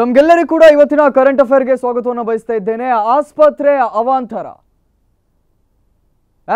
ತಮ್ಗೆಲ್ಲರಿಗೂ ಕೂಡ ಇವತ್ತಿನ ಕರೆಂಟ್ ಅಫೇರ್ಗೆ ಸ್ವಾಗತವನ್ನು ಬಯಸ್ತಾ ಇದ್ದೇನೆ ಆಸ್ಪತ್ರೆ ಅವಾಂತರ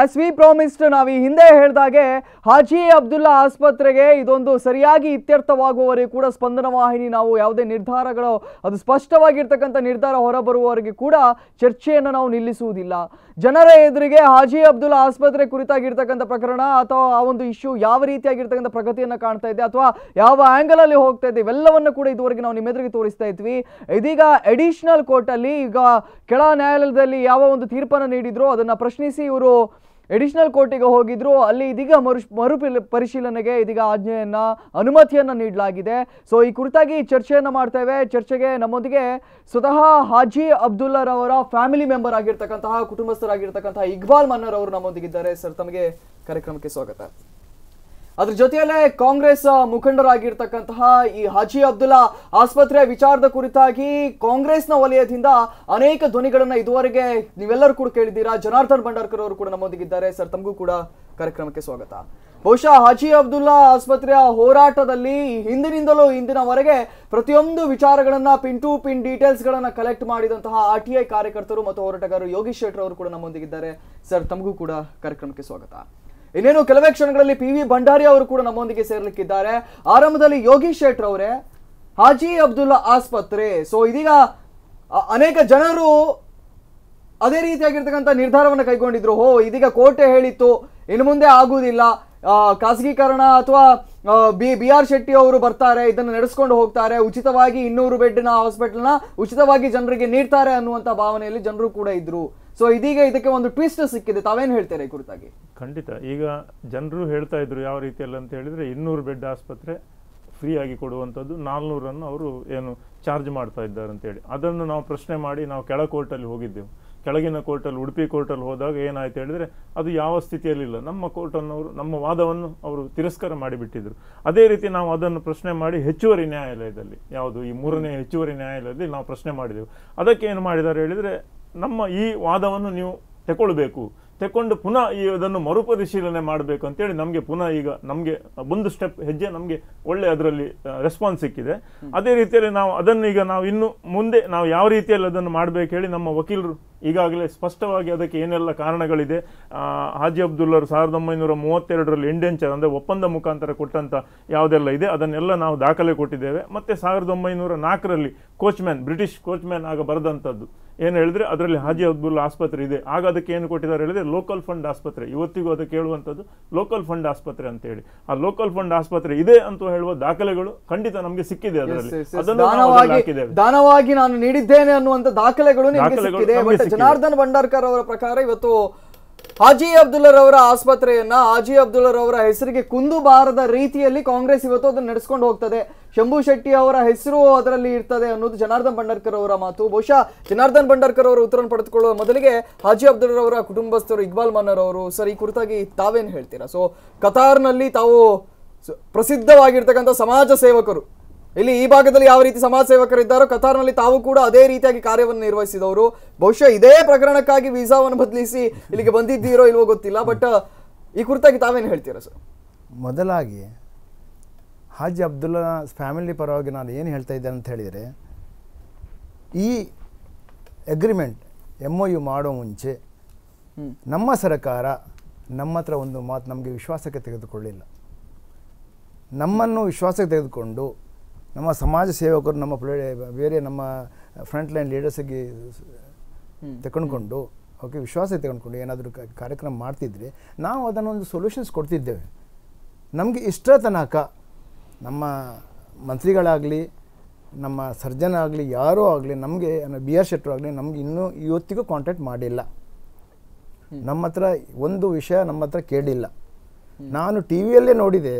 ಆಸ್ ವಿ ಪ್ರಾಮಿಸ್ಡ್ ನಾವು ಈ ಹಿಂದೆ ಹೇಳಿದಾಗೆ ಹಾಜಿ ಅಬ್ದುಲ್ಲಾ ಆಸ್ಪತ್ರೆಗೆ ಇದೊಂದು ಸರಿಯಾಗಿ ಇತ್ಯರ್ಥವಾಗುವವರೆಗೆ ಕೂಡ ಸ್ಪಂದನ ವಾಹಿನಿ ನಾವು ಯಾವುದೇ ನಿರ್ಧಾರಗಳು ಅದು ಸ್ಪಷ್ಟವಾಗಿರ್ತಕ್ಕಂಥ ನಿರ್ಧಾರ ಹೊರಬರುವವರೆಗೆ ಕೂಡ ಚರ್ಚೆಯನ್ನು ನಾವು ನಿಲ್ಲಿಸುವುದಿಲ್ಲ ಜನರ ಎದುರಿಗೆ ಹಾಜಿ ಅಬ್ದುಲ್ ಆಸ್ಪತ್ರೆ ಕುರಿತಾಗಿರ್ತಕ್ಕಂಥ ಪ್ರಕರಣ ಅಥವಾ ಆ ಒಂದು ಇಶ್ಯೂ ಯಾವ ರೀತಿಯಾಗಿರ್ತಕ್ಕಂಥ ಪ್ರಗತಿಯನ್ನು ಕಾಣ್ತಾ ಇದೆ ಅಥವಾ ಯಾವ ಆ್ಯಂಗಲಲ್ಲಿ ಅಲ್ಲಿ ಹೋಗ್ತಾ ಇದೆ ಇವೆಲ್ಲವನ್ನು ಕೂಡ ಇದುವರೆಗೆ ನಾವು ನಿಮ್ಮೆದುರಿಗೆ ತೋರಿಸ್ತಾ ಇದ್ವಿ ಇದೀಗ ಅಡಿಷನಲ್ ಕೋರ್ಟಲ್ಲಿ ಈಗ ಕೆಳ ನ್ಯಾಯಾಲಯದಲ್ಲಿ ಯಾವ ಒಂದು ತೀರ್ಪನ್ನು ನೀಡಿದ್ರು ಅದನ್ನು ಪ್ರಶ್ನಿಸಿ ಇವರು ಎಡಿಷನಲ್ ಕೋರ್ಟಿಗೆ ಹೋಗಿದ್ರು ಅಲ್ಲಿ ಇದೀಗ ಮರು ಮರು ಪರಿಶೀಲನೆಗೆ ಇದೀಗ ಆಜ್ಞೆಯನ್ನು ಅನುಮತಿಯನ್ನು ನೀಡಲಾಗಿದೆ ಸೊ ಈ ಕುರಿತಾಗಿ ಚರ್ಚೆಯನ್ನು ಮಾಡ್ತೇವೆ ಚರ್ಚೆಗೆ ನಮ್ಮೊಂದಿಗೆ ಸ್ವತಃ ಹಾಜಿ ರವರ ಫ್ಯಾಮಿಲಿ ಮೆಂಬರ್ ಆಗಿರ್ತಕ್ಕಂತಹ ಕುಟುಂಬಸ್ಥರಾಗಿರ್ತಕ್ಕಂತಹ ಇಕ್ಬಾಲ್ ಮನ್ನರ್ ಅವರು ನಮ್ಮೊಂದಿಗಿದ್ದಾರೆ ಸರ್ ತಮಗೆ ಕಾರ್ಯಕ್ರಮಕ್ಕೆ ಸ್ವಾಗತ ಅದ್ರ ಜೊತೆಯಲ್ಲೇ ಕಾಂಗ್ರೆಸ್ ಮುಖಂಡರಾಗಿರ್ತಕ್ಕಂತಹ ಈ ಹಾಜಿ ಅಬ್ದುಲ್ಲಾ ಆಸ್ಪತ್ರೆಯ ವಿಚಾರದ ಕುರಿತಾಗಿ ಕಾಂಗ್ರೆಸ್ನ ವಲಯದಿಂದ ಅನೇಕ ಧ್ವನಿಗಳನ್ನ ಇದುವರೆಗೆ ನೀವೆಲ್ಲರೂ ಕೂಡ ಕೇಳಿದ್ದೀರಾ ಜನಾರ್ದನ್ ಭಂಡಾರ್ಕರ್ ಅವರು ಕೂಡ ನಮ್ಮೊಂದಿಗಿದ್ದಾರೆ ಸರ್ ತಮಗೂ ಕೂಡ ಕಾರ್ಯಕ್ರಮಕ್ಕೆ ಸ್ವಾಗತ ಬಹುಶಃ ಹಾಜಿ ಅಬ್ದುಲ್ಲಾ ಆಸ್ಪತ್ರೆಯ ಹೋರಾಟದಲ್ಲಿ ಹಿಂದಿನಿಂದಲೂ ಇಂದಿನವರೆಗೆ ಪ್ರತಿಯೊಂದು ವಿಚಾರಗಳನ್ನ ಪಿನ್ ಟು ಪಿನ್ ಡೀಟೇಲ್ಸ್ ಗಳನ್ನ ಕಲೆಕ್ಟ್ ಮಾಡಿದಂತಹ ಆರ್ ಟಿ ಐ ಕಾರ್ಯಕರ್ತರು ಮತ್ತು ಹೋರಾಟಗಾರರು ಯೋಗೀಶ್ ಶೆಟ್ಟರ್ ಅವರು ಕೂಡ ನಮ್ಮೊಂದಿಗಿದ್ದಾರೆ ಸರ್ ತಮಗೂ ಕೂಡ ಕಾರ್ಯಕ್ರಮಕ್ಕೆ ಸ್ವಾಗತ ಇನ್ನೇನು ಕೆಲವೇ ಕ್ಷಣಗಳಲ್ಲಿ ಪಿ ವಿ ಭಂಡಾರಿ ಅವರು ಕೂಡ ನಮ್ಮೊಂದಿಗೆ ಸೇರ್ಲಿಕ್ಕಿದ್ದಾರೆ ಆರಂಭದಲ್ಲಿ ಯೋಗಿ ಶೆಟ್ರ್ ಅವರೇ ಹಾಜಿ ಅಬ್ದುಲ್ಲಾ ಆಸ್ಪತ್ರೆ ಸೊ ಇದೀಗ ಅನೇಕ ಜನರು ಅದೇ ರೀತಿಯಾಗಿರ್ತಕ್ಕಂಥ ನಿರ್ಧಾರವನ್ನು ಕೈಗೊಂಡಿದ್ರು ಹೋ ಇದೀಗ ಕೋರ್ಟೆ ಹೇಳಿತ್ತು ಇನ್ನು ಮುಂದೆ ಆಗುವುದಿಲ್ಲ ಖಾಸಗೀಕರಣ ಅಥವಾ ಬಿ ಬಿ ಆರ್ ಶೆಟ್ಟಿ ಅವರು ಬರ್ತಾರೆ ಇದನ್ನು ನಡೆಸ್ಕೊಂಡು ಹೋಗ್ತಾರೆ ಉಚಿತವಾಗಿ ಇನ್ನೂರು ಬೆಡ್ನ ಹಾಸ್ಪಿಟಲ್ನ ಉಚಿತವಾಗಿ ಜನರಿಗೆ ನೀಡ್ತಾರೆ ಅನ್ನುವಂಥ ಭಾವನೆಯಲ್ಲಿ ಜನರು ಕೂಡ ಇದ್ರು ಸೊ ಇದೀಗ ಇದಕ್ಕೆ ಒಂದು ಟ್ವಿಸ್ಟ್ ಸಿಕ್ಕಿದೆ ತಾವೇನು ಹೇಳ್ತಾರೆ ಕುರಿತಾಗಿ ಖಂಡಿತ ಈಗ ಜನರು ಹೇಳ್ತಾ ಇದ್ರು ಯಾವ ರೀತಿಯಲ್ಲಿ ಅಂತ ಹೇಳಿದ್ರೆ ಇನ್ನೂರು ಬೆಡ್ ಆಸ್ಪತ್ರೆ ಫ್ರೀ ಆಗಿ ಕೊಡುವಂಥದ್ದು ನಾಲ್ನೂರನ್ನು ಅವರು ಏನು ಚಾರ್ಜ್ ಮಾಡ್ತಾ ಇದ್ದಾರೆ ಅಂತೇಳಿ ಅದನ್ನು ನಾವು ಪ್ರಶ್ನೆ ಮಾಡಿ ನಾವು ಕೆಳ ಕೋರ್ಟಲ್ಲಿ ಹೋಗಿದ್ದೆವು ಕೆಳಗಿನ ಕೋರ್ಟಲ್ಲಿ ಉಡುಪಿ ಕೋರ್ಟಲ್ಲಿ ಹೋದಾಗ ಏನಾಯಿತು ಹೇಳಿದರೆ ಅದು ಯಾವ ಸ್ಥಿತಿಯಲ್ಲಿಲ್ಲ ನಮ್ಮ ಅವರು ನಮ್ಮ ವಾದವನ್ನು ಅವರು ತಿರಸ್ಕಾರ ಮಾಡಿಬಿಟ್ಟಿದ್ರು ಅದೇ ರೀತಿ ನಾವು ಅದನ್ನು ಪ್ರಶ್ನೆ ಮಾಡಿ ಹೆಚ್ಚುವರಿ ನ್ಯಾಯಾಲಯದಲ್ಲಿ ಯಾವುದು ಈ ಮೂರನೇ ಹೆಚ್ಚುವರಿ ನ್ಯಾಯಾಲಯದಲ್ಲಿ ನಾವು ಪ್ರಶ್ನೆ ಮಾಡಿದೆವು ಅದಕ್ಕೆ ಏನು ಮಾಡಿದ್ದಾರೆ ಹೇಳಿದರೆ ನಮ್ಮ ಈ ವಾದವನ್ನು ನೀವು ತಗೊಳ್ಬೇಕು ತಗೊಂಡು ಪುನಃ ಈ ಅದನ್ನು ಮರುಪರಿಶೀಲನೆ ಮಾಡಬೇಕು ಅಂತೇಳಿ ನಮಗೆ ಪುನಃ ಈಗ ನಮಗೆ ಒಂದು ಸ್ಟೆಪ್ ಹೆಜ್ಜೆ ನಮಗೆ ಒಳ್ಳೆ ಅದರಲ್ಲಿ ರೆಸ್ಪಾನ್ಸ್ ಸಿಕ್ಕಿದೆ ಅದೇ ರೀತಿಯಲ್ಲಿ ನಾವು ಅದನ್ನು ಈಗ ನಾವು ಇನ್ನು ಮುಂದೆ ನಾವು ಯಾವ ರೀತಿಯಲ್ಲಿ ಅದನ್ನು ಮಾಡಬೇಕು ಹೇಳಿ ನಮ್ಮ ವಕೀಲರು ಈಗಾಗಲೇ ಸ್ಪಷ್ಟವಾಗಿ ಅದಕ್ಕೆ ಏನೆಲ್ಲ ಕಾರಣಗಳಿದೆ ಹಾಜಿ ಅಬ್ದುಲ್ಲರು ಸಾವಿರದ ಒಂಬೈನೂರ ಮೂವತ್ತೆರಡರಲ್ಲಿ ಇಂಡೆಂಚರ್ ಅಂದರೆ ಒಪ್ಪಂದ ಮುಖಾಂತರ ಕೊಟ್ಟಂಥ ಯಾವುದೆಲ್ಲ ಇದೆ ಅದನ್ನೆಲ್ಲ ನಾವು ದಾಖಲೆ ಕೊಟ್ಟಿದ್ದೇವೆ ಮತ್ತು ಸಾವಿರದ ಒಂಬೈನೂರ ನಾಲ್ಕರಲ್ಲಿ ಕೋಚ್ಮ್ಯಾನ್ ಬ್ರಿಟಿಷ್ ಕೋಚ್ಮ್ಯಾನ್ ಆಗ ಬರೆದಂಥದ್ದು ಏನು ಹೇಳಿದ್ರೆ ಅದರಲ್ಲಿ ಹಾಜಿ ಅಬ್ದುಲ್ಲಾ ಆಸ್ಪತ್ರೆ ಇದೆ ಆಗ ಅದಕ್ಕೆ ಏನು ಕೊಟ್ಟಿದ್ದಾರೆ ಹೇಳಿದ್ರೆ ಲೋಕಲ್ ಫಂಡ್ ಆಸ್ಪತ್ರೆ ಇವತ್ತಿಗೂ ಅದಕ್ಕೆ ಹೇಳುವಂಥದ್ದು ಲೋಕಲ್ ಫಂಡ್ ಆಸ್ಪತ್ರೆ ಅಂತ ಹೇಳಿ ಆ ಲೋಕಲ್ ಫಂಡ್ ಆಸ್ಪತ್ರೆ ಇದೆ ಅಂತ ಹೇಳುವ ದಾಖಲೆಗಳು ಖಂಡಿತ ನಮಗೆ ಸಿಕ್ಕಿದೆ ಅದರಲ್ಲಿ ದಾನವಾಗಿ ನಾನು ನೀಡಿದ್ದೇನೆ ಅನ್ನುವಂತ ದಾಖಲೆಗಳು ಜನಾರ್ದನ್ ಭಂಡಾರ್ಕರ್ ಅವರ ಪ್ರಕಾರ ಇವತ್ತು ಹಾಜಿ ರವರ ಆಸ್ಪತ್ರೆಯನ್ನ ಹಾಜಿ ರವರ ಹೆಸರಿಗೆ ಕುಂದುಬಾರದ ರೀತಿಯಲ್ಲಿ ಕಾಂಗ್ರೆಸ್ ಇವತ್ತು ಅದನ್ನು ನಡೆಸ್ಕೊಂಡು ಹೋಗ್ತದೆ ಶಂಭು ಶೆಟ್ಟಿ ಅವರ ಹೆಸರು ಅದರಲ್ಲಿ ಇರ್ತದೆ ಅನ್ನೋದು ಜನಾರ್ದನ್ ಬಂಡರ್ಕರ್ ಅವರ ಮಾತು ಬಹುಶಃ ಜನಾರ್ದನ್ ಬಂಡರ್ಕರ್ ಅವರು ಉತ್ತರ ಪಡೆದುಕೊಳ್ಳುವ ಮೊದಲಿಗೆ ಹಾಜಿ ರವರ ಕುಟುಂಬಸ್ಥರು ಇಕ್ಬಾಲ್ ಮನ್ನರ್ ಅವರು ಸರ್ ಈ ಕುರಿತಾಗಿ ತಾವೇನು ಹೇಳ್ತೀರಾ ಸೊ ಕತಾರ್ನಲ್ಲಿ ತಾವು ಪ್ರಸಿದ್ಧವಾಗಿರ್ತಕ್ಕಂಥ ಸಮಾಜ ಸೇವಕರು ಇಲ್ಲಿ ಈ ಭಾಗದಲ್ಲಿ ಯಾವ ರೀತಿ ಸಮಾಜ ಸೇವಕರಿದ್ದಾರೋ ಕತಾರ್ನಲ್ಲಿ ತಾವು ಕೂಡ ಅದೇ ರೀತಿಯಾಗಿ ಕಾರ್ಯವನ್ನು ನಿರ್ವಹಿಸಿದವರು ಬಹುಶಃ ಇದೇ ಪ್ರಕರಣಕ್ಕಾಗಿ ವೀಸಾವನ್ನು ಬದಲಿಸಿ ಇಲ್ಲಿಗೆ ಬಂದಿದ್ದೀರೋ ಇಲ್ವೋ ಗೊತ್ತಿಲ್ಲ ಬಟ್ ಈ ಕುರಿತಾಗಿ ತಾವೇನು ಹೇಳ್ತೀರಾ ಸರ್ ಮೊದಲಾಗಿ ಹಾಜಿ ಅಬ್ದುಲ್ಲಾ ಫ್ಯಾಮಿಲಿ ಪರವಾಗಿ ನಾನು ಏನು ಹೇಳ್ತಾ ಇದ್ದೇನೆ ಅಂತ ಹೇಳಿದರೆ ಈ ಅಗ್ರಿಮೆಂಟ್ ಎಮ್ ಒ ಯು ಮಾಡೋ ಮುಂಚೆ ನಮ್ಮ ಸರ್ಕಾರ ನಮ್ಮ ಹತ್ರ ಒಂದು ಮಾತು ನಮಗೆ ವಿಶ್ವಾಸಕ್ಕೆ ತೆಗೆದುಕೊಳ್ಳಿಲ್ಲ ನಮ್ಮನ್ನು ವಿಶ್ವಾಸಕ್ಕೆ ತೆಗೆದುಕೊಂಡು ನಮ್ಮ ಸಮಾಜ ಸೇವಕರು ನಮ್ಮ ಬೇರೆ ನಮ್ಮ ಫ್ರಂಟ್ ಲೈನ್ ಲೀಡರ್ಸಿಗೆ ತಗೊಂಡ್ಕೊಂಡು ಓಕೆ ವಿಶ್ವಾಸ ತಗೊಂಡ್ಕೊಂಡು ಏನಾದರೂ ಕಾರ್ಯಕ್ರಮ ಮಾಡ್ತಿದ್ರೆ ನಾವು ಅದನ್ನೊಂದು ಸೊಲ್ಯೂಷನ್ಸ್ ಕೊಡ್ತಿದ್ದೇವೆ ನಮಗೆ ಇಷ್ಟ ತನಕ ನಮ್ಮ ಮಂತ್ರಿಗಳಾಗಲಿ ನಮ್ಮ ಸರ್ಜನ್ ಆಗಲಿ ಯಾರೂ ಆಗಲಿ ನಮಗೆ ಬಿ ಆರ್ ಶೆಟ್ಟರು ಆಗಲಿ ನಮಗೆ ಇನ್ನೂ ಇವತ್ತಿಗೂ ಕಾಂಟ್ಯಾಕ್ಟ್ ಮಾಡಿಲ್ಲ ನಮ್ಮ ಹತ್ರ ಒಂದು ವಿಷಯ ನಮ್ಮ ಹತ್ರ ಕೇಳಿಲ್ಲ ನಾನು ಟಿ ವಿಯಲ್ಲೇ ನೋಡಿದೆ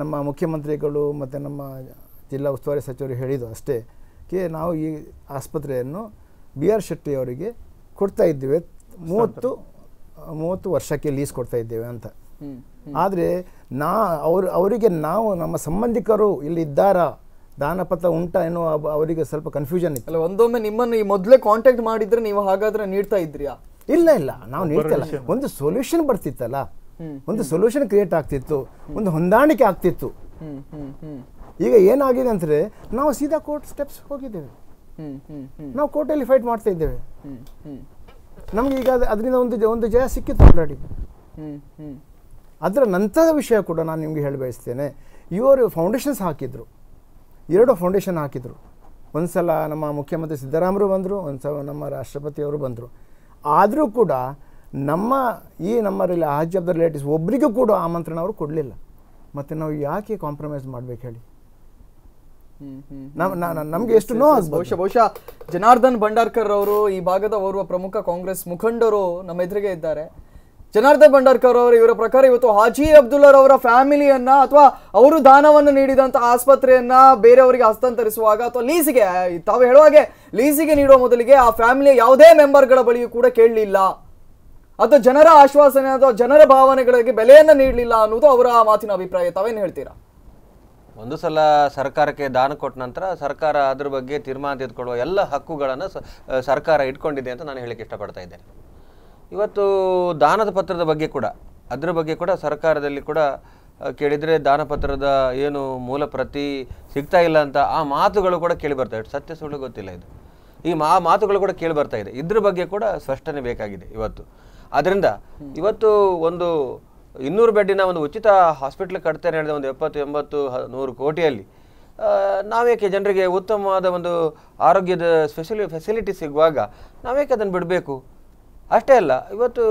ನಮ್ಮ ಮುಖ್ಯಮಂತ್ರಿಗಳು ಮತ್ತು ನಮ್ಮ ಜಿಲ್ಲಾ ಉಸ್ತುವಾರಿ ಸಚಿವರು ಹೇಳಿದ್ದು ಅಷ್ಟೇ ಕೆ ನಾವು ಈ ಆಸ್ಪತ್ರೆಯನ್ನು ಬಿ ಆರ್ ಅವರಿಗೆ ಕೊಡ್ತಾ ಇದ್ದೇವೆ ಮೂವತ್ತು ಮೂವತ್ತು ವರ್ಷಕ್ಕೆ ಲೀಸ್ ಕೊಡ್ತಾ ಇದ್ದೇವೆ ಅಂತ ಆದರೆ ನಾ ಅವರು ಅವರಿಗೆ ನಾವು ನಮ್ಮ ಸಂಬಂಧಿಕರು ಇಲ್ಲಿ ಇದ್ದಾರಾ ದಾನಪತ್ರ ಉಂಟಾ ಎನ್ನುವ ಅವರಿಗೆ ಸ್ವಲ್ಪ ಕನ್ಫ್ಯೂಷನ್ ಇತ್ತು ಒಂದೊಮ್ಮೆ ನಿಮ್ಮನ್ನು ಈ ಮೊದಲೇ ಕಾಂಟ್ಯಾಕ್ಟ್ ಮಾಡಿದ್ರೆ ನೀವು ಹಾಗಾದ್ರೆ ನೀಡ್ತಾ ಇದ್ರಿಯಾ ಇಲ್ಲ ಇಲ್ಲ ನಾವು ನೀಡ್ತಾ ಒಂದು ಸೊಲ್ಯೂಷನ್ ಬರ್ತಿತ್ತಲ್ಲ ಒಂದು ಸೊಲ್ಯೂಷನ್ ಕ್ರಿಯೇಟ್ ಆಗ್ತಿತ್ತು ಒಂದು ಹೊಂದಾಣಿಕೆ ಆಗ್ತಿತ್ತು ಈಗ ಏನಾಗಿದೆ ಅಂದರೆ ನಾವು ಸೀದಾ ಕೋರ್ಟ್ ಸ್ಟೆಪ್ಸ್ ಹೋಗಿದ್ದೇವೆ ನಾವು ಕೋರ್ಟಲ್ಲಿ ಫೈಟ್ ಮಾಡ್ತಾ ಇದ್ದೇವೆ ನಮಗೆ ಈಗ ಅದರಿಂದ ಒಂದು ಒಂದು ಜಯ ಸಿಕ್ಕಿತ್ತು ಆಲ್ರೆಡಿ ಅದರ ನಂತರದ ವಿಷಯ ಕೂಡ ನಾನು ನಿಮಗೆ ಹೇಳಿ ಬಯಸ್ತೇನೆ ಇವರು ಫೌಂಡೇಶನ್ಸ್ ಹಾಕಿದರು ಎರಡು ಫೌಂಡೇಶನ್ ಹಾಕಿದರು ಒಂದು ಸಲ ನಮ್ಮ ಮುಖ್ಯಮಂತ್ರಿ ಸಿದ್ದರಾಮರು ಬಂದರು ಒಂದು ಸಲ ನಮ್ಮ ರಾಷ್ಟ್ರಪತಿಯವರು ಬಂದರು ಆದರೂ ಕೂಡ ನಮ್ಮ ಈ ನಮ್ಮ ರಿಲೇ ಆಜ್ ಆಫ್ ದ ರಿಲೇಟಿವ್ಸ್ ಒಬ್ಬರಿಗೂ ಕೂಡ ಆಮಂತ್ರಣ ಅವರು ಕೊಡಲಿಲ್ಲ ಮತ್ತು ನಾವು ಯಾಕೆ ಕಾಂಪ್ರಮೈಸ್ ಮಾಡಬೇಕು ಹೇಳಿ ನಮ್ಗೆ ಎಷ್ಟು ನೋ ಬಹುಶಃ ಬಹುಶಃ ಜನಾರ್ದನ್ ಭಂಡಾರ್ಕರ್ ಅವರು ಈ ಭಾಗದ ಓರ್ವ ಪ್ರಮುಖ ಕಾಂಗ್ರೆಸ್ ಮುಖಂಡರು ನಮ್ಮ ಎದುರಿಗೆ ಇದ್ದಾರೆ ಜನಾರ್ದನ್ ಭಂಡಾರ್ಕರ್ ಅವರು ಇವರ ಪ್ರಕಾರ ಇವತ್ತು ಹಾಜಿ ಅಬ್ದುಲ್ಲರ್ ಅವರ ಫ್ಯಾಮಿಲಿಯನ್ನ ಅಥವಾ ಅವರು ದಾನವನ್ನು ನೀಡಿದಂತ ಆಸ್ಪತ್ರೆಯನ್ನ ಬೇರೆಯವರಿಗೆ ಹಸ್ತಾಂತರಿಸುವಾಗ ಅಥವಾ ಲೀಸಿಗೆ ತಾವು ಹೇಳುವಾಗೆ ಲೀಸಿಗೆ ನೀಡುವ ಮೊದಲಿಗೆ ಆ ಫ್ಯಾಮಿಲಿಯ ಯಾವುದೇ ಮೆಂಬರ್ಗಳ ಬಳಿಯೂ ಕೂಡ ಕೇಳಲಿಲ್ಲ ಅಥವಾ ಜನರ ಆಶ್ವಾಸನೆ ಅಥವಾ ಜನರ ಭಾವನೆಗಳಿಗೆ ಬೆಲೆಯನ್ನ ನೀಡಲಿಲ್ಲ ಅನ್ನೋದು ಅವರ ಮಾತಿನ ಅಭಿಪ್ರಾಯ ತಾವೇನು ಹೇಳ್ತೀರಾ ಒಂದು ಸಲ ಸರ್ಕಾರಕ್ಕೆ ದಾನ ಕೊಟ್ಟ ನಂತರ ಸರ್ಕಾರ ಅದ್ರ ಬಗ್ಗೆ ತೀರ್ಮಾನ ತೆಗೆದುಕೊಳ್ಳುವ ಎಲ್ಲ ಹಕ್ಕುಗಳನ್ನು ಸರ್ಕಾರ ಇಟ್ಕೊಂಡಿದೆ ಅಂತ ನಾನು ಹೇಳಕ್ಕೆ ಇಷ್ಟಪಡ್ತಾ ಇದ್ದೇನೆ ಇವತ್ತು ದಾನದ ಪತ್ರದ ಬಗ್ಗೆ ಕೂಡ ಅದರ ಬಗ್ಗೆ ಕೂಡ ಸರ್ಕಾರದಲ್ಲಿ ಕೂಡ ಕೇಳಿದರೆ ದಾನಪತ್ರದ ಏನು ಮೂಲ ಪ್ರತಿ ಸಿಗ್ತಾ ಇಲ್ಲ ಅಂತ ಆ ಮಾತುಗಳು ಕೂಡ ಕೇಳಿ ಬರ್ತಾ ಇದೆ ಸತ್ಯ ಸುಳ್ಳು ಗೊತ್ತಿಲ್ಲ ಇದು ಈ ಮಾ ಮಾತುಗಳು ಕೂಡ ಕೇಳಿ ಬರ್ತಾ ಇದೆ ಇದ್ರ ಬಗ್ಗೆ ಕೂಡ ಸ್ಪಷ್ಟನೆ ಬೇಕಾಗಿದೆ ಇವತ್ತು ಆದ್ದರಿಂದ ಇವತ್ತು ಒಂದು ಇನ್ನೂರು ಬೆಡ್ಡಿನ ಒಂದು ಉಚಿತ ಹಾಸ್ಪಿಟ್ಲ್ ಕಟ್ತೇನೆ ಹೇಳಿದ ಒಂದು ಎಪ್ಪತ್ತು ಎಂಬತ್ತು ನೂರು ಕೋಟಿಯಲ್ಲಿ ನಾವೇಕೆ ಜನರಿಗೆ ಉತ್ತಮವಾದ ಒಂದು ಆರೋಗ್ಯದ ಸ್ಪೆಷಲಿ ಫೆಸಿಲಿಟಿ ಸಿಗುವಾಗ ನಾವೇಕೆ ಅದನ್ನು ಬಿಡಬೇಕು ಅಷ್ಟೇ ಅಲ್ಲ ಇವತ್ತು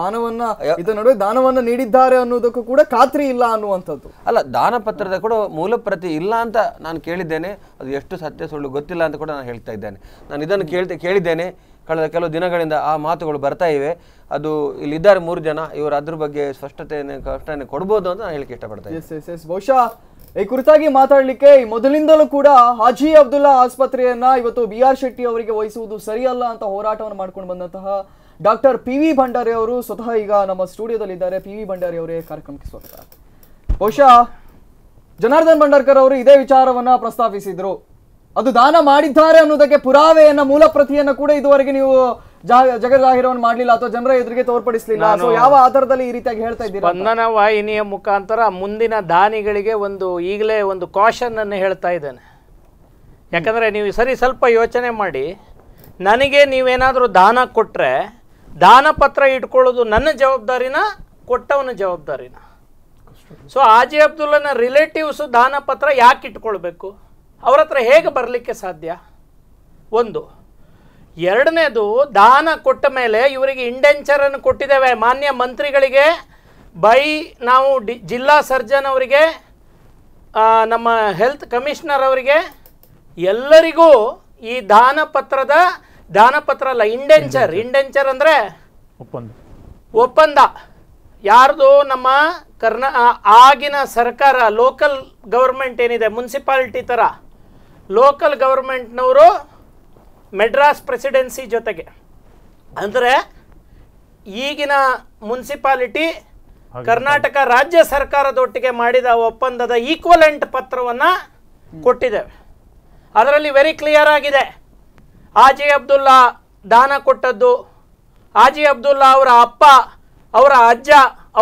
ದಾನವನ್ನ ಇದರ ನಡುವೆ ದಾನವನ್ನ ನೀಡಿದ್ದಾರೆ ಅನ್ನೋದಕ್ಕೂ ಕೂಡ ಖಾತ್ರಿ ಇಲ್ಲ ಅನ್ನುವಂಥದ್ದು ಅಲ್ಲ ದಾನ ಪತ್ರದ ಕೂಡ ಮೂಲ ಪ್ರತಿ ಇಲ್ಲ ಅಂತ ನಾನು ಕೇಳಿದ್ದೇನೆ ಅದು ಎಷ್ಟು ಸತ್ಯ ಸುಳ್ಳು ಗೊತ್ತಿಲ್ಲ ಅಂತ ಕೂಡ ನಾನು ಹೇಳ್ತಾ ಇದ್ದೇನೆ ನಾನು ಇದನ್ನು ಕೇಳ್ತೆ ಕೇಳಿದ್ದೇನೆ ಕಳೆದ ಕೆಲವು ದಿನಗಳಿಂದ ಆ ಮಾತುಗಳು ಬರ್ತಾ ಇವೆ ಅದು ಇಲ್ಲಿದ್ದಾರೆ ಮೂರು ಜನ ಇವರು ಅದ್ರ ಬಗ್ಗೆ ಸ್ಪಷ್ಟತೆಯನ್ನು ಕಷ್ಟನೆ ಕೊಡ್ಬೋದು ಅಂತ ನಾನು ಹೇಳಿಕೆ ಇಷ್ಟಪಡ್ತೇನೆ ಎಸ್ ಎಸ್ ಎಸ್ ಬಹುಶಃ ಈ ಕುರಿತಾಗಿ ಮಾತಾಡಲಿಕ್ಕೆ ಮೊದಲಿಂದಲೂ ಕೂಡ ಹಾಜಿ ಅಬ್ದುಲ್ಲಾ ಆಸ್ಪತ್ರೆಯನ್ನ ಇವತ್ತು ಬಿ ಆರ್ ಶೆಟ್ಟಿ ಅವರಿಗೆ ವಹಿಸುವುದು ಸರಿಯಲ್ಲ ಅಂತ ಹೋರಾಟವನ್ನು ಮಾಡ್ಕೊಂಡು ಬಂದಂತಹ ಡಾಕ್ಟರ್ ಪಿ ವಿ ಭಂಡಾರಿ ಅವರು ಸ್ವತಃ ಈಗ ನಮ್ಮ ಇದ್ದಾರೆ ಪಿ ವಿ ಭಂಡಾರಿ ಅವರೇ ಕಾರ್ಯಕ್ರಮಕ್ಕೆ ಸ್ವಾಗತ ಬಹುಶಃ ಜನಾರ್ದನ್ ಭಂಡಾರ್ಕರ್ ಅವರು ಇದೇ ವಿಚಾರವನ್ನ ಪ್ರಸ್ತಾಪಿಸಿದ್ರು ಅದು ದಾನ ಮಾಡಿದ್ದಾರೆ ಅನ್ನೋದಕ್ಕೆ ಪುರಾವೆಯನ್ನ ಮೂಲ ಪ್ರತಿಯನ್ನ ಕೂಡ ಇದುವರೆಗೆ ನೀವು ಜಗ ಮಾಡಲಿಲ್ಲ ಅಥವಾ ಜನರ ಎದುರಿಗೆ ತೋರ್ಪಡಿಸಲಿಲ್ಲ ಸೊ ಯಾವ ಆಧಾರದಲ್ಲಿ ಈ ರೀತಿಯಾಗಿ ಹೇಳ್ತಾ ಇದ್ದೀರಾ ಬಂಧನ ವಾಹಿನಿಯ ಮುಖಾಂತರ ಮುಂದಿನ ದಾನಿಗಳಿಗೆ ಒಂದು ಈಗಲೇ ಒಂದು ಕಾಷನ್ ಅನ್ನು ಹೇಳ್ತಾ ಇದ್ದೇನೆ ಯಾಕಂದರೆ ನೀವು ಸರಿ ಸ್ವಲ್ಪ ಯೋಚನೆ ಮಾಡಿ ನನಗೆ ನೀವೇನಾದರೂ ದಾನ ಕೊಟ್ಟರೆ ದಾನ ಪತ್ರ ಇಟ್ಕೊಳ್ಳೋದು ನನ್ನ ಜವಾಬ್ದಾರಿನ ಕೊಟ್ಟವನ ಜವಾಬ್ದಾರಿನ ಸೊ ಆಜಿ ಅಬ್ದುಲ್ಲನ ರಿಲೇಟಿವ್ಸು ದಾನ ಪತ್ರ ಯಾಕೆ ಇಟ್ಕೊಳ್ಬೇಕು ಅವ್ರ ಹತ್ರ ಹೇಗೆ ಬರಲಿಕ್ಕೆ ಸಾಧ್ಯ ಒಂದು ಎರಡನೇದು ದಾನ ಕೊಟ್ಟ ಮೇಲೆ ಇವರಿಗೆ ಇಂಡೆಂಚರನ್ನು ಕೊಟ್ಟಿದ್ದೇವೆ ಮಾನ್ಯ ಮಂತ್ರಿಗಳಿಗೆ ಬೈ ನಾವು ಡಿ ಜಿಲ್ಲಾ ಸರ್ಜನ್ ಅವರಿಗೆ ನಮ್ಮ ಹೆಲ್ತ್ ಕಮಿಷನರ್ ಅವರಿಗೆ ಎಲ್ಲರಿಗೂ ಈ ದಾನ ಪತ್ರದ ದಾನ ಪತ್ರ ಅಲ್ಲ ಇಂಡೆಂಚರ್ ಇಂಡೆಂಚರ್ ಅಂದರೆ ಒಪ್ಪಂದ ಒಪ್ಪಂದ ಯಾರ್ದು ನಮ್ಮ ಕರ್ನಾ ಆಗಿನ ಸರ್ಕಾರ ಲೋಕಲ್ ಗೌರ್ಮೆಂಟ್ ಏನಿದೆ ಮುನ್ಸಿಪಾಲ್ಟಿ ಥರ ಲೋಕಲ್ ಗೌರ್ಮೆಂಟ್ನವರು ಮೆಡ್ರಾಸ್ ಪ್ರೆಸಿಡೆನ್ಸಿ ಜೊತೆಗೆ ಅಂದರೆ ಈಗಿನ ಮುನ್ಸಿಪಾಲಿಟಿ ಕರ್ನಾಟಕ ರಾಜ್ಯ ಸರ್ಕಾರದೊಟ್ಟಿಗೆ ಮಾಡಿದ ಒಪ್ಪಂದದ ಈಕ್ವಲೆಂಟ್ ಪತ್ರವನ್ನು ಕೊಟ್ಟಿದ್ದೇವೆ ಅದರಲ್ಲಿ ವೆರಿ ಕ್ಲಿಯರ್ ಆಗಿದೆ ಆಜಿ ಅಬ್ದುಲ್ಲಾ ದಾನ ಕೊಟ್ಟದ್ದು ಆಜಿ ಅಬ್ದುಲ್ಲಾ ಅವರ ಅಪ್ಪ ಅವರ ಅಜ್ಜ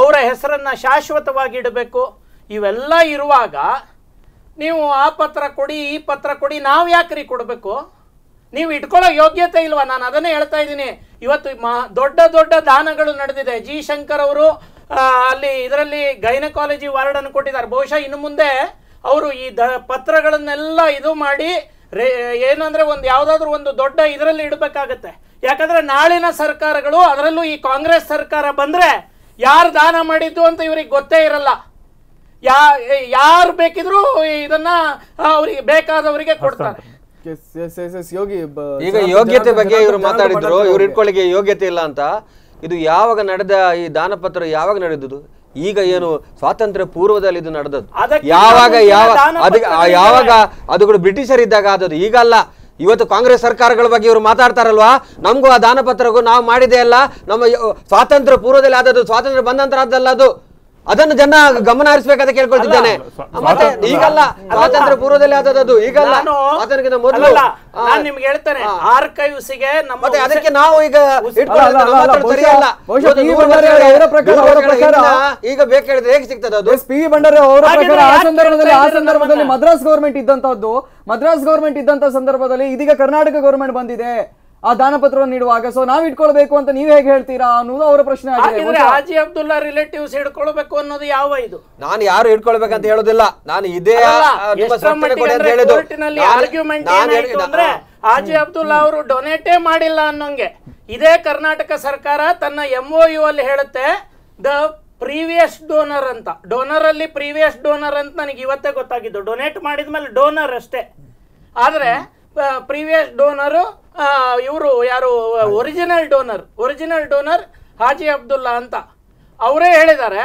ಅವರ ಹೆಸರನ್ನು ಶಾಶ್ವತವಾಗಿ ಇಡಬೇಕು ಇವೆಲ್ಲ ಇರುವಾಗ ನೀವು ಆ ಪತ್ರ ಕೊಡಿ ಈ ಪತ್ರ ಕೊಡಿ ನಾವು ರೀ ಕೊಡಬೇಕು ನೀವು ಇಟ್ಕೊಳ್ಳೋ ಯೋಗ್ಯತೆ ಇಲ್ವಾ ನಾನು ಅದನ್ನೇ ಹೇಳ್ತಾ ಇದ್ದೀನಿ ಇವತ್ತು ಮ ದೊಡ್ಡ ದೊಡ್ಡ ದಾನಗಳು ನಡೆದಿದೆ ಜಿ ಶಂಕರ್ ಅವರು ಅಲ್ಲಿ ಇದರಲ್ಲಿ ಗೈನಕಾಲಜಿ ವಾರ್ಡನ್ನು ಕೊಟ್ಟಿದ್ದಾರೆ ಬಹುಶಃ ಇನ್ನು ಮುಂದೆ ಅವರು ಈ ದ ಪತ್ರಗಳನ್ನೆಲ್ಲ ಇದು ಮಾಡಿ ರೇ ಏನಂದರೆ ಒಂದು ಯಾವುದಾದ್ರೂ ಒಂದು ದೊಡ್ಡ ಇದರಲ್ಲಿ ಇಡಬೇಕಾಗತ್ತೆ ಯಾಕಂದರೆ ನಾಳಿನ ಸರ್ಕಾರಗಳು ಅದರಲ್ಲೂ ಈ ಕಾಂಗ್ರೆಸ್ ಸರ್ಕಾರ ಬಂದರೆ ಯಾರು ದಾನ ಮಾಡಿದ್ದು ಅಂತ ಇವರಿಗೆ ಗೊತ್ತೇ ಇರಲ್ಲ ಯಾ ಯಾರು ಬೇಕಿದ್ರು ಇದನ್ನ ಅವ್ರಿಗೆ ಬೇಕಾದವರಿಗೆ ಕೊಡ್ತಾರೆ ಈಗ ಯೋಗ್ಯತೆ ಬಗ್ಗೆ ಇವರು ಮಾತಾಡಿದ್ರು ಇವ್ರು ಇಟ್ಕೊಳ್ಳಿಗೆ ಯೋಗ್ಯತೆ ಇಲ್ಲ ಅಂತ ಇದು ಯಾವಾಗ ನಡೆದ ಈ ದಾನಪತ್ರ ಯಾವಾಗ ನಡೆದುದು ಈಗ ಏನು ಸ್ವಾತಂತ್ರ್ಯ ಪೂರ್ವದಲ್ಲಿ ಇದು ನಡೆದದ್ದು ಯಾವಾಗ ಯಾವ ಅದಕ್ಕೆ ಯಾವಾಗ ಅದು ಕೂಡ ಬ್ರಿಟಿಷರ್ ಇದ್ದಾಗ ಆದದ್ದು ಈಗ ಅಲ್ಲ ಇವತ್ತು ಕಾಂಗ್ರೆಸ್ ಸರ್ಕಾರಗಳ ಬಗ್ಗೆ ಇವರು ಮಾತಾಡ್ತಾರಲ್ವಾ ನಮಗೂ ಆ ದಾನಪತ್ರಗೂ ನಾವು ಮಾಡಿದೆ ಅಲ್ಲ ನಮ್ಮ ಸ್ವಾತಂತ್ರ್ಯ ಪೂರ್ವದಲ್ಲಿ ಆದದ್ದು ಸ್ವಾತಂತ್ರ್ಯ ಬಂದ ನಂತರ ಅದು ಅದನ್ನು ಜನ ಗಮನ ಹರಿಸಬೇಕಾದ ಕೇಳ್ಕೊಳ್ತಿದ್ದೇನೆ ಮತ್ತೆ ಈಗಲ್ಲ ಸ್ವಾತಂತ್ರ್ಯ ಪೂರ್ವದಲ್ಲಿ ಆದದ್ದು ಈಗಲ್ಲ ಸ್ವಾತಂತ್ರ್ಯಕ್ಕಿಂತ ಮೊದಲು ನಿಮ್ಗೆ ಹೇಳ್ತೇನೆ ಆರ್ಕೈವ್ಸ್ ಗೆ ಮತ್ತೆ ಅದಕ್ಕೆ ನಾವು ಈಗ ಸರಿಯಲ್ಲ ಈಗ ಬೇಕು ಹೇಳಿದ್ರೆ ಹೇಗೆ ಸಿಗ್ತದೆ ಅದು ಎಸ್ ಪಿ ಬಂಡಾರಿ ಅವರ ಪ್ರಕಾರ ಆ ಸಂದರ್ಭದಲ್ಲಿ ಆ ಸಂದರ್ಭದಲ್ಲಿ ಮದ್ರಾಸ್ ಗೌರ್ಮೆಂಟ್ ಇದ್ದಂತದ್ದು ಮದ್ರಾಸ್ ಗೌರ್ಮೆಂಟ್ ಇದ್ದಂತ ಸಂದರ್ಭದಲ್ಲಿ ಇದೀಗ ಕರ್ನಾಟಕ ಗೌರ್ಮೆಂಟ್ ಬಂದಿದೆ ಆ ದಾನಪತ್ರವನ್ನು ನೀಡುವಾಗ ಸೊ ನಾವು ಇಟ್ಕೊಳ್ಬೇಕು ಅಂತ ನೀವ್ ಹೇಗೆ ಹೇಳ್ತೀರಾ ಅನ್ನೋದು ಅವರ ಪ್ರಶ್ನೆ ಆಗಿದೆ ಹಾಜಿ ಅಬ್ದುಲ್ಲಾ ರಿಲೇಟಿವ್ಸ್ ಹಿಡ್ಕೊಳ್ಬೇಕು ಅನ್ನೋದು ಯಾವ ಇದು ನಾನು ಯಾರು ಇಟ್ಕೊಳ್ಬೇಕಂತ ಹೇಳೋದಿಲ್ಲ ನಾನು ಇದೇ ಆರ್ಗ್ಯುಮೆಂಟ್ ಅಂದ್ರೆ ಹಾಜಿ ಅಬ್ದುಲ್ಲಾ ಅವರು ಡೊನೇಟೇ ಮಾಡಿಲ್ಲ ಅನ್ನೋಂಗೆ ಇದೇ ಕರ್ನಾಟಕ ಸರ್ಕಾರ ತನ್ನ ಯು ಅಲ್ಲಿ ಹೇಳುತ್ತೆ ದ ಪ್ರೀವಿಯಸ್ ಡೋನರ್ ಅಂತ ಡೋನರ್ ಅಲ್ಲಿ ಪ್ರೀವಿಯಸ್ ಡೋನರ್ ಅಂತ ನನಗೆ ಇವತ್ತೇ ಗೊತ್ತಾಗಿದ್ದು ಡೊನೇಟ್ ಮಾಡಿದ್ಮೇಲೆ ಡೋನರ್ ಅಷ್ಟೇ ಆದ್ರೆ ಪ್ರೀವಿಯಸ್ ಡೋನರು ಇವರು ಯಾರು original donor original donor Haji Abdulla ಅಂತ ಅವರೇ ಹೇಳಿದ್ದಾರೆ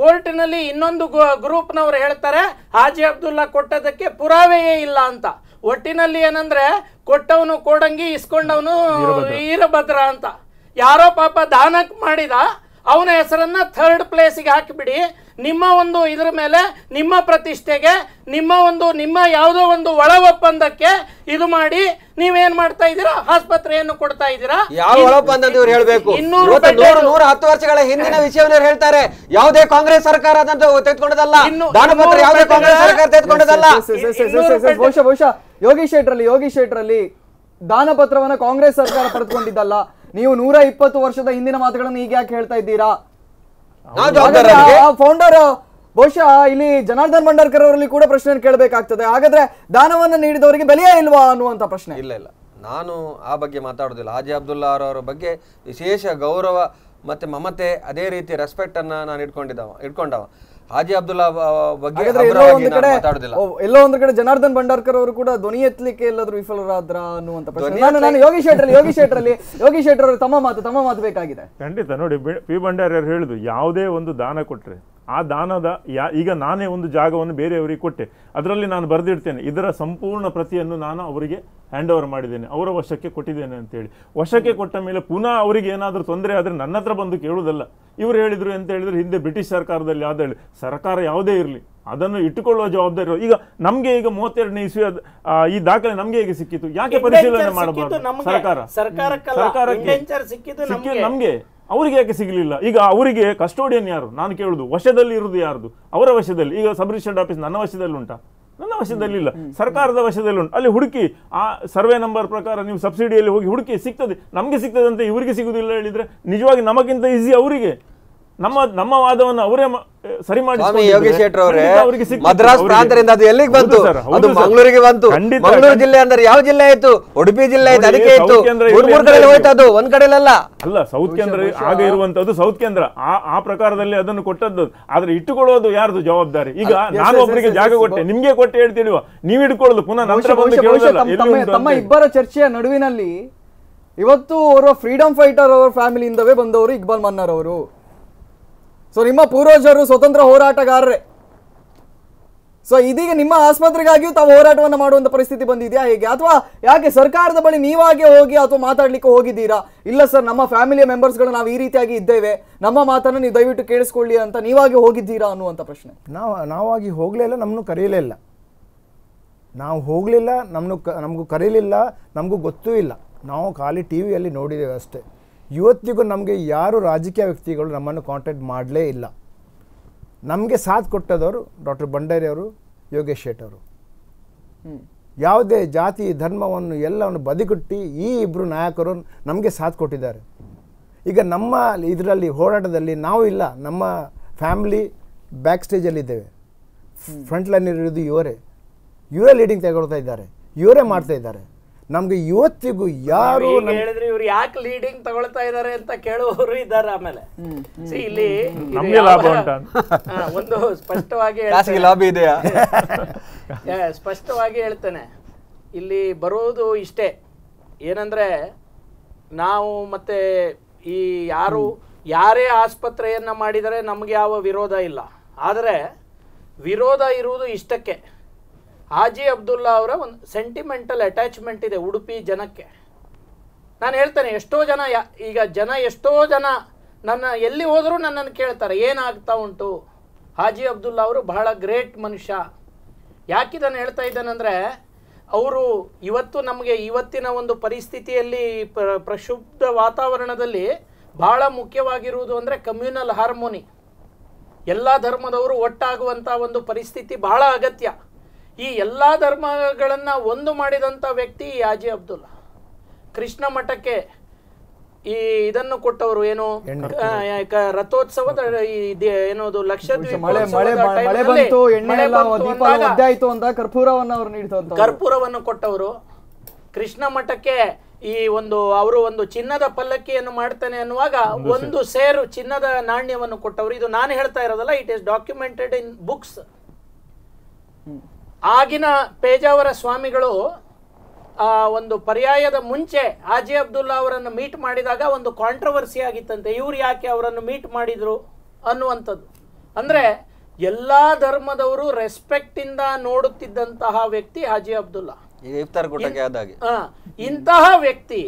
ಕೋರ್ಟಿನಲ್ಲಿ ಇನ್ನೊಂದು ಗ್ರೂಪ್ನವರು ಹೇಳ್ತಾರೆ ಹಾಜಿ ಅಬ್ದುಲ್ಲಾ ಕೊಟ್ಟದಕ್ಕೆ ಪುರಾವೆಯೇ ಇಲ್ಲ ಅಂತ ಒಟ್ಟಿನಲ್ಲಿ ಏನಂದ್ರೆ ಕೊಟ್ಟವನು ಕೋಡಂಗಿ ಇಸ್ಕೊಂಡವನು ವೀರಭದ್ರ ಅಂತ ಯಾರೋ ಪಾಪ ದಾನಕ್ ಮಾಡಿದ ಅವನ ಹೆಸರನ್ನ ಥರ್ಡ್ ಪ್ಲೇಸಿಗೆ ಹಾಕಿಬಿಡಿ ನಿಮ್ಮ ಒಂದು ಇದರ ಮೇಲೆ ನಿಮ್ಮ ಪ್ರತಿಷ್ಠೆಗೆ ನಿಮ್ಮ ಒಂದು ನಿಮ್ಮ ಯಾವುದೋ ಒಂದು ಒಳ ಒಪ್ಪಂದಕ್ಕೆ ಇದು ಮಾಡಿ ನೀವೇನ್ ಮಾಡ್ತಾ ಇದ್ದೀರಾ ಆಸ್ಪತ್ರೆಯನ್ನು ಕೊಡ್ತಾ ಇದ್ದೀರಾ ಯಾವ ನೂರ ಹತ್ತು ವರ್ಷಗಳ ಹಿಂದಿನ ವಿಷಯವನ್ನು ಹೇಳ್ತಾರೆ ಯಾವುದೇ ಕಾಂಗ್ರೆಸ್ ಸರ್ಕಾರ ಅದನ್ನು ತೆಗೆದುಕೊಂಡದಲ್ಲ ಯಾವುದೇ ಕಾಂಗ್ರೆಸ್ ಸರ್ಕಾರ ಬಹುಶಃ ಬಹುಶಃ ಯೋಗಿ ಶೆಟ್ರಲ್ಲಿ ಯೋಗಿ ಶೆಟ್ರಲ್ಲಿ ದಾನಪತ್ರವನ್ನ ಕಾಂಗ್ರೆಸ್ ಸರ್ಕಾರ ಪಡೆದುಕೊಂಡಿದ್ದಲ್ಲ ನೀವು ನೂರ ಇಪ್ಪತ್ತು ವರ್ಷದ ಹಿಂದಿನ ಮಾತುಗಳನ್ನು ಈಗ ಯಾಕೆ ಹೇಳ್ತಾ ಇದ್ದೀರಾ ಫೌಂಡರ್ ಬಹುಶಃ ಇಲ್ಲಿ ಜನಾರ್ದನ್ ಭಂಡಾರ್ಕರ್ ಅವರಲ್ಲಿ ಕೂಡ ಪ್ರಶ್ನೆ ಕೇಳಬೇಕಾಗ್ತದೆ ಹಾಗಾದ್ರೆ ದಾನವನ್ನ ನೀಡಿದವರಿಗೆ ಬೆಲೆಯೇ ಇಲ್ವಾ ಅನ್ನುವಂತ ಪ್ರಶ್ನೆ ಇಲ್ಲ ಇಲ್ಲ ನಾನು ಆ ಬಗ್ಗೆ ಮಾತಾಡೋದಿಲ್ಲ ಹಾಜಿ ಅಬ್ದುಲ್ಲಾ ಅವರ ಬಗ್ಗೆ ವಿಶೇಷ ಗೌರವ ಮತ್ತೆ ಮಮತೆ ಅದೇ ರೀತಿ ರೆಸ್ಪೆಕ್ಟ್ ಅನ್ನ ನಾನು ಇಟ್ಕೊಂಡಿದ್ದವ ಇಟ್ಕೊಂಡವ ಹಾಜಿ ಅಬ್ದುಲ್ಲಾ ಬಗ್ಗೆ ಎಲ್ಲೋ ಒಂದ್ ಕಡೆ ಜನಾರ್ದನ್ ಭಂಡಾರ್ಕರ್ ಅವರು ಕೂಡ ಧ್ವನಿ ಎತ್ತಲಿಕ್ಕೆ ಎಲ್ಲಾದ್ರೂ ವಿಫಲರಾದ್ರ ಅನ್ನುವಂತ ಪ್ರಶ್ನೆ ನಾನು ನಾನು ಯೋಗಿ ಶೇಟ್ ಯೋಗಿ ಯೋಗಿ ಶೇಟ್ ಅವರು ತಮ್ಮ ಮಾತು ತಮ್ಮ ಮಾತು ಬೇಕಾಗಿದೆ ಖಂಡಿತ ನೋಡಿ ಪಿ ಭಂಡಾರಿ ಹೇಳುದು ಯಾವುದೇ ಒಂದು ದಾನ ಕೊಟ್ರೆ ಆ ದಾನದ ಯಾ ಈಗ ನಾನೇ ಒಂದು ಜಾಗವನ್ನು ಬೇರೆಯವರಿಗೆ ಕೊಟ್ಟೆ ಅದರಲ್ಲಿ ನಾನು ಬರೆದಿಡ್ತೇನೆ ಇದರ ಸಂಪೂರ್ಣ ಪ್ರತಿಯನ್ನು ನಾನು ಅವರಿಗೆ ಹ್ಯಾಂಡ್ ಓವರ್ ಮಾಡಿದ್ದೇನೆ ಅವರ ವಶಕ್ಕೆ ಕೊಟ್ಟಿದ್ದೇನೆ ಅಂತೇಳಿ ವಶಕ್ಕೆ ಕೊಟ್ಟ ಮೇಲೆ ಪುನಃ ಅವರಿಗೆ ಏನಾದರೂ ತೊಂದರೆ ಆದರೆ ನನ್ನ ಹತ್ರ ಬಂದು ಕೇಳುವುದಲ್ಲ ಇವರು ಹೇಳಿದರು ಅಂತ ಹೇಳಿದರೆ ಹಿಂದೆ ಬ್ರಿಟಿಷ್ ಸರ್ಕಾರದಲ್ಲಿ ಯಾವ್ದು ಹೇಳಿ ಸರ್ಕಾರ ಯಾವುದೇ ಇರಲಿ ಅದನ್ನು ಇಟ್ಟುಕೊಳ್ಳುವ ಜವಾಬ್ದಾರಿ ಈಗ ನಮಗೆ ಈಗ ಮೂವತ್ತೆರಡನೇ ಇಸ್ವಿ ಈ ದಾಖಲೆ ನಮಗೆ ಹೇಗೆ ಸಿಕ್ಕಿತು ಯಾಕೆ ಪರಿಶೀಲನೆ ಮಾಡಬಾರ್ದು ಸರ್ಕಾರ ಸರ್ಕಾರ ನಮಗೆ ಅವರಿಗೆ ಯಾಕೆ ಸಿಗಲಿಲ್ಲ ಈಗ ಅವರಿಗೆ ಕಸ್ಟೋಡಿಯನ್ ಯಾರು ನಾನು ಕೇಳುದು ವಶದಲ್ಲಿ ಇರುವುದು ಯಾರ್ದು ಅವರ ವಶದಲ್ಲಿ ಈಗ ಸಬ್ ರಿಜಿಸ್ಟರ್ಡ್ ಆಫೀಸ್ ನನ್ನ ವಶದಲ್ಲಿ ಉಂಟಾ ನನ್ನ ವಶದಲ್ಲಿ ಇಲ್ಲ ಸರ್ಕಾರದ ವಶದಲ್ಲಿ ಉಂಟು ಅಲ್ಲಿ ಹುಡುಕಿ ಆ ಸರ್ವೆ ನಂಬರ್ ಪ್ರಕಾರ ನೀವು ಸಬ್ಸಿಡಿಯಲ್ಲಿ ಹೋಗಿ ಹುಡುಕಿ ಸಿಗ್ತದೆ ನಮಗೆ ಸಿಗ್ತದೆ ಅಂತ ಇವರಿಗೆ ಸಿಗುವುದಿಲ್ಲ ಹೇಳಿದರೆ ನಿಜವಾಗಿ ನಮಗಿಂತ ಈಸಿ ಅವರಿಗೆ ನಮ್ಮ ನಮ್ಮ ವಾದವನ್ನು ಅವರೇ ಸರಿ ಮಾಡಿ ಯೋಗೇಶ್ ಶೆಟ್ಟರ್ ಅವರೇ ಮದ್ರಾಸ್ ಪ್ರಾಂತರಿಂದ ಅದು ಎಲ್ಲಿಗೆ ಬಂತು ಅದು ಮಂಗಳೂರಿಗೆ ಬಂತು ಮಂಗಳೂರು ಜಿಲ್ಲೆ ಅಂದ್ರೆ ಯಾವ ಜಿಲ್ಲೆ ಆಯ್ತು ಉಡುಪಿ ಜಿಲ್ಲೆ ಆಯ್ತು ಅದಕ್ಕೆ ಆಯ್ತು ಮೂರ್ ಕಡೆ ಹೋಯ್ತು ಅದು ಒಂದ್ ಕಡೆಯಲ್ಲ ಅಲ್ಲ ಸೌತ್ ಕೇಂದ್ರ ಆಗ ಇರುವಂತದ್ದು ಸೌತ್ ಕೇಂದ್ರ ಆ ಆ ಪ್ರಕಾರದಲ್ಲಿ ಅದನ್ನು ಕೊಟ್ಟದ್ದು ಆದ್ರೆ ಇಟ್ಟುಕೊಳ್ಳೋದು ಯಾರ್ದು ಜವಾಬ್ದಾರಿ ಈಗ ನಾನು ಒಬ್ಬರಿಗೆ ಜಾಗ ಕೊಟ್ಟೆ ನಿಮ್ಗೆ ಕೊಟ್ಟೆ ಹೇಳ್ತೀನಿ ನೀವ್ ಇಟ್ಕೊಳ್ಳೋದು ಪುನಃ ನಂತರ ತಮ್ಮ ಇಬ್ಬರ ಚರ್ಚೆಯ ನಡುವಿನಲ್ಲಿ ಇವತ್ತು ಅವರ ಫ್ರೀಡಂ ಫೈಟರ್ ಅವರ ಫ್ಯಾಮಿಲಿಯಿಂದವೇ ಬಂದವರು ಇಕ್ಬಾಲ್ ಮನ್ನರ್ ಅವರು ಸೊ ನಿಮ್ಮ ಪೂರ್ವಜರು ಸ್ವತಂತ್ರ ಹೋರಾಟಗಾರರೇ ಸೊ ಇದೀಗ ನಿಮ್ಮ ಆಸ್ಪತ್ರೆಗಾಗಿಯೂ ತಾವು ಹೋರಾಟವನ್ನು ಮಾಡುವಂತ ಪರಿಸ್ಥಿತಿ ಬಂದಿದೆಯಾ ಹೇಗೆ ಅಥವಾ ಯಾಕೆ ಸರ್ಕಾರದ ಬಳಿ ನೀವಾಗೆ ಹೋಗಿ ಅಥವಾ ಮಾತಾಡ್ಲಿಕ್ಕೆ ಹೋಗಿದ್ದೀರಾ ಇಲ್ಲ ಸರ್ ನಮ್ಮ ಫ್ಯಾಮಿಲಿಯ ಮೆಂಬರ್ಸ್ಗಳು ನಾವು ಈ ರೀತಿಯಾಗಿ ಇದ್ದೇವೆ ನಮ್ಮ ಮಾತನ್ನು ನೀವು ದಯವಿಟ್ಟು ಕೇಳಿಸ್ಕೊಳ್ಳಿ ಅಂತ ನೀವಾಗೆ ಹೋಗಿದ್ದೀರಾ ಅನ್ನುವಂಥ ಪ್ರಶ್ನೆ ನಾವು ನಾವಾಗಿ ಹೋಗಲೇ ಇಲ್ಲ ನಮ್ಮನ್ನು ಕರೆಯಲೇ ಇಲ್ಲ ನಾವು ಹೋಗಲಿಲ್ಲ ನಮ್ಮನ್ನು ಕ ನಮಗೂ ಕರೀಲಿಲ್ಲ ನಮಗೂ ಗೊತ್ತೂ ಇಲ್ಲ ನಾವು ಖಾಲಿ ಟಿ ವಿಯಲ್ಲಿ ನೋಡಿದ್ದೇವೆ ಅಷ್ಟೇ ಇವತ್ತಿಗೂ ನಮಗೆ ಯಾರು ರಾಜಕೀಯ ವ್ಯಕ್ತಿಗಳು ನಮ್ಮನ್ನು ಕಾಂಟ್ಯಾಕ್ಟ್ ಮಾಡಲೇ ಇಲ್ಲ ನಮಗೆ ಸಾಥ್ ಕೊಟ್ಟದವರು ಡಾಕ್ಟರ್ ಅವರು ಯೋಗೇಶ್ ಶೇಟ್ ಅವರು ಯಾವುದೇ ಜಾತಿ ಧರ್ಮವನ್ನು ಎಲ್ಲವನ್ನು ಬದಿಗುಟ್ಟಿ ಈ ಇಬ್ಬರು ನಾಯಕರು ನಮಗೆ ಸಾಥ್ ಕೊಟ್ಟಿದ್ದಾರೆ ಈಗ ನಮ್ಮ ಇದರಲ್ಲಿ ಹೋರಾಟದಲ್ಲಿ ನಾವು ಇಲ್ಲ ನಮ್ಮ ಫ್ಯಾಮ್ಲಿ ಬ್ಯಾಕ್ ಸ್ಟೇಜಲ್ಲಿದ್ದೇವೆ ಫ್ರಂಟ್ ಲೈನ್ ಇರೋದು ಇವರೇ ಇವರೇ ಲೀಡಿಂಗ್ ತಗೊಳ್ತಾ ಇದ್ದಾರೆ ಇವರೇ ಮಾಡ್ತಾ ಇದ್ದಾರೆ ನಮ್ಗೆ ಇವತ್ತಿಗೂ ಯಾರು ಹೇಳಿದ್ರೆ ಇವ್ರು ಯಾಕೆ ಲೀಡಿಂಗ್ ತಗೊಳ್ತಾ ಇದ್ದಾರೆ ಅಂತ ಕೇಳುವವರು ಇದ್ದಾರೆ ಆಮೇಲೆ ಇಲ್ಲಿ ಒಂದು ಸ್ಪಷ್ಟವಾಗಿ ಲಾಭ ಇದೆಯಾ ಸ್ಪಷ್ಟವಾಗಿ ಹೇಳ್ತೇನೆ ಇಲ್ಲಿ ಬರೋದು ಇಷ್ಟೇ ಏನಂದ್ರೆ ನಾವು ಮತ್ತೆ ಈ ಯಾರು ಯಾರೇ ಆಸ್ಪತ್ರೆಯನ್ನ ಮಾಡಿದರೆ ನಮ್ಗೆ ಯಾವ ವಿರೋಧ ಇಲ್ಲ ಆದರೆ ವಿರೋಧ ಇರುವುದು ಇಷ್ಟಕ್ಕೆ ಹಾಜಿ ಅಬ್ದುಲ್ಲಾ ಅವರ ಒಂದು ಸೆಂಟಿಮೆಂಟಲ್ ಅಟ್ಯಾಚ್ಮೆಂಟ್ ಇದೆ ಉಡುಪಿ ಜನಕ್ಕೆ ನಾನು ಹೇಳ್ತೇನೆ ಎಷ್ಟೋ ಜನ ಯಾ ಈಗ ಜನ ಎಷ್ಟೋ ಜನ ನನ್ನ ಎಲ್ಲಿ ಹೋದರೂ ನನ್ನನ್ನು ಕೇಳ್ತಾರೆ ಏನಾಗ್ತಾ ಉಂಟು ಹಾಜಿ ಅಬ್ದುಲ್ಲಾ ಅವರು ಬಹಳ ಗ್ರೇಟ್ ಮನುಷ್ಯ ನಾನು ಹೇಳ್ತಾ ಇದ್ದೇನೆಂದರೆ ಅವರು ಇವತ್ತು ನಮಗೆ ಇವತ್ತಿನ ಒಂದು ಪರಿಸ್ಥಿತಿಯಲ್ಲಿ ಪ್ರ ವಾತಾವರಣದಲ್ಲಿ ಬಹಳ ಮುಖ್ಯವಾಗಿರುವುದು ಅಂದರೆ ಕಮ್ಯುನಲ್ ಹಾರ್ಮೋನಿ ಎಲ್ಲ ಧರ್ಮದವರು ಒಟ್ಟಾಗುವಂಥ ಒಂದು ಪರಿಸ್ಥಿತಿ ಬಹಳ ಅಗತ್ಯ ಈ ಎಲ್ಲ ಧರ್ಮಗಳನ್ನು ಒಂದು ಮಾಡಿದಂಥ ವ್ಯಕ್ತಿ ಯಾಜಿ ಅಬ್ದುಲ್ಲಾ ಕೃಷ್ಣ ಮಠಕ್ಕೆ ಈ ಇದನ್ನು ಕೊಟ್ಟವರು ಏನು ರಥೋತ್ಸವದ ಏನೋದು ಕರ್ಪೂರವನ್ನು ಕೊಟ್ಟವರು ಕೃಷ್ಣ ಮಠಕ್ಕೆ ಈ ಒಂದು ಅವರು ಒಂದು ಚಿನ್ನದ ಪಲ್ಲಕ್ಕಿಯನ್ನು ಮಾಡ್ತಾನೆ ಅನ್ನುವಾಗ ಒಂದು ಸೇರು ಚಿನ್ನದ ನಾಣ್ಯವನ್ನು ಕೊಟ್ಟವರು ಇದು ನಾನು ಹೇಳ್ತಾ ಇರೋದಲ್ಲ it is documented in books ಆಗಿನ ಪೇಜಾವರ ಸ್ವಾಮಿಗಳು ಒಂದು ಪರ್ಯಾಯದ ಮುಂಚೆ ಆಜೆ ಅಬ್ದುಲ್ಲಾ ಅವರನ್ನು ಮೀಟ್ ಮಾಡಿದಾಗ ಒಂದು ಕಾಂಟ್ರವರ್ಸಿ ಆಗಿತ್ತಂತೆ ಇವ್ರು ಯಾಕೆ ಅವರನ್ನು ಮೀಟ್ ಮಾಡಿದರು ಅನ್ನುವಂಥದ್ದು ಅಂದರೆ ಎಲ್ಲ ಧರ್ಮದವರು ರೆಸ್ಪೆಕ್ಟಿಂದ ನೋಡುತ್ತಿದ್ದಂತಹ ವ್ಯಕ್ತಿ ಹಾಜಿ ಅಬ್ದುಲ್ಲಾ ಇಂತಹ ವ್ಯಕ್ತಿ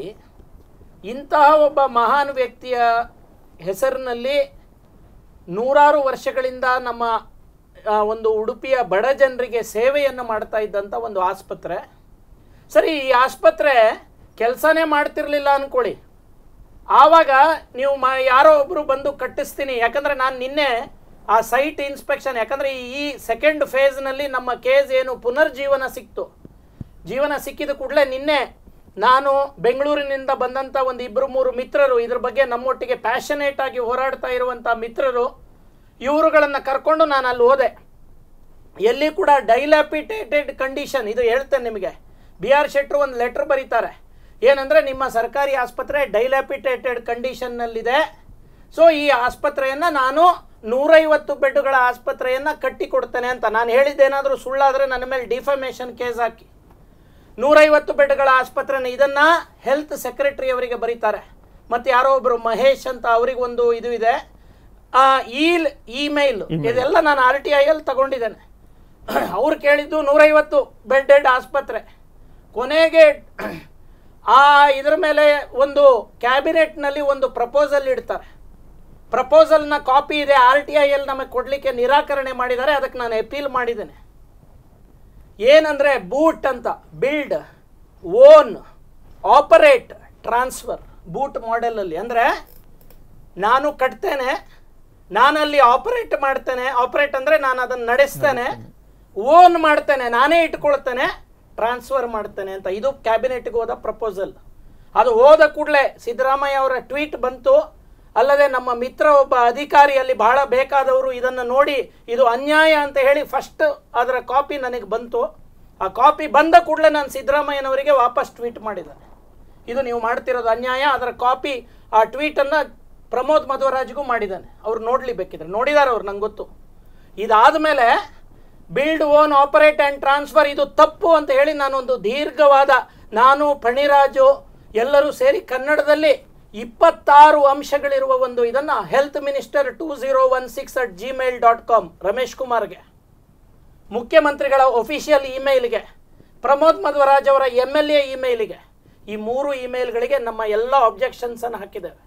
ಇಂತಹ ಒಬ್ಬ ಮಹಾನ್ ವ್ಯಕ್ತಿಯ ಹೆಸರಿನಲ್ಲಿ ನೂರಾರು ವರ್ಷಗಳಿಂದ ನಮ್ಮ ಒಂದು ಉಡುಪಿಯ ಬಡ ಜನರಿಗೆ ಸೇವೆಯನ್ನು ಮಾಡ್ತಾ ಇದ್ದಂಥ ಒಂದು ಆಸ್ಪತ್ರೆ ಸರಿ ಈ ಆಸ್ಪತ್ರೆ ಕೆಲಸನೇ ಮಾಡ್ತಿರ್ಲಿಲ್ಲ ಅಂದ್ಕೊಳ್ಳಿ ಆವಾಗ ನೀವು ಮ ಯಾರೋ ಒಬ್ಬರು ಬಂದು ಕಟ್ಟಿಸ್ತೀನಿ ಯಾಕಂದರೆ ನಾನು ನಿನ್ನೆ ಆ ಸೈಟ್ ಇನ್ಸ್ಪೆಕ್ಷನ್ ಯಾಕಂದರೆ ಈ ಸೆಕೆಂಡ್ ಫೇಸ್ನಲ್ಲಿ ನಮ್ಮ ಕೇಸ್ ಏನು ಪುನರ್ಜೀವನ ಸಿಕ್ತು ಜೀವನ ಸಿಕ್ಕಿದ ಕೂಡಲೇ ನಿನ್ನೆ ನಾನು ಬೆಂಗಳೂರಿನಿಂದ ಬಂದಂಥ ಒಂದು ಇಬ್ಬರು ಮೂರು ಮಿತ್ರರು ಇದ್ರ ಬಗ್ಗೆ ನಮ್ಮೊಟ್ಟಿಗೆ ಪ್ಯಾಷನೇಟ್ ಆಗಿ ಹೋರಾಡ್ತಾ ಇರುವಂಥ ಮಿತ್ರರು ಇವರುಗಳನ್ನು ಕರ್ಕೊಂಡು ನಾನು ಅಲ್ಲಿ ಹೋದೆ ಎಲ್ಲಿ ಕೂಡ ಡೈಲಾಪಿಟೇಟೆಡ್ ಕಂಡೀಷನ್ ಇದು ಹೇಳ್ತೇನೆ ನಿಮಗೆ ಬಿ ಆರ್ ಶೆಟ್ಟರು ಒಂದು ಲೆಟ್ರ್ ಬರೀತಾರೆ ಏನಂದರೆ ನಿಮ್ಮ ಸರ್ಕಾರಿ ಆಸ್ಪತ್ರೆ ಡೈಲಾಪಿಟೇಟೆಡ್ ಕಂಡೀಷನ್ನಲ್ಲಿದೆ ಸೊ ಈ ಆಸ್ಪತ್ರೆಯನ್ನು ನಾನು ನೂರೈವತ್ತು ಬೆಡ್ಗಳ ಆಸ್ಪತ್ರೆಯನ್ನು ಕಟ್ಟಿಕೊಡ್ತೇನೆ ಅಂತ ನಾನು ಹೇಳಿದ್ದೇನಾದರೂ ಸುಳ್ಳಾದರೆ ನನ್ನ ಮೇಲೆ ಡಿಫಮೇಷನ್ ಕೇಸ್ ಹಾಕಿ ನೂರೈವತ್ತು ಬೆಡ್ಗಳ ಆಸ್ಪತ್ರೆನ ಇದನ್ನು ಹೆಲ್ತ್ ಸೆಕ್ರೆಟರಿ ಅವರಿಗೆ ಬರೀತಾರೆ ಮತ್ತು ಯಾರೋ ಒಬ್ಬರು ಮಹೇಶ್ ಅಂತ ಅವರಿಗೊಂದು ಇದು ಇದೆ ಆ ಈಲ್ ಇಮೇಲ್ ಇದೆಲ್ಲ ನಾನು ಆರ್ ಟಿ ಐಯಲ್ಲಿ ತಗೊಂಡಿದ್ದೇನೆ ಅವ್ರು ಕೇಳಿದ್ದು ನೂರೈವತ್ತು ಬೆಡ್ಡೆಡ್ ಆಸ್ಪತ್ರೆ ಕೊನೆಗೆ ಆ ಇದರ ಮೇಲೆ ಒಂದು ಕ್ಯಾಬಿನೆಟ್ನಲ್ಲಿ ಒಂದು ಪ್ರಪೋಸಲ್ ಇಡ್ತಾರೆ ಪ್ರಪೋಸಲ್ನ ಕಾಪಿ ಇದೆ ಆರ್ ಟಿ ಐಯಲ್ಲಿ ನಮಗೆ ಕೊಡಲಿಕ್ಕೆ ನಿರಾಕರಣೆ ಮಾಡಿದ್ದಾರೆ ಅದಕ್ಕೆ ನಾನು ಅಪೀಲ್ ಮಾಡಿದ್ದೇನೆ ಏನಂದರೆ ಬೂಟ್ ಅಂತ build own operate transfer BOOT ಮಾಡೆಲಲ್ಲಿ ಅಂದರೆ ನಾನು ಕಟ್ತೇನೆ ನಾನಲ್ಲಿ ಆಪರೇಟ್ ಮಾಡ್ತೇನೆ ಆಪರೇಟ್ ಅಂದರೆ ನಾನು ಅದನ್ನು ನಡೆಸ್ತೇನೆ ಓನ್ ಮಾಡ್ತೇನೆ ನಾನೇ ಇಟ್ಕೊಳ್ತೇನೆ ಟ್ರಾನ್ಸ್ಫರ್ ಮಾಡ್ತೇನೆ ಅಂತ ಇದು ಕ್ಯಾಬಿನೆಟ್ಗೆ ಹೋದ ಪ್ರಪೋಸಲ್ ಅದು ಹೋದ ಕೂಡಲೇ ಸಿದ್ದರಾಮಯ್ಯ ಅವರ ಟ್ವೀಟ್ ಬಂತು ಅಲ್ಲದೆ ನಮ್ಮ ಮಿತ್ರ ಒಬ್ಬ ಅಧಿಕಾರಿಯಲ್ಲಿ ಬಹಳ ಬೇಕಾದವರು ಇದನ್ನು ನೋಡಿ ಇದು ಅನ್ಯಾಯ ಅಂತ ಹೇಳಿ ಫಸ್ಟ್ ಅದರ ಕಾಪಿ ನನಗೆ ಬಂತು ಆ ಕಾಪಿ ಬಂದ ಕೂಡಲೇ ನಾನು ಸಿದ್ದರಾಮಯ್ಯನವರಿಗೆ ವಾಪಸ್ ಟ್ವೀಟ್ ಮಾಡಿದ್ದಾನೆ ಇದು ನೀವು ಮಾಡ್ತಿರೋದು ಅನ್ಯಾಯ ಅದರ ಕಾಪಿ ಆ ಟ್ವೀಟನ್ನು ಪ್ರಮೋದ್ ಮಧ್ವರಾಜ್ಗೂ ಮಾಡಿದ್ದಾನೆ ಅವ್ರು ನೋಡಲಿ ಬೇಕಿದ್ರೆ ನೋಡಿದ್ದಾರೆ ಅವ್ರು ನಂಗೆ ಗೊತ್ತು ಇದಾದ ಮೇಲೆ build own operate and transfer ಇದು ತಪ್ಪು ಅಂತ ಹೇಳಿ ನಾನೊಂದು ದೀರ್ಘವಾದ ನಾನು ಫಣಿರಾಜು ಎಲ್ಲರೂ ಸೇರಿ ಕನ್ನಡದಲ್ಲಿ ಇಪ್ಪತ್ತಾರು ಅಂಶಗಳಿರುವ ಒಂದು ಇದನ್ನು health minister two zero one six at Gmail dot com Ramesh ಕುಮಾರ್ಗೆ ಮುಖ್ಯಮಂತ್ರಿಗಳ ಒಫಿಷಿಯಲ್ ಇಮೇಲ್ಗೆ ಪ್ರಮೋದ್ ಮಧ್ವರಾಜ್ ಅವರ ಎಮ್ ಎಲ್ ಎ ಇಮೇಲಿಗೆ ಈ ಮೂರು ಇಮೇಲ್ಗಳಿಗೆ ನಮ್ಮ ಎಲ್ಲ ಅಬ್ಜೆಕ್ಷನ್ಸನ್ನು ಹಾಕಿದ್ದೇವೆ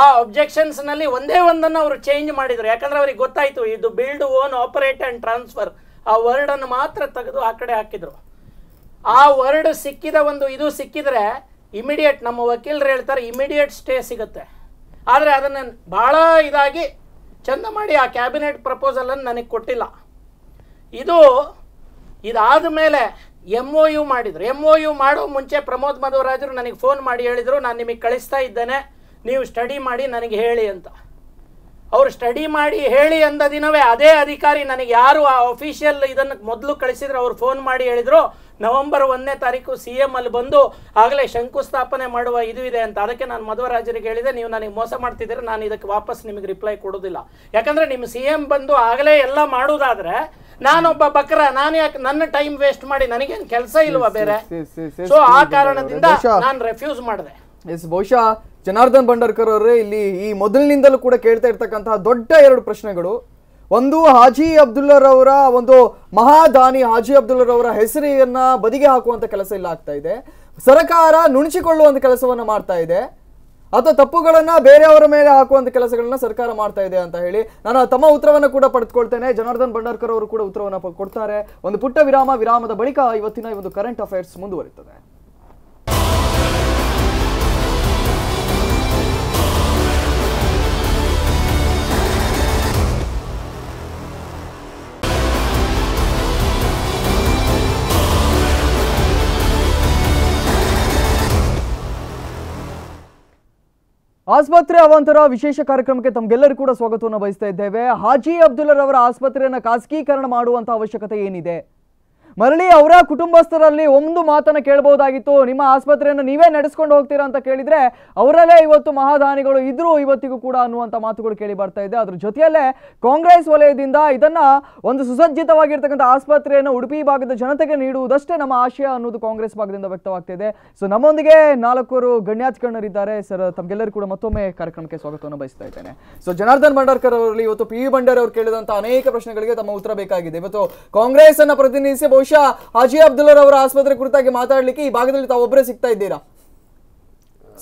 ಆ ಅಬ್ಜೆಕ್ಷನ್ಸ್ನಲ್ಲಿ ಒಂದೇ ಒಂದನ್ನು ಅವರು ಚೇಂಜ್ ಮಾಡಿದರು ಯಾಕಂದರೆ ಅವ್ರಿಗೆ ಗೊತ್ತಾಯಿತು ಇದು build own operate and transfer ಆ ವರ್ಡನ್ನು ಮಾತ್ರ ತೆಗೆದು ಆ ಕಡೆ ಹಾಕಿದರು ಆ ವರ್ಡ್ ಸಿಕ್ಕಿದ ಒಂದು ಇದು ಸಿಕ್ಕಿದರೆ ಇಮಿಡಿಯೇಟ್ ನಮ್ಮ ವಕೀಲರು ಹೇಳ್ತಾರೆ ಇಮಿಡಿಯೇಟ್ ಸ್ಟೇ ಸಿಗುತ್ತೆ ಆದರೆ ಅದನ್ನು ಭಾಳ ಇದಾಗಿ ಚಂದ ಮಾಡಿ ಆ ಕ್ಯಾಬಿನೆಟ್ ಪ್ರಪೋಸಲನ್ನು ನನಗೆ ಕೊಟ್ಟಿಲ್ಲ ಇದು ಇದಾದ ಮೇಲೆ ಎಮ್ ಒ ಯು ಮಾಡಿದರು ಎಮ್ ಒ ಯು ಮಾಡೋ ಮುಂಚೆ ಪ್ರಮೋದ್ ಮಧುರಾಜರು ನನಗೆ ಫೋನ್ ಮಾಡಿ ಹೇಳಿದರು ನಾನು ನಿಮಗೆ ಕಳಿಸ್ತಾ ಇದ್ದೇನೆ ನೀವು ಸ್ಟಡಿ ಮಾಡಿ ನನಗೆ ಹೇಳಿ ಅಂತ ಅವರು ಸ್ಟಡಿ ಮಾಡಿ ಹೇಳಿ ಅಂದ ದಿನವೇ ಅದೇ ಅಧಿಕಾರಿ ನನಗೆ ಯಾರು ಆ ಅಫಿಷಿಯಲ್ ಇದನ್ನು ಮೊದಲು ಕಳಿಸಿದ್ರೆ ಅವರು ಫೋನ್ ಮಾಡಿ ಹೇಳಿದರು ನವೆಂಬರ್ ಒಂದನೇ ತಾರೀಕು ಸಿ ಎಮ್ ಅಲ್ಲಿ ಬಂದು ಆಗಲೇ ಶಂಕುಸ್ಥಾಪನೆ ಮಾಡುವ ಇದು ಇದೆ ಅಂತ ಅದಕ್ಕೆ ನಾನು ಮಧ್ವರಾಜರಿಗೆ ಹೇಳಿದೆ ನೀವು ನನಗೆ ಮೋಸ ಮಾಡ್ತಿದ್ದೀರ ನಾನು ಇದಕ್ಕೆ ವಾಪಸ್ ನಿಮಗೆ ರಿಪ್ಲೈ ಕೊಡೋದಿಲ್ಲ ಯಾಕಂದರೆ ನಿಮ್ಮ ಸಿ ಎಮ್ ಬಂದು ಆಗಲೇ ಎಲ್ಲ ಮಾಡೋದಾದರೆ ನಾನೊಬ್ಬ ಬಕ್ರ ನಾನು ಯಾಕೆ ನನ್ನ ಟೈಮ್ ವೇಸ್ಟ್ ಮಾಡಿ ನನಗೇನು ಕೆಲಸ ಇಲ್ವಾ ಬೇರೆ ಸೊ ಆ ಕಾರಣದಿಂದ ನಾನು ರೆಫ್ಯೂಸ್ ಮಾಡಿದೆ ಎಸ್ ಬಹುಶಃ ಜನಾರ್ದನ್ ಭಂಡಾರ್ಕರ್ ಅವರೇ ಇಲ್ಲಿ ಈ ಮೊದಲಿನಿಂದಲೂ ಕೂಡ ಕೇಳ್ತಾ ಇರ್ತಕ್ಕಂತಹ ದೊಡ್ಡ ಎರಡು ಪ್ರಶ್ನೆಗಳು ಒಂದು ಹಾಜಿ ಅಬ್ದುಲ್ಲರವರ ಒಂದು ಮಹಾದಾನಿ ಹಾಜಿ ಅಬ್ದುಲ್ಲರವರ ಹೆಸರಿಯನ್ನ ಬದಿಗೆ ಹಾಕುವಂತ ಕೆಲಸ ಇಲ್ಲ ಆಗ್ತಾ ಇದೆ ಸರಕಾರ ನುಣಚಿಕೊಳ್ಳುವಂತ ಕೆಲಸವನ್ನ ಮಾಡ್ತಾ ಇದೆ ಅಥವಾ ತಪ್ಪುಗಳನ್ನ ಬೇರೆಯವರ ಮೇಲೆ ಹಾಕುವಂತ ಕೆಲಸಗಳನ್ನ ಸರ್ಕಾರ ಮಾಡ್ತಾ ಇದೆ ಅಂತ ಹೇಳಿ ನಾನು ತಮ್ಮ ಉತ್ತರವನ್ನ ಕೂಡ ಪಡೆದುಕೊಳ್ತೇನೆ ಜನಾರ್ದನ್ ಭಂಡಾರ್ಕರ್ ಅವರು ಕೂಡ ಉತ್ತರವನ್ನು ಕೊಡ್ತಾರೆ ಒಂದು ಪುಟ್ಟ ವಿರಾಮ ವಿರಾಮದ ಬಳಿಕ ಇವತ್ತಿನ ಒಂದು ಕರೆಂಟ್ ಅಫೇರ್ಸ್ ಮುಂದುವರಿತದೆ ಆಸ್ಪತ್ರೆ ಅವಾಂತರ ವಿಶೇಷ ಕಾರ್ಯಕ್ರಮಕ್ಕೆ ತಮಗೆಲ್ಲರೂ ಕೂಡ ಸ್ವಾಗತವನ್ನು ಬಯಸ್ತಾ ಇದ್ದೇವೆ ಹಾಜಿ ಅಬ್ದುಲ್ಲರವರ ಆಸ್ಪತ್ರೆಯನ್ನು ಖಾಸಗೀಕರಣ ಮಾಡುವಂತಹ ಅವಶ್ಯಕತೆ ಏನಿದೆ ಮರಳಿ ಅವರ ಕುಟುಂಬಸ್ಥರಲ್ಲಿ ಒಂದು ಮಾತನ್ನು ಕೇಳಬಹುದಾಗಿತ್ತು ನಿಮ್ಮ ಆಸ್ಪತ್ರೆಯನ್ನು ನೀವೇ ನಡೆಸ್ಕೊಂಡು ಹೋಗ್ತೀರಾ ಅಂತ ಕೇಳಿದ್ರೆ ಅವರಲ್ಲೇ ಇವತ್ತು ಮಹಾದಾನಿಗಳು ಇದ್ರು ಇವತ್ತಿಗೂ ಕೂಡ ಅನ್ನುವಂಥ ಮಾತುಗಳು ಕೇಳಿ ಬರ್ತಾ ಇದೆ ಅದ್ರ ಜೊತೆಯಲ್ಲೇ ಕಾಂಗ್ರೆಸ್ ವಲಯದಿಂದ ಇದನ್ನ ಒಂದು ಸುಸಜ್ಜಿತವಾಗಿರ್ತಕ್ಕಂಥ ಆಸ್ಪತ್ರೆಯನ್ನು ಉಡುಪಿ ಭಾಗದ ಜನತೆಗೆ ನೀಡುವುದಷ್ಟೇ ನಮ್ಮ ಆಶಯ ಅನ್ನೋದು ಕಾಂಗ್ರೆಸ್ ಭಾಗದಿಂದ ವ್ಯಕ್ತವಾಗ್ತಾ ಇದೆ ಸೊ ನಮ್ಮೊಂದಿಗೆ ನಾಲ್ಕರು ಗಣ್ಯಾಧಿಕರಣರಿದ್ದಾರೆ ಸರ್ ತಮಗೆಲ್ಲರೂ ಕೂಡ ಮತ್ತೊಮ್ಮೆ ಕಾರ್ಯಕ್ರಮಕ್ಕೆ ಸ್ವಾಗತವನ್ನು ಬಯಸ್ತಾ ಇದ್ದೇನೆ ಸೊ ಜನಾರ್ದನ್ ಭಂಡಾರ್ಕರ್ ಅವರಲ್ಲಿ ಇವತ್ತು ಪಿ ಯು ಭಂಡಾರ್ ಅವರು ಕೇಳಿದಂತಹ ಅನೇಕ ಪ್ರಶ್ನೆಗಳಿಗೆ ತಮ್ಮ ಉತ್ತರ ಬೇಕಾಗಿದೆ ಇವತ್ತು ಕಾಂಗ್ರೆಸ್ ಅನ್ನ ಪ್ರತಿನಿಧಿಸಿ ಬಹುಶಃ ಶಾ ಅಜಯ್ ಅಬ್ದುಲ್ಲರ್ ಅವರ ಆಸ್ಪತ್ರೆ ಕುರಿತಾಗಿ ಮಾತಾಡಲಿಕ್ಕೆ ಈ ಭಾಗದಲ್ಲಿ ಒಬ್ಬರೇ ಸಿಗ್ತಾ ಇದ್ದೀರಾ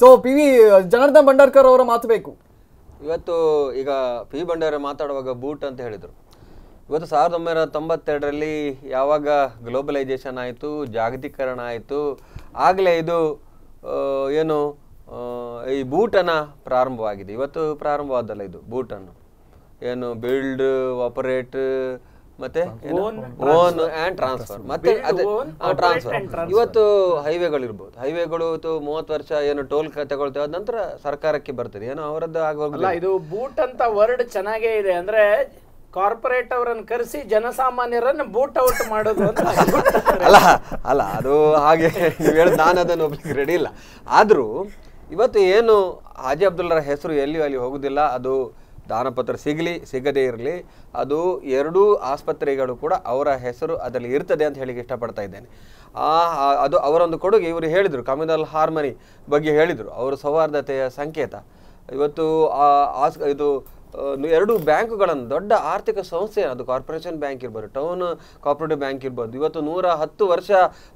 so P V Janardhan Bhandarkar ಅವರ ಮಾತು ಬೇಕು ಇವತ್ತು ಈಗ ಪಿ ವಿ ಭಂಡಾರ ಮಾತಾಡುವಾಗ ಬೂಟ್ ಅಂತ ಹೇಳಿದರು ಇವತ್ತು ಸಾವಿರದ ಒಂಬೈನೂರ ತೊಂಬತ್ತೆರಡರಲ್ಲಿ ಯಾವಾಗ ಗ್ಲೋಬಲೈಸೇಷನ್ ಆಯಿತು ಜಾಗತೀಕರಣ ಆಯಿತು ಆಗಲೇ ಇದು ಏನು ಈ ಬೂಟನ್ನು ಪ್ರಾರಂಭವಾಗಿದೆ ಇವತ್ತು ಪ್ರಾರಂಭವಾದಲ್ಲ ಇದು ಬೂಟನ್ನು ಏನು ಬಿಲ್ಡ್ ಆಪರೇಟ್ ಮತ್ತೆ ಓನ್ ಅಂಡ್ ಟ್ರಾನ್ಸ್ಫರ್ ಮತ್ತೆ ಟ್ರಾನ್ಸ್ಫರ್ ಇವತ್ತು ಹೈವೇಗಳು ಇರ್ಬೋದು ಹೈವೇಗಳು ಮೂವತ್ತು ವರ್ಷ ಏನು ಟೋಲ್ ತಗೊಳ್ತೇವೆ ಅದ ನಂತರ ಸರ್ಕಾರಕ್ಕೆ ಬರ್ತದೆ ಏನೋ ಅವರದ್ದು ಆಗೋಲ್ಲ ಇದು ಬೂಟ್ ಅಂತ ವರ್ಡ್ ಚೆನ್ನಾಗೇ ಇದೆ ಅಂದ್ರೆ ಕಾರ್ಪೊರೇಟ್ ಅವರನ್ನು ಕರೆಸಿ ಜನಸಾಮಾನ್ಯರನ್ನ ಬೂಟ್ ಔಟ್ ಮಾಡೋದು ಅಂತ ಅಲ್ಲ ಅಲ್ಲ ಅದು ಹಾಗೆ ನೀವು ಹೇಳಿ ನಾನು ಅದನ್ನು ಒಪ್ಪಿಗೆ ರೆಡಿ ಇಲ್ಲ ಆದರೂ ಇವತ್ತು ಏನು ಹಾಜಿ ಅಬ್ದುಲ್ಲರ ಹೆಸರು ಎಲ್ಲಿ ಅಲ್ಲಿ ಹೋಗುದಿಲ್ಲ ಅದು ದಾನಪತ್ರ ಸಿಗಲಿ ಸಿಗದೇ ಇರಲಿ ಅದು ಎರಡೂ ಆಸ್ಪತ್ರೆಗಳು ಕೂಡ ಅವರ ಹೆಸರು ಅದರಲ್ಲಿ ಇರ್ತದೆ ಅಂತ ಹೇಳಿ ಇಷ್ಟಪಡ್ತಾ ಇದ್ದೇನೆ ಆ ಅದು ಅವರೊಂದು ಕೊಡುಗೆ ಇವರು ಹೇಳಿದರು ಕಮ್ಯುನಲ್ ಹಾರ್ಮನಿ ಬಗ್ಗೆ ಹೇಳಿದರು ಅವರ ಸೌಹಾರ್ದತೆಯ ಸಂಕೇತ ಇವತ್ತು ಆಸ್ ಇದು ಎರಡು ಬ್ಯಾಂಕುಗಳನ್ನು ದೊಡ್ಡ ಆರ್ಥಿಕ ಸಂಸ್ಥೆ ಅದು ಕಾರ್ಪೊರೇಷನ್ ಬ್ಯಾಂಕ್ ಇರ್ಬೋದು ಟೌನ್ ಕೋಆಪರೇಟಿವ್ ಬ್ಯಾಂಕ್ ಇರ್ಬೋದು ಇವತ್ತು ನೂರ ಹತ್ತು ವರ್ಷ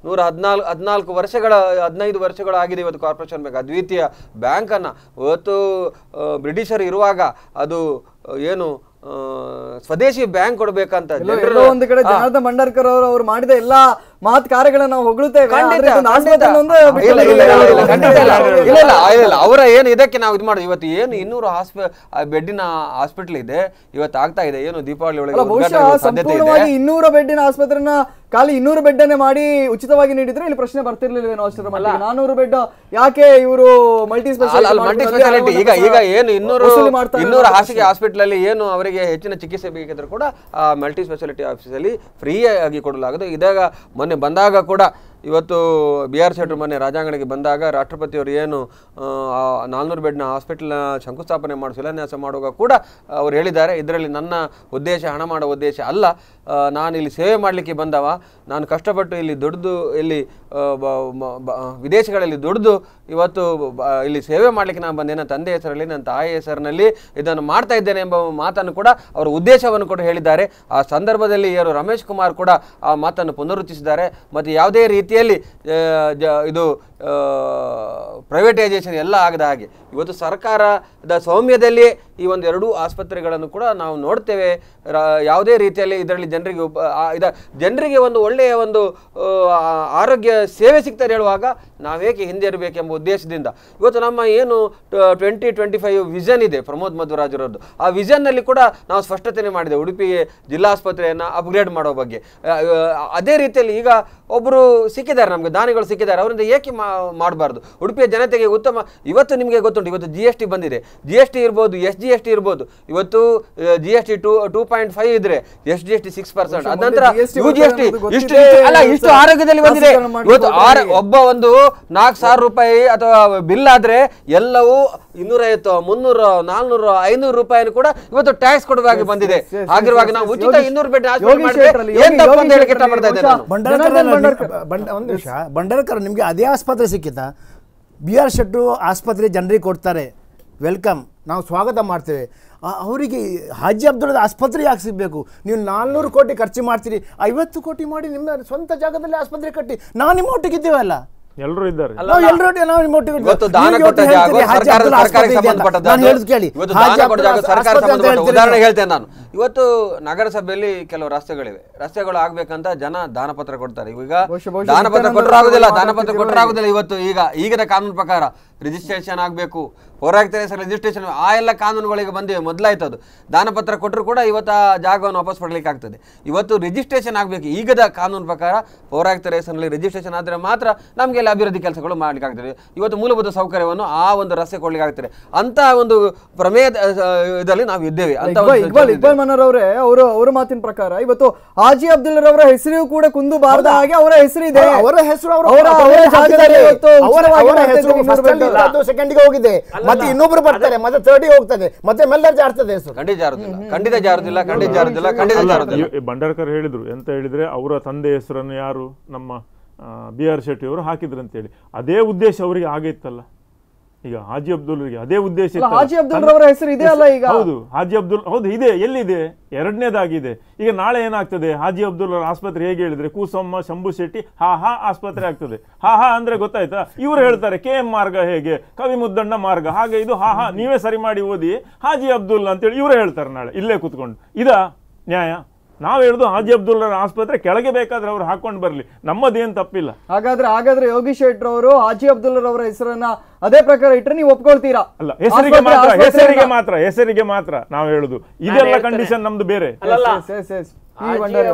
ನೂರ ಹದಿನಾಲ್ಕು ಹದಿನಾಲ್ಕು ವರ್ಷಗಳ ಹದಿನೈದು ವರ್ಷಗಳಾಗಿದೆ ಇವತ್ತು ಕಾರ್ಪೊರೇಷನ್ ಬ್ಯಾಂಕ್ ಅದ್ವಿತೀಯ ಬ್ಯಾಂಕನ್ನು ಇವತ್ತು ಬ್ರಿಟಿಷರು ಇರುವಾಗ ಅದು ಏನು ಸ್ವದೇಶಿ ಬ್ಯಾಂಕ್ ಕೊಡಬೇಕಂತ ಒಂದು ಕಡೆ ಮಂಡರ್ಕರ್ ಅವರು ಅವರು ಮಾಡಿದ ಎಲ್ಲಾ ಮಾತ್ ಕಾರ್ಯಗಳನ್ನ ನಾವು ಹೊಗಳುತ್ತೇವೆ ಅವರ ಏನು ಇದಕ್ಕೆ ನಾವು ಇದು ಮಾಡೋದು ಇವತ್ತು ಏನು ಇನ್ನೂರು ಬೆಡ್ಡಿನ ಹಾಸ್ಪಿಟಲ್ ಇದೆ ಇವತ್ತು ಆಗ್ತಾ ಇದೆ ಏನು ದೀಪಾವಳಿ ಒಳಗೆ ಬಹುಶಃ ಸಂಪೂರ್ಣವಾಗಿ ಇನ್ನೂರ ಬೆಡ್ಡಿನ ಆಸ್ಪತ್ರೆನ ಖಾಲಿ ಇನ್ನೂರು ಬೆಡ್ ಅನ್ನೇ ಮಾಡಿ ಉಚಿತವಾಗಿ ನೀಡಿದ್ರೆ ಇಲ್ಲಿ ಪ್ರಶ್ನೆ ಬರ್ತಿರ್ಲಿಲ್ವೇನೋ ಅಷ್ಟರ ಮಟ್ಟ ನಾನೂರು ಬೆಡ್ ಯಾಕೆ ಇವರು ಮಲ್ಟಿ ಸ್ಪೆಷಾಲಿಟಿ ಈಗ ಈಗ ಏನು ಇನ್ನೂರು ಇನ್ನೂರು ಹಾಸಿಗೆ ಹಾಸ್ಪಿಟಲ್ ಅಲ್ಲಿ ಏನು ಅವರಿಗೆ ಹೆಚ್ಚಿನ ಚಿಕಿತ್ಸೆ ಬೇಕಿದ್ರು ಕೂಡ ಮಲ್ಟಿ ಸ್ಪೆಷಾಲಿಟಿ ಆಫೀಸಲ್ಲಿ ಫ್ರೀ ಆಗಿ ಕೊಡಲಾಗುತ್ತೆ ಇದಾಗ ಬಂದಾಗ ಕೂಡ ಇವತ್ತು ಬಿ ಆರ್ ಶೆಟ್ರು ಮೊನ್ನೆ ರಾಜಾಂಗಣಕ್ಕೆ ಬಂದಾಗ ರಾಷ್ಟ್ರಪತಿಯವರು ಏನು ನಾಲ್ನೂರು ಬೆಡ್ನ ಹಾಸ್ಪಿಟಲ್ನ ಶಂಕುಸ್ಥಾಪನೆ ಮಾಡಿ ಶಿಲಾನ್ಯಾಸ ಮಾಡುವಾಗ ಕೂಡ ಅವರು ಹೇಳಿದ್ದಾರೆ ಇದರಲ್ಲಿ ನನ್ನ ಉದ್ದೇಶ ಹಣ ಮಾಡೋ ಉದ್ದೇಶ ಅಲ್ಲ ನಾನು ಇಲ್ಲಿ ಸೇವೆ ಮಾಡಲಿಕ್ಕೆ ಬಂದವ ನಾನು ಕಷ್ಟಪಟ್ಟು ಇಲ್ಲಿ ದುಡ್ದು ಇಲ್ಲಿ ವಿದೇಶಗಳಲ್ಲಿ ದುಡ್ದು ಇವತ್ತು ಇಲ್ಲಿ ಸೇವೆ ಮಾಡಲಿಕ್ಕೆ ನಾನು ಬಂದೆ ನನ್ನ ತಂದೆ ಹೆಸರಲ್ಲಿ ನನ್ನ ತಾಯಿ ಹೆಸರಿನಲ್ಲಿ ಇದನ್ನು ಮಾಡ್ತಾ ಇದ್ದೇನೆ ಎಂಬ ಮಾತನ್ನು ಕೂಡ ಅವರ ಉದ್ದೇಶವನ್ನು ಕೂಡ ಹೇಳಿದ್ದಾರೆ ಆ ಸಂದರ್ಭದಲ್ಲಿ ಯಾರು ರಮೇಶ್ ಕುಮಾರ್ ಕೂಡ ಆ ಮಾತನ್ನು ಪುನರುಚ್ಚಿಸಿದ್ದಾರೆ ಮತ್ತು ಯಾವುದೇ ರೀತಿ ರೀತಿಯಲ್ಲಿ ಇದು ಪ್ರೈವೇಟೈಸೇಷನ್ ಎಲ್ಲ ಆಗದ ಹಾಗೆ ಇವತ್ತು ಸರ್ಕಾರ ದ ಸೌಮ್ಯದಲ್ಲಿ ಈ ಒಂದು ಎರಡೂ ಆಸ್ಪತ್ರೆಗಳನ್ನು ಕೂಡ ನಾವು ನೋಡ್ತೇವೆ ಯಾವುದೇ ರೀತಿಯಲ್ಲಿ ಇದರಲ್ಲಿ ಜನರಿಗೆ ಉಪ ಇದ ಜನರಿಗೆ ಒಂದು ಒಳ್ಳೆಯ ಒಂದು ಆರೋಗ್ಯ ಸೇವೆ ಸಿಗ್ತಾರೆ ಹೇಳುವಾಗ ನಾವೇಕೆ ಹಿಂದೆ ಇರಬೇಕೆಂಬ ಉದ್ದೇಶದಿಂದ ಇವತ್ತು ನಮ್ಮ ಏನು ಟ್ವೆಂಟಿ ಟ್ವೆಂಟಿ ಫೈವ್ ವಿಷನ್ ಇದೆ ಪ್ರಮೋದ್ ಮಧ್ವರಾಜರದ್ದು ಆ ವಿಷನ್ನಲ್ಲಿ ಕೂಡ ನಾವು ಸ್ಪಷ್ಟತೆ ಮಾಡಿದೆ ಉಡುಪಿ ಜಿಲ್ಲಾಸ್ಪತ್ರೆಯನ್ನು ಅಪ್ಗ್ರೇಡ್ ಮಾಡೋ ಬಗ್ಗೆ ಅದೇ ರೀತಿಯಲ್ಲಿ ಈಗ ಒಬ್ಬರು ಸಿಕ್ಕಿದ್ದಾರೆ ನಮಗೆ ದಾನಿಗಳು ಸಿಕ್ಕಿದ್ದಾರೆ ಅವರಿಂದ ಏಕೆ ಮಾಡಬಾರ್ದು ಉಡುಪಿಯ ಜನತೆಗೆ ಉತ್ತಮ ಇವತ್ತು ನಿಮಗೆ ಗೊತ್ತುಂಟು ಇವತ್ತು ಜಿ ಎಸ್ ಟಿ ಬಂದಿದೆ ಜಿ ಎಸ್ ಟಿ ಇರ್ಬೋದು ಎಸ್ ಜಿ ಎಸ್ ಟಿ ಇರ್ಬೋದು ಇವತ್ತು G S T two two point five ಇದ್ರೆ S G S T six percent ಅದ ನಂತರ ಯು ಜಿ ಎಸ್ ಟಿ ಇಷ್ಟು ಅಲ್ಲ ಇಷ್ಟು ಆರೋಗ್ಯದಲ್ಲಿ ಬಂದಿದೆ ಇವತ್ತು ಒಬ್ಬ ಒಂದು ನಾಲ್ಕು ಸಾವಿರ ರೂಪಾಯಿ ಅಥವಾ ಬಿಲ್ ಆದ್ರೆ ಎಲ್ಲವೂ ಐವತ್ತು ಮುನ್ನೂರು ನಾಲ್ನೂರು ಐನೂರು ರೂಪಾಯಿ ಕೂಡ ಇವತ್ತು ಟ್ಯಾಕ್ಸ್ ಕೊಡುವಾಗಿ ಬಂದಿದೆ ಆಗಿರುವಾಗ ನಾವು ಉಚಿತ ಇನ್ನೂರು ಬೆಡ್ ನಿಮ್ಗೆ ಅದೇ ಆಸ್ಪತ್ರೆ ಸಿಕ್ಕಿತ ಬಿ ಆರ್ ಶೆಟ್ಟರು ಆಸ್ಪತ್ರೆ ಜನರಿಗೆ ಕೊಡ್ತಾರೆ ವೆಲ್ಕಮ್ ನಾವು ಸ್ವಾಗತ ಮಾಡ್ತೇವೆ ಅವರಿಗೆ ಹಾಜಿ ಅಬ್ದುಲ್ಲದ ಆಸ್ಪತ್ರೆ ಯಾಕೆ ಸಿಗಬೇಕು ನೀವು ನಾಲ್ನೂರು ಕೋಟಿ ಖರ್ಚು ಮಾಡ್ತೀರಿ ಐವತ್ತು ಕೋಟಿ ಮಾಡಿ ನಿಮ್ಮ ಸ್ವಂತ ಜಾಗದಲ್ಲಿ ಆಸ್ಪತ್ರೆ ಕಟ್ಟಿ ನಾವು ನಿಮ್ಮ ಒಟ್ಟಿಗಿದ್ದೇವಲ್ಲ ಎಲ್ಲರೂ ಇದ್ದಾರೆ ನಾವು ಎಲ್ಲರೂ ನಾವು ನಿಮ್ಮ ಒಟ್ಟಿಗೆ ಹೇಳ್ತೇನೆ ನಾನು ಇವತ್ತು ನಗರಸಭೆಯಲ್ಲಿ ಕೆಲವು ರಸ್ತೆಗಳಿವೆ ರಸ್ತೆಗಳು ಆಗ್ಬೇಕಂತ ಜನ ದಾನಪತ್ರ ಕೊಡ್ತಾರೆ ಈಗ ದಾನಪತ್ರ ಕೊಟ್ಟರು ಆಗುದಿಲ್ಲ ದಾನಪತ್ರ ಆಗುದಿಲ್ಲ ಇವತ್ತು ಈಗ ಈಗಿನ ಕಾನೂನು ಪ್ರಕಾರ ರಿಜಿಸ್ಟ್ರೇಷನ್ ಆಗಬೇಕು ಹೋರಾಗ್ತಾರೆ ಸರ್ ರಿಜಿಸ್ಟ್ರೇಷನ್ ಆ ಎಲ್ಲ ಕಾನೂನುಗಳಿಗೆ ಬಂದಿವೆ ಮೊದಲಾಯ್ತು ಅದು ದಾನಪತ್ರ ಕೊಟ್ಟರು ಕೂಡ ಇವತ್ತು ಆ ಜಾಗವನ್ನು ವಾಪಸ್ ಆಗ್ತದೆ ಇವತ್ತು ರಿಜಿಸ್ಟ್ರೇಷನ್ ಆಗಬೇಕು ಈಗದ ಕಾನೂನು ಪ್ರಕಾರ ಹೋರಾಗ್ತಾರೆ ಸರಲ್ಲಿ ರಿಜಿಸ್ಟ್ರೇಷನ್ ಆದರೆ ಮಾತ್ರ ನಮಗೆ ಎಲ್ಲ ಅಭಿವೃದ್ಧಿ ಕೆಲಸಗಳು ಆಗ್ತದೆ ಇವತ್ತು ಮೂಲಭೂತ ಸೌಕರ್ಯವನ್ನು ಆ ಒಂದು ರಸ್ತೆ ಆಗ್ತದೆ ಅಂತ ಒಂದು ಪ್ರಮೇಯದ ಇದರಲ್ಲಿ ನಾವು ಇದ್ದೇವೆ ಅಂತ ಇಕ್ಬಾಲ್ ಇಕ್ಬಾಲ್ ಮನರ್ ಅವರೇ ಅವರು ಅವರ ಮಾತಿನ ಪ್ರಕಾರ ಇವತ್ತು ಹಾಜಿ ಅಬ್ದುಲ್ ರವರ ಹೆಸರು ಕೂಡ ಕುಂದು ಬಾರದ ಹಾಗೆ ಅವರ ಹೆಸರು ಇದೆ ಅವರ ಹೆಸರು ಅವರ ಅದು ಗೆ ಹೋಗಿದೆ ಮತ್ತೆ ಇನ್ನೊಬ್ರು ಬರ್ತಾರೆ ಮತ್ತೆ ತರ್ಡಿಗೆ ಹೋಗ್ತದೆ ಮತ್ತೆ ಮೆಲ್ಲರ್ ಜಾರ್ತದೆ ಖಂಡಿತ ಖಂಡಿತ ಜಾರ್ದಿಲ್ಲ ಖಂಡಿತ ಜಾರುದಿಲ್ಲ ಖಂಡಿತ ಜಾರುದಿಲ್ಲ ಬಂಡಾರ್ಕರ್ ಹೇಳಿದ್ರು ಎಂತ ಹೇಳಿದ್ರೆ ಅವರ ತಂದೆ ಹೆಸರನ್ನು ಯಾರು ನಮ್ಮ ಬಿ ಆರ್ ಶೆಟ್ಟಿ ಅವರು ಹಾಕಿದ್ರು ಅಂತ ಹೇಳಿ ಅದೇ ಉದ್ದೇಶ ಅವರಿಗೆ ಆಗೈತಲ್ಲ ಈಗ ಹಾಜಿ ಅಬ್ದುಲ್ ಅದೇ ಉದ್ದೇಶ ಹಾಜಿ ಅಬ್ದುಲ್ ಹೆಸರು ಇದೆ ಅಲ್ಲ ಈಗ ಹೌದು ಹಾಜಿ ಅಬ್ದುಲ್ ಹೌದು ಇದೆ ಎಲ್ಲಿದೆ ಎರಡನೇದಾಗಿದೆ ಈಗ ನಾಳೆ ಏನಾಗ್ತದೆ ಹಾಜಿ ಅಬ್ದುಲ್ ಆಸ್ಪತ್ರೆ ಹೇಗೆ ಹೇಳಿದ್ರೆ ಕೂಸಮ್ಮ ಶಂಭು ಶೆಟ್ಟಿ ಹಾ ಹಾ ಆಸ್ಪತ್ರೆ ಆಗ್ತದೆ ಹಾ ಹಾ ಅಂದ್ರೆ ಗೊತ್ತಾಯ್ತಾ ಇವರು ಹೇಳ್ತಾರೆ ಕೆ ಎಂ ಮಾರ್ಗ ಹೇಗೆ ಕವಿ ಮುದ್ದಣ್ಣ ಮಾರ್ಗ ಹಾಗೆ ಇದು ಹಾ ಹಾ ನೀವೇ ಸರಿ ಮಾಡಿ ಓದಿ ಹಾಜಿ ಅಬ್ದುಲ್ ಅಂತೇಳಿ ಇವರು ಹೇಳ್ತಾರೆ ನಾಳೆ ಇಲ್ಲೇ ಕುತ್ಕೊಂಡು ಇದ ನ್ಯಾಯ ನಾವು ಹೇಳುದು ಹಾಜಿ ಅಬ್ದುಲ್ರ ಆಸ್ಪತ್ರೆ ಕೆಳಗೆ ಬೇಕಾದ್ರೆ ಅವ್ರು ಹಾಕೊಂಡು ಬರಲಿ ನಮ್ಮದೇನು ತಪ್ಪಿಲ್ಲ ಹಾಗಾದ್ರೆ ಹಾಗಾದ್ರೆ ಯೋಗಿ ಯೋಗೀಶ್ ಅವರು ಹಾಜಿ ಅಬ್ದುಲ್ಲರ್ ಅವರ ಹೆಸರನ್ನ ಅದೇ ಪ್ರಕಾರ ಇಟ್ಟರೆ ನೀವು ಒಪ್ಕೊಳ್ತೀರಾ ಅಲ್ಲ ಹೆಸರಿಗೆ ಮಾತ್ರ ಹೆಸರಿಗೆ ಮಾತ್ರ ಹೆಸರಿಗೆ ಮಾತ್ರ ನಾವು ಹೇಳುದು ಇದೆಲ್ಲ ಕಂಡೀಷನ್ ನಮ್ದು ಬೇರೆ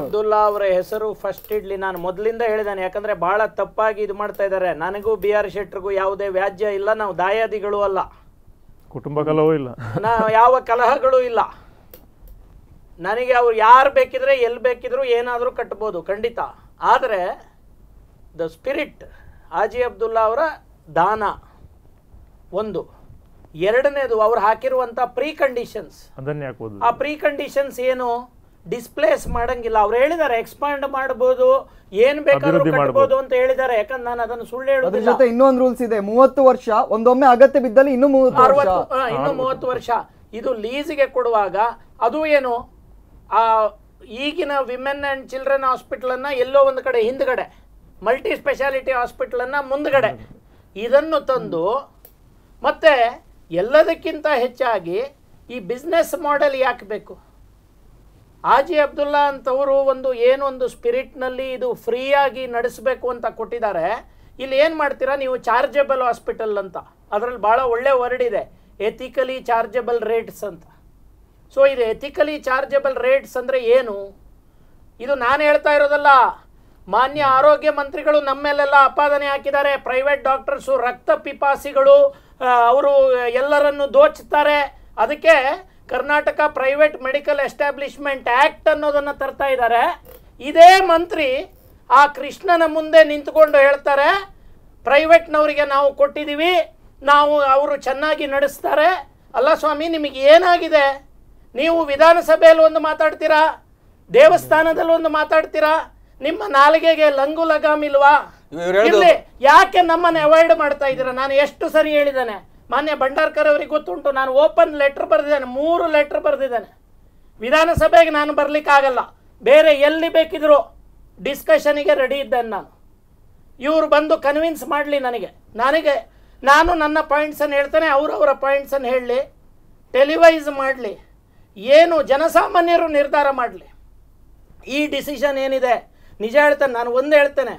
ಅಬ್ದುಲ್ಲಾ ಅವರ ಹೆಸರು ಫಸ್ಟ್ ಇಡ್ಲಿ ನಾನು ಮೊದಲಿಂದ ಹೇಳಿದಾನೆ ಯಾಕಂದ್ರೆ ಬಹಳ ತಪ್ಪಾಗಿ ಇದು ಮಾಡ್ತಾ ಇದ್ದಾರೆ ನನಗೂ ಬಿ ಆರ್ ಶೆಟ್ರಿಗೂ ಯಾವುದೇ ವ್ಯಾಜ್ಯ ಇಲ್ಲ ನಾವು ದಾಯಾದಿಗಳು ಅಲ್ಲ ಕುಟುಂಬ ಕಲಹವೂ ಇಲ್ಲ ಯಾವ ಕಲಹಗಳು ಇಲ್ಲ ನನಗೆ ಅವ್ರು ಯಾರು ಬೇಕಿದ್ರೆ ಎಲ್ಲಿ ಬೇಕಿದ್ರು ಏನಾದರೂ ಕಟ್ಬೋದು ಖಂಡಿತ ಆದರೆ ದ ಸ್ಪಿರಿಟ್ ಹಾಜಿ ಅಬ್ದುಲ್ಲಾ ಅವರ ದಾನ ಒಂದು ಎರಡನೇದು ಅವ್ರು ಹಾಕಿರುವಂಥ ಪ್ರೀ ಕಂಡೀಷನ್ಸ್ ಆ ಪ್ರೀ ಕಂಡೀಷನ್ಸ್ ಏನು ಡಿಸ್ಪ್ಲೇಸ್ ಮಾಡಂಗಿಲ್ಲ ಅವ್ರು ಹೇಳಿದ್ದಾರೆ ಎಕ್ಸ್ಪಾಂಡ್ ಮಾಡಬಹುದು ಏನ್ ಬೇಕಾದ್ರೂ ಮಾಡಬಹುದು ಅಂತ ಹೇಳಿದ್ದಾರೆ ಯಾಕಂದ್ರೆ ನಾನು ಅದನ್ನು ಸುಳ್ಳು ಹೇಳೋದು ಜೊತೆ ಇನ್ನೊಂದು ರೂಲ್ಸ್ ಇದೆ ಮೂವತ್ತು ವರ್ಷ ಒಂದೊಮ್ಮೆ ಅಗತ್ಯ ಬಿದ್ದಲ್ಲಿ ಇನ್ನು ಮೂವತ್ತು ಇನ್ನು ಮೂವತ್ತು ವರ್ಷ ಇದು ಲೀಸಿಗೆ ಕೊಡುವಾಗ ಅದು ಏನು ಆ ಈಗಿನ ವಿಮೆನ್ ಆ್ಯಂಡ್ ಚಿಲ್ಡ್ರನ್ ಹಾಸ್ಪಿಟ್ಲನ್ನು ಎಲ್ಲೋ ಒಂದು ಕಡೆ ಹಿಂದ್ಗಡೆ ಮಲ್ಟಿ ಸ್ಪೆಷಾಲಿಟಿ ಹಾಸ್ಪಿಟ್ಲನ್ನು ಮುಂದ್ಗಡೆ ಇದನ್ನು ತಂದು ಮತ್ತು ಎಲ್ಲದಕ್ಕಿಂತ ಹೆಚ್ಚಾಗಿ ಈ ಬಿಸ್ನೆಸ್ ಮಾಡೆಲ್ ಯಾಕೆ ಬೇಕು ಆಜಿ ಅಬ್ದುಲ್ಲಾ ಅಂತವರು ಒಂದು ಏನೊಂದು ಸ್ಪಿರಿಟ್ನಲ್ಲಿ ಇದು ಫ್ರೀಯಾಗಿ ನಡೆಸಬೇಕು ಅಂತ ಕೊಟ್ಟಿದ್ದಾರೆ ಇಲ್ಲಿ ಏನು ಮಾಡ್ತೀರಾ ನೀವು ಚಾರ್ಜಬಲ್ ಹಾಸ್ಪಿಟಲ್ ಅಂತ ಅದರಲ್ಲಿ ಭಾಳ ಒಳ್ಳೆ ವರ್ಡ್ ಇದೆ ಎಥಿಕಲಿ ಚಾರ್ಜಬಲ್ ರೇಟ್ಸ್ ಅಂತ ಸೊ ಇದು ಎಥಿಕಲಿ ಚಾರ್ಜಬಲ್ ರೇಟ್ಸ್ ಅಂದರೆ ಏನು ಇದು ನಾನು ಹೇಳ್ತಾ ಇರೋದಲ್ಲ ಮಾನ್ಯ ಆರೋಗ್ಯ ಮಂತ್ರಿಗಳು ನಮ್ಮಲ್ಲೆಲ್ಲ ಆಪಾದನೆ ಹಾಕಿದ್ದಾರೆ ಪ್ರೈವೇಟ್ ಡಾಕ್ಟರ್ಸು ರಕ್ತ ಪಿಪಾಸಿಗಳು ಅವರು ಎಲ್ಲರನ್ನು ದೋಚುತ್ತಾರೆ ಅದಕ್ಕೆ Karnataka private medical establishment act ಅನ್ನೋದನ್ನು ತರ್ತಾ ಇದ್ದಾರೆ ಇದೇ ಮಂತ್ರಿ ಆ ಕೃಷ್ಣನ ಮುಂದೆ ನಿಂತ್ಕೊಂಡು ಹೇಳ್ತಾರೆ ಪ್ರೈವೇಟ್ನವರಿಗೆ ನಾವು ಕೊಟ್ಟಿದ್ದೀವಿ ನಾವು ಅವರು ಚೆನ್ನಾಗಿ ನಡೆಸ್ತಾರೆ ಅಲ್ಲ ಸ್ವಾಮಿ ನಿಮಗೆ ಏನಾಗಿದೆ ನೀವು ವಿಧಾನಸಭೆಯಲ್ಲಿ ಒಂದು ಮಾತಾಡ್ತೀರಾ ದೇವಸ್ಥಾನದಲ್ಲಿ ಒಂದು ಮಾತಾಡ್ತೀರಾ ನಿಮ್ಮ ನಾಲಿಗೆಗೆ ಲಂಗು ಲಗಾಮ್ ಇಲ್ವಾ ಇಲ್ಲಿ ಯಾಕೆ ನಮ್ಮನ್ನು ಅವಾಯ್ಡ್ ಮಾಡ್ತಾ ಇದ್ದೀರಾ ನಾನು ಎಷ್ಟು ಸರಿ ಹೇಳಿದ್ದೇನೆ ಮಾನ್ಯ ಭಂಡಾರ್ಕರ್ ಅವರಿಗೆ ಗೊತ್ತುಂಟು ನಾನು ಓಪನ್ ಲೆಟರ್ ಬರೆದಿದ್ದೇನೆ ಮೂರು ಲೆಟರ್ ಬರೆದಿದ್ದೇನೆ ವಿಧಾನಸಭೆಗೆ ನಾನು ಆಗಲ್ಲ ಬೇರೆ ಎಲ್ಲಿ ಬೇಕಿದ್ರು ಡಿಸ್ಕಷನಿಗೆ ರೆಡಿ ಇದ್ದೇನೆ ನಾನು ಇವರು ಬಂದು ಕನ್ವಿನ್ಸ್ ಮಾಡಲಿ ನನಗೆ ನನಗೆ ನಾನು ನನ್ನ ಪಾಯಿಂಟ್ಸನ್ನು ಹೇಳ್ತೇನೆ ಅವರವರ ಪಾಯಿಂಟ್ಸನ್ನು ಹೇಳಲಿ ಟೆಲಿವೈಸ್ ಮಾಡಲಿ ಏನು ಜನಸಾಮಾನ್ಯರು ನಿರ್ಧಾರ ಮಾಡಲಿ ಈ ಡಿಸಿಷನ್ ಏನಿದೆ ನಿಜ ಹೇಳ್ತೇನೆ ನಾನು ಒಂದು ಹೇಳ್ತೇನೆ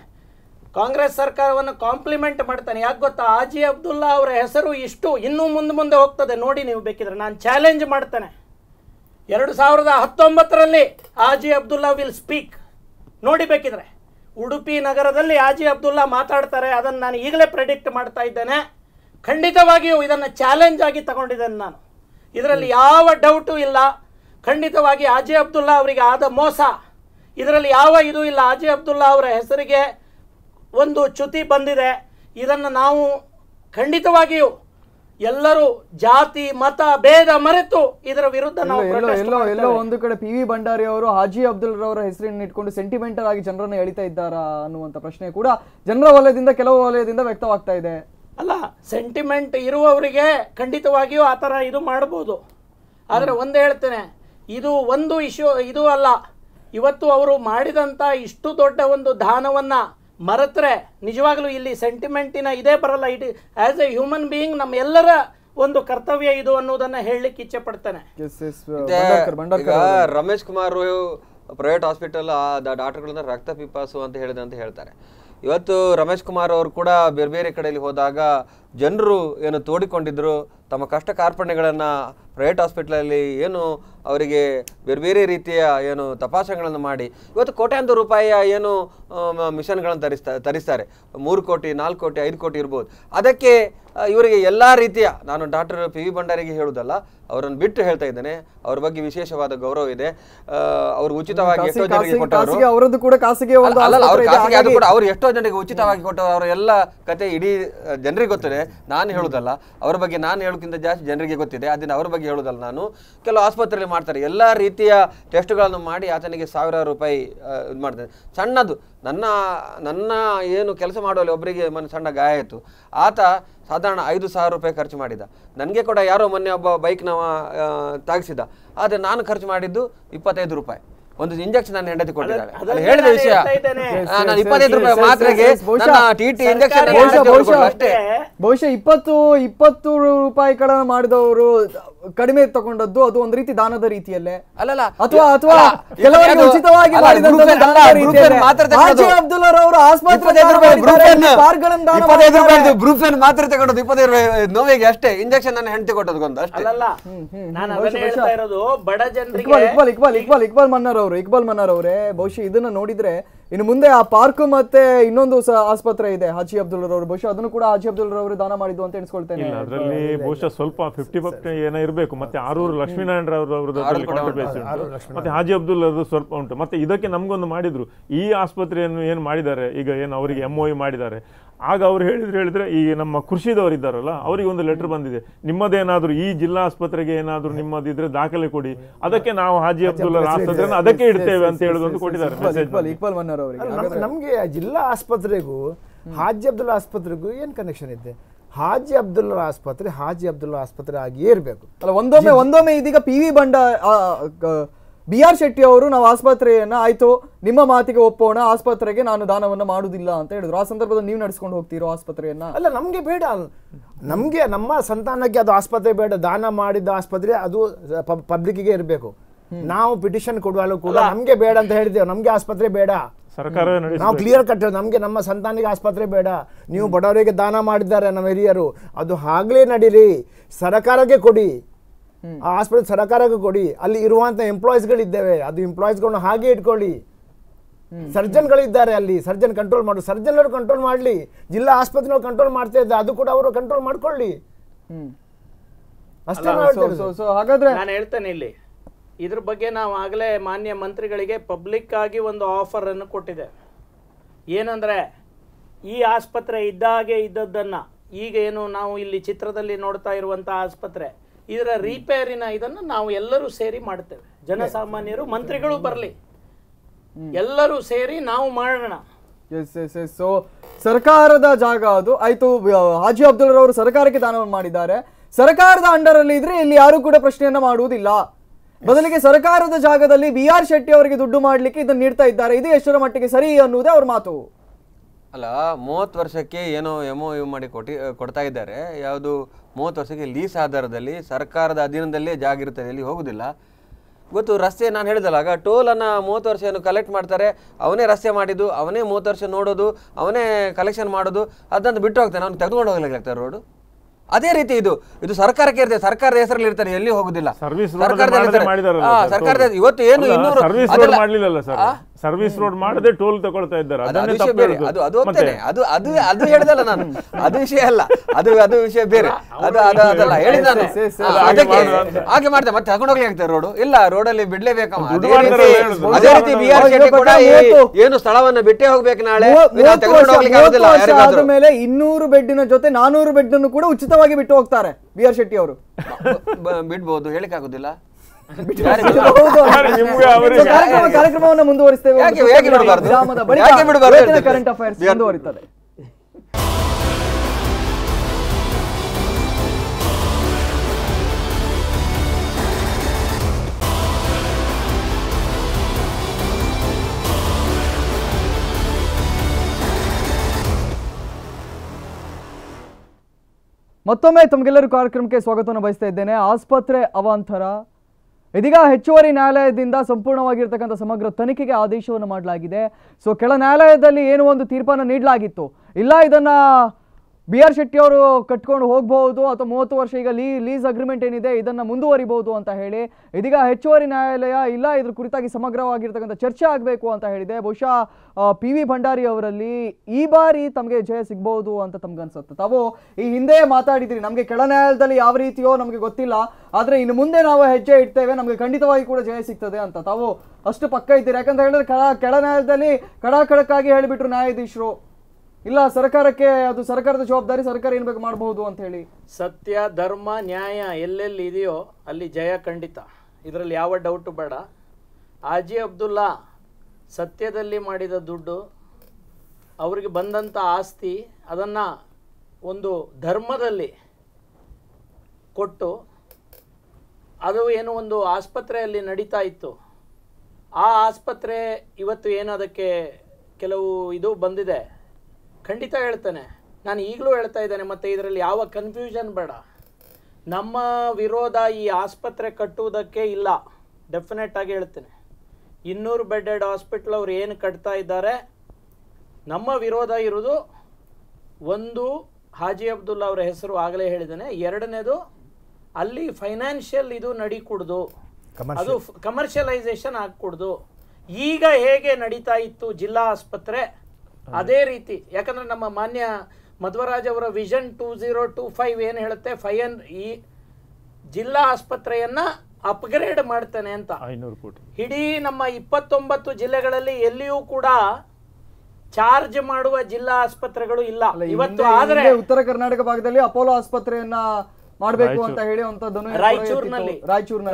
ಕಾಂಗ್ರೆಸ್ ಸರ್ಕಾರವನ್ನು ಕಾಂಪ್ಲಿಮೆಂಟ್ ಮಾಡ್ತಾನೆ ಯಾಕೆ ಗೊತ್ತಾ ಆಜಿ ಅಬ್ದುಲ್ಲಾ ಅವರ ಹೆಸರು ಇಷ್ಟು ಇನ್ನೂ ಮುಂದೆ ಮುಂದೆ ಹೋಗ್ತದೆ ನೋಡಿ ನೀವು ಬೇಕಿದ್ರೆ ನಾನು ಚಾಲೆಂಜ್ ಮಾಡ್ತೇನೆ ಎರಡು ಸಾವಿರದ ಹತ್ತೊಂಬತ್ತರಲ್ಲಿ ಆಜಿ ಅಬ್ದುಲ್ಲಾ ವಿಲ್ ಸ್ಪೀಕ್ ನೋಡಿ ಬೇಕಿದ್ರೆ ಉಡುಪಿ ನಗರದಲ್ಲಿ ಆಜಿ ಅಬ್ದುಲ್ಲಾ ಮಾತಾಡ್ತಾರೆ ಅದನ್ನು ನಾನು ಈಗಲೇ ಪ್ರೆಡಿಕ್ಟ್ ಮಾಡ್ತಾ ಇದ್ದೇನೆ ಖಂಡಿತವಾಗಿಯೂ ಇದನ್ನು ಚಾಲೆಂಜ್ ಆಗಿ ತಗೊಂಡಿದ್ದೇನೆ ನಾನು ಇದರಲ್ಲಿ ಯಾವ ಡೌಟು ಇಲ್ಲ ಖಂಡಿತವಾಗಿ ಅಜೆ ಅಬ್ದುಲ್ಲಾ ಅವರಿಗೆ ಆದ ಮೋಸ ಇದರಲ್ಲಿ ಯಾವ ಇದು ಇಲ್ಲ ಅಜೆ ಅಬ್ದುಲ್ಲಾ ಅವರ ಹೆಸರಿಗೆ ಒಂದು ಚ್ಯುತಿ ಬಂದಿದೆ ಇದನ್ನು ನಾವು ಖಂಡಿತವಾಗಿಯೂ ಎಲ್ಲರೂ ಜಾತಿ ಮತ ಭೇದ ಮರೆತು ಇದರ ವಿರುದ್ಧ ನಾವು ಎಲ್ಲೋ ಒಂದು ಕಡೆ ಪಿ ವಿ ಭಂಡಾರಿ ಅವರು ಹಾಜಿ ಅಬ್ದುಲ್ ರವರ ಹೆಸರನ್ನು ಇಟ್ಕೊಂಡು ಸೆಂಟಿಮೆಂಟಲ್ ಆಗಿ ಜನರನ್ನು ಎಳಿತಾ ಇದ್ದಾರಾ ಅನ್ನುವಂತ ಪ್ರಶ್ನೆ ಕೂಡ ಜನರ ವಲಯದಿಂದ ಕೆಲವು ವಲಯದಿಂದ ವ್ಯಕ್ತವಾಗ್ತಾ ಇದೆ ಅಲ್ಲ ಸೆಂಟಿಮೆಂಟ್ ಇರುವವರಿಗೆ ಖಂಡಿತವಾಗಿಯೂ ಆ ಥರ ಇದು ಮಾಡ್ಬೋದು ಆದರೆ ಒಂದು ಹೇಳ್ತೇನೆ ಇದು ಒಂದು ಇಶ್ಯೂ ಇದು ಅಲ್ಲ ಇವತ್ತು ಅವರು ಮಾಡಿದಂಥ ಇಷ್ಟು ದೊಡ್ಡ ಒಂದು ದಾನವನ್ನು ಮರೆತರೆ ನಿಜವಾಗಲೂ ಇಲ್ಲಿ ಸೆಂಟಿಮೆಂಟಿನ ಇದೇ ಬರಲ್ಲ it as a human being ನಮ್ಮೆಲ್ಲರ ಒಂದು ಕರ್ತವ್ಯ ಇದು ಅನ್ನೋದನ್ನು ಹೇಳಲಿಕ್ಕೆ ಇಚ್ಛೆ ಪಡ್ತಾನೆ ರಮೇಶ್ ಕುಮಾರ್ ಪ್ರೈವೇಟ್ ಹಾಸ್ಪಿಟಲ್ ಡಾಕ್ಟರ್ಗಳನ್ನ ರಕ್ತ ಪಿಪಾಸು ಅಂತ ಹೇಳಿದೆ ಅಂತ ಹೇಳ್ತಾರೆ ಇವತ್ತು ರಮೇಶ್ ಕುಮಾರ್ ಅವರು ಕೂಡ ಬೇರೆ ಬೇರೆ ಕಡೆಯಲ್ಲಿ ಹೋದಾಗ ಜನರು ಏನು ತೋಡಿಕೊಂಡಿದ್ದರು ತಮ್ಮ ಕಷ್ಟ ಕಾರ್ಪಣೆಗಳನ್ನು ಪ್ರೈವೇಟ್ ಹಾಸ್ಪಿಟ್ಲಲ್ಲಿ ಏನು ಅವರಿಗೆ ಬೇರೆ ಬೇರೆ ರೀತಿಯ ಏನು ತಪಾಸಣೆಗಳನ್ನು ಮಾಡಿ ಇವತ್ತು ಕೋಟ್ಯಾಂತರ ರೂಪಾಯಿಯ ಏನು ಮಿಷನ್ಗಳನ್ನು ತರಿಸ್ತಾ ತರಿಸ್ತಾರೆ ಮೂರು ಕೋಟಿ ನಾಲ್ಕು ಕೋಟಿ ಐದು ಕೋಟಿ ಇರ್ಬೋದು ಅದಕ್ಕೆ ಇವರಿಗೆ ಎಲ್ಲ ರೀತಿಯ ನಾನು ಡಾಕ್ಟರ್ ಪಿ ವಿ ಭಂಡಾರಿಗೆ ಹೇಳುವುದಲ್ಲ ಅವರನ್ನು ಬಿಟ್ಟು ಹೇಳ್ತಾ ಇದ್ದೇನೆ ಅವ್ರ ಬಗ್ಗೆ ವಿಶೇಷವಾದ ಗೌರವ ಇದೆ ಅವರು ಉಚಿತವಾಗಿ ಎಷ್ಟೋ ಜನರಿಗೆ ಕೊಟ್ಟವರು ಅವರು ಎಷ್ಟೋ ಜನರಿಗೆ ಉಚಿತವಾಗಿ ಕೊಟ್ಟವರು ಅವರ ಎಲ್ಲ ಕತೆ ಇಡೀ ಜನರಿಗೆ ಗೊತ್ತಿದೆ ನಾನು ಹೇಳುದಲ್ಲ ಅವರ ಬಗ್ಗೆ ನಾನು ಹೇಳೋಕ್ಕಿಂತ ಜಾಸ್ತಿ ಜನರಿಗೆ ಗೊತ್ತಿದೆ ಅದನ್ನ ಅವ್ರ ಬಗ್ಗೆ ಹೇಳುದಲ್ಲ ನಾನು ಕೆಲವು ಆಸ್ಪತ್ರೆಯಲ್ಲಿ ಮಾಡ್ತಾರೆ ಎಲ್ಲ ರೀತಿಯ ಟೆಸ್ಟ್ಗಳನ್ನು ಮಾಡಿ ಆತನಿಗೆ ಸಾವಿರಾರು ರೂಪಾಯಿ ಇದು ಮಾಡ್ತಾರೆ ಸಣ್ಣದು ನನ್ನ ನನ್ನ ಏನು ಕೆಲಸ ಮಾಡುವಲ್ಲಿ ಒಬ್ಬರಿಗೆ ಮೊನ್ನೆ ಸಣ್ಣ ಗಾಯ ಆಯಿತು ಆತ ಸಾಧಾರಣ ಐದು ಸಾವಿರ ರೂಪಾಯಿ ಖರ್ಚು ಮಾಡಿದ ನನಗೆ ಕೂಡ ಯಾರೋ ಮೊನ್ನೆ ಒಬ್ಬ ಬೈಕ್ನ ತಾಗಿಸಿದ ಆದರೆ ನಾನು ಖರ್ಚು ಮಾಡಿದ್ದು ಇಪ್ಪತ್ತೈದು ರೂಪಾಯಿ ಒಂದು ಇಂಜೆಕ್ಷನ್ ನನ್ನ ಹೆಂಡತಿ ಕೊಟ್ಟಿದ್ದಾರೆ ಅದು ಹೇಳಿದ ವಿಷಯ ನಾನು ಇಪ್ಪತ್ತೈದು ರೂಪಾಯಿ ಮಾತ್ರೆಗೆ ನನ್ನ ಟಿಟಿ ಇಂಜೆಕ್ಷನ್ ಅಷ್ಟೇ ಬಹುಶಃ ಇಪ್ಪತ್ತು ಇಪ್ಪತ್ತು ರೂಪಾಯಿ ಕಡೆ ಮಾಡಿದವರು ಕಡಿಮೆ ತಗೊಂಡದ್ದು ಅದು ಒಂದು ರೀತಿ ದಾನದ ರೀತಿಯಲ್ಲೇ ಅಲ್ಲಲ್ಲ ಅಥವಾ ಅಥವಾ ಕೆಲವರಿಗೆ ಉಚಿತವಾಗಿ ಅಬ್ದುಲ್ ಅವರು ಆಸ್ಪತ್ರೆ ಗ್ರೂಪ್ ಎನ್ ಮಾತ್ರ ತಗೊಂಡದ್ದು ಇಪ್ಪತ್ತೈದು ನೋವಿಗೆ ಅಷ್ಟೇ ಇಂಜೆಕ್ಷನ್ ನನ್ನ ಹೆಂಡತಿ ಕೊಟ್ಟದ್ದು ಒಂದು ಅಷ್ಟೇ ನಾನು ಹೇಳ್ತಾ ಇರೋದು ಬಡ ಜನರಿಗೆ ಇಕ್ಬಾಲ್ ಇಕ್ಬಾಲ್ ಇಕ್ಬಾಲ್ ಇಕ್ಬಾಲ್ ಮನ್ನರ್ ಅವರು ಇಕ್ಬಾಲ್ ಮನ್ನರ್ ಅವರೇ ಬಹುಶಃ ಇದನ್ನ ನೋಡಿದ್ರೆ ಇನ್ನು ಮುಂದೆ ಆ ಪಾರ್ಕ್ ಮತ್ತೆ ಇನ್ನೊಂದು ಆಸ್ಪತ್ರೆ ಇದೆ ಹಾಜಿ ಅಬ್ದುಲ್ ರವರು ಬಹುಶಃ ಅದನ್ನು ಕೂಡ ಹಾಜಿ ಅಬ್ದುಲ್ ರವರು ದಾನ ಮಾಡಿದ್ದು ಅಂತ ಎಣಿಸ್ಕೊಳ್ತೇನೆ ಅದರಲ್ಲಿ ಬಹುಶಃ ಸ್ವಲ್ಪ ಫಿಫ್ಟಿ ಪರ್ಸೆಂಟ್ ಏನೋ ಇರಬೇಕು ಮತ್ತೆ ಆರೂರು ಲಕ್ಷ್ಮೀನಾರಾಯಣ ರವರು ಮತ್ತೆ ಹಾಜಿ ಅಬ್ದುಲ್ ಅವರು ಸ್ವಲ್ಪ ಉಂಟು ಮತ್ತೆ ಇದಕ್ಕೆ ನಮಗೊಂದು ಮಾಡಿದ್ರು ಈ ಆಸ್ಪತ್ರೆಯನ್ನು ಏನು ಮಾಡಿದ್ದಾರೆ ಈಗ ಏನು ಅವರಿಗೆ ಎಂ ಮಾಡಿದ್ದಾರೆ ಆಗ ಅವ್ರು ಹೇಳಿದ್ರು ಹೇಳಿದ್ರೆ ಈ ನಮ್ಮ ಕೃಷಿದವರು ಇದ್ದಾರಲ್ಲ ಅವರಿಗೆ ಒಂದು ಲೆಟರ್ ಬಂದಿದೆ ನಿಮ್ಮದೇನಾದರೂ ಈ ಜಿಲ್ಲಾ ಆಸ್ಪತ್ರೆಗೆ ಏನಾದರೂ ನಿಮ್ಮದಿದ್ರೆ ದಾಖಲೆ ಕೊಡಿ ಅದಕ್ಕೆ ನಾವು ಹಾಜಿ ಅಬ್ದುಲ್ಲಾ ಆಸ್ಪತ್ರೆ ಅದಕ್ಕೆ ಇಡ್ತೇವೆ ಅಂತ ಹೇಳೋದೊಂದು ಕೊಟ್ಟಿದ್ದಾರೆ ನಮ್ಗೆ ಜಿಲ್ಲಾ ಆಸ್ಪತ್ರೆಗೂ ಹಾಜಿ ಅಬ್ದುಲ್ಲಾ ಆಸ್ಪತ್ರೆಗೂ ಏನ್ ಕನೆಕ್ಷನ್ ಇದೆ ಹಾಜಿ ಅಬ್ದುಲ್ಲಾ ಆಸ್ಪತ್ರೆ ಹಾಜಿ ಅಬ್ದುಲ್ಲಾ ಆಸ್ಪತ್ರೆ ಆಗಿಯೇ ಇರಬೇಕು ಅಲ್ಲ ಒಂದೊಮ್ಮೆ ಒಂದೊಮ್ಮೆ ಇದೀಗ ಪಿ ವಿ ಬಂಡ ಬಿ ಆರ್ ಶೆಟ್ಟಿ ಅವರು ನಾವು ಆಸ್ಪತ್ರೆಯನ್ನು ಆಯ್ತು ನಿಮ್ಮ ಮಾತಿಗೆ ಒಪ್ಪೋಣ ಆಸ್ಪತ್ರೆಗೆ ನಾನು ದಾನವನ್ನು ಮಾಡುವುದಿಲ್ಲ ಅಂತ ಹೇಳಿದ್ರು ಆ ಸಂದರ್ಭದಲ್ಲಿ ನೀವು ನಡೆಸ್ಕೊಂಡು ಹೋಗ್ತೀರೋ ಆಸ್ಪತ್ರೆಯನ್ನ ಅಲ್ಲ ನಮಗೆ ಬೇಡ ನಮಗೆ ನಮ್ಮ ಸಂತಾನಕ್ಕೆ ಅದು ಆಸ್ಪತ್ರೆ ಬೇಡ ದಾನ ಮಾಡಿದ ಆಸ್ಪತ್ರೆ ಅದು ಗೆ ಇರಬೇಕು ನಾವು ಪಿಟಿಷನ್ ಕೊಡುವಾಗಲೂ ಕೂಡ ನಮಗೆ ಬೇಡ ಅಂತ ಹೇಳಿದ್ದೇವೆ ನಮಗೆ ಆಸ್ಪತ್ರೆ ಬೇಡ ಸರ್ಕಾರ ನಾವು ಕ್ಲಿಯರ್ ಕಟ್ ನಮಗೆ ನಮ್ಮ ಸಂತಾನಿಗೆ ಆಸ್ಪತ್ರೆ ಬೇಡ ನೀವು ಬಡವರಿಗೆ ದಾನ ಮಾಡಿದ್ದಾರೆ ನಮ್ಮ ಹಿರಿಯರು ಅದು ಆಗ್ಲೇ ನಡೀರಿ ಸರ್ಕಾರಕ್ಕೆ ಕೊಡಿ ಆ ಹಾಸ್ಪಿಟಲ್ ಕೊಡಿ ಅಲ್ಲಿ ಇರುವಂಥ ಎಂಪ್ಲಾಯೀಸ್ಗಳಿದ್ದೇವೆ ಅದು ಎಂಪ್ಲಾಯೀಸ್ಗಳನ್ನ ಹಾಗೆ ಇಟ್ಕೊಳ್ಳಿ ಸರ್ಜನ್ಗಳಿದ್ದಾರೆ ಅಲ್ಲಿ ಸರ್ಜನ್ ಕಂಟ್ರೋಲ್ ಮಾಡು ಸರ್ಜನ್ಗಳು ಕಂಟ್ರೋಲ್ ಮಾಡಲಿ ಜಿಲ್ಲಾ ಆಸ್ಪತ್ರೆ ಕಂಟ್ರೋಲ್ ಮಾಡ್ತಾ ಇದ್ದೆ ಅದು ಕೂಡ ಅವರು ಕಂಟ್ರೋಲ್ ಮಾಡ್ಕೊಳ್ಳಿ ಅಷ್ಟೇ ಹಾಗಾದ್ರೆ ನಾನು ಹೇಳ್ತೇನೆ ಇಲ್ಲಿ ಇದ್ರ ಬಗ್ಗೆ ನಾವು ಆಗಲೇ ಮಾನ್ಯ ಮಂತ್ರಿಗಳಿಗೆ ಪಬ್ಲಿಕ್ ಆಗಿ ಒಂದು ಆಫರ್ ಅನ್ನು ಕೊಟ್ಟಿದೆ ಏನಂದ್ರೆ ಈ ಆಸ್ಪತ್ರೆ ಇದ್ದಾಗೆ ಇದ್ದದ್ದನ್ನ ಈಗ ಏನು ನಾವು ಇಲ್ಲಿ ಚಿತ್ರದಲ್ಲಿ ನೋಡ್ತಾ ಇರುವಂಥ ಆಸ್ಪತ್ರೆ ಇದರ ರಿಪೇರಿನ ಇದನ್ನು ನಾವು ಎಲ್ಲರೂ ಸೇರಿ ಮಾಡ್ತೇವೆ ಜನಸಾಮಾನ್ಯರು ಮಂತ್ರಿಗಳು ಬರಲಿ ಎಲ್ಲರೂ ಸೇರಿ ನಾವು ಮಾಡೋಣ ಎಸ್ ಎಸ್ ಎಸ್ ಸೊ ಸರ್ಕಾರದ ಜಾಗ ಅದು ಆಯಿತು ಹಾಜಿ ಅಬ್ದುಲ್ ರವರು ಸರ್ಕಾರಕ್ಕೆ ದಾನವನ್ನು ಮಾಡಿದ್ದಾರೆ ಸರ್ಕಾರದ ಅಂಡರ್ ಅಲ್ಲಿ ಇದ್ರೆ ಇಲ್ಲಿ ಯಾರು ಕೂಡ ಪ್ರಶ್ನೆಯನ್ನ ಮಾಡುವುದಿಲ್ಲ ಬದಲಿಗೆ ಸರ್ಕಾರದ ಜಾಗದಲ್ಲಿ ಬಿ ಆರ್ ಶೆಟ್ಟಿ ಅವರಿಗೆ ದುಡ್ಡು ಮಾಡ್ಲಿಕ್ಕೆ ಇದನ್ನ ನೀಡ್ತಾ ಇದ್ದಾರೆ ಇದು ಎಷ್ಟರ ಮಟ್ಟಿಗೆ ಸರಿ ಅನ್ನುವುದೇ ಅವ್ರ ಮಾತು ಅಲ್ಲ ಮೂವತ್ತು ವರ್ಷಕ್ಕೆ ಏನೋ ಎಮೋ ಯು ಮಾಡಿ ಕೊಟ್ಟಿ ಕೊಡ್ತಾ ಇದ್ದಾರೆ ಯಾವುದು ಮೂವತ್ತು ವರ್ಷಕ್ಕೆ ಲೀಸ್ ಆಧಾರದಲ್ಲಿ ಸರ್ಕಾರದ ಅಧೀನದಲ್ಲೇ ಜಾಗ ಎಲ್ಲಿ ಇಲ್ಲಿ ಹೋಗುದಿಲ್ಲ ಗೊತ್ತು ರಸ್ತೆ ನಾನು ಹೇಳಿದಲ್ಲ ಆಗ ಟೋಲನ್ನು ಮೂವತ್ತು ವರ್ಷವನ್ನು ಕಲೆಕ್ಟ್ ಮಾಡ್ತಾರೆ ಅವನೇ ರಸ್ತೆ ಮಾಡಿದ್ದು ಅವನೇ ಮೂವತ್ತು ವರ್ಷ ನೋಡೋದು ಅವನೇ ಕಲೆಕ್ಷನ್ ಮಾಡೋದು ಅದನ್ನು ಬಿಟ್ಟು ಹೋಗ್ತಾನೆ ಅವ್ನು ತೆಗೆದುಕೊಂಡು ಹೋಗ್ಲಿಕ್ಕೆ ರೋಡು ಅದೇ ರೀತಿ ಇದು ಇದು ಸರ್ಕಾರಕ್ಕೆ ಇರ್ತದೆ ಸರ್ಕಾರದ ಹೆಸರಲ್ಲಿ ಇರ್ತಾರೆ ಎಲ್ಲಿ ಹೋಗುದಿಲ್ಲ ಸರ್ಕಾರದ ಸರ್ಕಾರದ ಇವತ್ತು ಏನು ಇನ್ನೂರು ಸರ್ವಿಸ್ ರೋಡ್ ಮಾಡದೆ ಟೋಲ್ ತಗೊಳ್ತಾ ಇದ್ದಾರೆ ಅದು ಅದು ಅದು ಅದು ಅದು ಹೇಳಿದಲ್ಲ ನಾನು ಅದು ವಿಷಯ ಅಲ್ಲ ಅದು ಅದು ವಿಷಯ ಬೇರೆ ಅದು ಅದು ಅದಲ್ಲ ಹೇಳಿದ ನಾನು ಅದಕ್ಕೆ ಹಾಗೆ ಮಾಡ್ತೆ ಮತ್ತೆ ತಗೊಂಡೋಗ್ಲಿ ಆಗ್ತಾರೆ ರೋಡ್ ಇಲ್ಲ ರೋಡಲ್ಲಿ ಬಿಡ್ಲೇಬೇಕಮ್ಮ ಅದೇ ರೀತಿ ಬಿಆರ್ ಆರ್ ಕೂಡ ಏನು ಸ್ಥಳವನ್ನ ಬಿಟ್ಟೇ ಹೋಗ್ಬೇಕು ನಾಳೆ ಮೇಲೆ ಇನ್ನೂರು ಬೆಡ್ಡಿನ ಜೊತೆ ನಾನೂರು ಬೆಡ್ ಕೂಡ ಉಚಿತವಾಗಿ ಬಿಟ್ಟು ಹೋಗ್ತಾರೆ ಬಿ ಆರ್ ಶೆಟ್ಟಿ ಅವರು ಬಿಡ್ಬೋದು ಆಗುದಿಲ್ಲ ಕಾರ್ಯಕ್ರಮವನ್ನು ಮುಂದುವರಿಸ್ತೇವೆ ಕರೆಂಟ್ ಮುಂದುವರಿತದೆ ಮತ್ತೊಮ್ಮೆ ತಮಗೆಲ್ಲರೂ ಕಾರ್ಯಕ್ರಮಕ್ಕೆ ಸ್ವಾಗತವನ್ನು ಬಯಸ್ತಾ ಇದ್ದೇನೆ ಆಸ್ಪತ್ರೆ ಅವಾಂತರ ಇದೀಗ ಹೆಚ್ಚುವರಿ ನ್ಯಾಯಾಲಯದಿಂದ ಸಂಪೂರ್ಣವಾಗಿರ್ತಕ್ಕಂಥ ಸಮಗ್ರ ತನಿಖೆಗೆ ಆದೇಶವನ್ನು ಮಾಡಲಾಗಿದೆ ಸೊ ಕೆಳ ನ್ಯಾಯಾಲಯದಲ್ಲಿ ಏನು ಒಂದು ತೀರ್ಪನ್ನು ನೀಡಲಾಗಿತ್ತು ಇಲ್ಲ ಇದನ್ನ ಬಿ ಆರ್ ಶೆಟ್ಟಿ ಅವರು ಕಟ್ಕೊಂಡು ಹೋಗಬಹುದು ಅಥವಾ ಮೂವತ್ತು ವರ್ಷ ಈಗ ಲೀ ಲೀಸ್ ಅಗ್ರಿಮೆಂಟ್ ಏನಿದೆ ಇದನ್ನು ಮುಂದುವರಿಬಹುದು ಅಂತ ಹೇಳಿ ಇದೀಗ ಹೆಚ್ಚುವರಿ ನ್ಯಾಯಾಲಯ ಇಲ್ಲ ಇದ್ರ ಕುರಿತಾಗಿ ಸಮಗ್ರವಾಗಿರ್ತಕ್ಕಂಥ ಚರ್ಚೆ ಆಗಬೇಕು ಅಂತ ಹೇಳಿದೆ ಬಹುಶಃ ಪಿ ವಿ ಭಂಡಾರಿ ಅವರಲ್ಲಿ ಈ ಬಾರಿ ತಮಗೆ ಜಯ ಸಿಗಬಹುದು ಅಂತ ಅನ್ಸುತ್ತೆ ತಾವು ಈ ಹಿಂದೆ ಮಾತಾಡಿದ್ರಿ ನಮಗೆ ಕೆಳ ನ್ಯಾಯಾಲಯದಲ್ಲಿ ಯಾವ ರೀತಿಯೋ ನಮಗೆ ಗೊತ್ತಿಲ್ಲ ಆದರೆ ಇನ್ನು ಮುಂದೆ ನಾವು ಹೆಜ್ಜೆ ಇಡ್ತೇವೆ ನಮಗೆ ಖಂಡಿತವಾಗಿ ಕೂಡ ಜಯ ಸಿಗ್ತದೆ ಅಂತ ತಾವು ಅಷ್ಟು ಪಕ್ಕ ಇದ್ದೀರಿ ಯಾಕಂತ ಹೇಳಿದ್ರೆ ಕೆಳ ಕೆಳ ನ್ಯಾಯಾಲಯದಲ್ಲಿ ಕಡಾಕಡಕ್ಕಾಗಿ ಹೇಳಿಬಿಟ್ರು ನ್ಯಾಯಾಧೀಶರು ಇಲ್ಲ ಸರ್ಕಾರಕ್ಕೆ ಅದು ಸರ್ಕಾರದ ಜವಾಬ್ದಾರಿ ಸರ್ಕಾರ ಏನ್ ಬೇಕು ಮಾಡಬಹುದು ಅಂತ ಹೇಳಿ ಸತ್ಯ ಧರ್ಮ ನ್ಯಾಯ ಎಲ್ಲೆಲ್ಲಿ ಇದೆಯೋ ಅಲ್ಲಿ ಜಯ ಖಂಡಿತ ಇದರಲ್ಲಿ ಯಾವ ಡೌಟು ಬೇಡ ಆಜಿ ಅಬ್ದುಲ್ಲಾ ಸತ್ಯದಲ್ಲಿ ಮಾಡಿದ ದುಡ್ಡು ಅವರಿಗೆ ಬಂದಂಥ ಆಸ್ತಿ ಅದನ್ನು ಒಂದು ಧರ್ಮದಲ್ಲಿ ಕೊಟ್ಟು ಅದು ಏನು ಒಂದು ಆಸ್ಪತ್ರೆಯಲ್ಲಿ ನಡೀತಾ ಇತ್ತು ಆ ಆಸ್ಪತ್ರೆ ಇವತ್ತು ಏನು ಅದಕ್ಕೆ ಕೆಲವು ಇದು ಬಂದಿದೆ ಖಂಡಿತ ಹೇಳ್ತೇನೆ ನಾನು ಈಗಲೂ ಹೇಳ್ತಾ ಇದ್ದೇನೆ ಮತ್ತು ಇದರಲ್ಲಿ ಯಾವ ಕನ್ಫ್ಯೂಷನ್ ಬೇಡ ನಮ್ಮ ವಿರೋಧ ಈ ಆಸ್ಪತ್ರೆ ಕಟ್ಟುವುದಕ್ಕೆ ಇಲ್ಲ ಡೆಫಿನೆಟ್ ಆಗಿ ಹೇಳ್ತೇನೆ ಇನ್ನೂರು ಬೆಡ್ಡೆಡ್ ಹಾಸ್ಪಿಟ್ಲ್ ಅವ್ರು ಏನು ಕಟ್ತಾ ಇದ್ದಾರೆ ನಮ್ಮ ವಿರೋಧ ಇರೋದು ಒಂದು ಹಾಜಿ ಅಬ್ದುಲ್ಲಾ ಅವರ ಹೆಸರು ಆಗಲೇ ಹೇಳಿದ್ದೇನೆ ಎರಡನೇದು ಅಲ್ಲಿ ಫೈನಾನ್ಷಿಯಲ್ ಇದು ನಡೀಕೂಡ್ದು ಅದು ಕಮರ್ಷಿಯಲೈಸೇಷನ್ ಆಗ್ಕೂಡ್ದು ಈಗ ಹೇಗೆ ನಡೀತಾ ಇತ್ತು ಜಿಲ್ಲಾ ಆಸ್ಪತ್ರೆ ಅದೇ ರೀತಿ ಯಾಕಂದ್ರೆ ನಮ್ಮ ಮಾನ್ಯ ಮಧ್ವರಾಜ್ ಅವರ vision two zero two five ಏನು ಹೇಳುತ್ತೆ ಫೈವ್ ಈ ಜಿಲ್ಲಾ ಆಸ್ಪತ್ರೆಯನ್ನ ಅಪ್ಗ್ರೇಡ್ ಮಾಡ್ತೇನೆ ಅಂತ ಕೋಟಿ ಇಡೀ ನಮ್ಮ ಇಪ್ಪತ್ತೊಂಬತ್ತು ಜಿಲ್ಲೆಗಳಲ್ಲಿ ಎಲ್ಲಿಯೂ ಕೂಡ ಚಾರ್ಜ್ ಮಾಡುವ ಜಿಲ್ಲಾ ಆಸ್ಪತ್ರೆಗಳು ಇಲ್ಲ ಇವತ್ತು ಆದರೆ ಉತ್ತರ ಕರ್ನಾಟಕ ಭಾಗದಲ್ಲಿ ಅಪೋಲೋ ಆಸ್ಪತ್ರೆಯನ್ನ ಮಾಡಬೇಕು ಅಂತ ಹೇಳಿ ರಾಯಚೂರಿನಲ್ಲಿ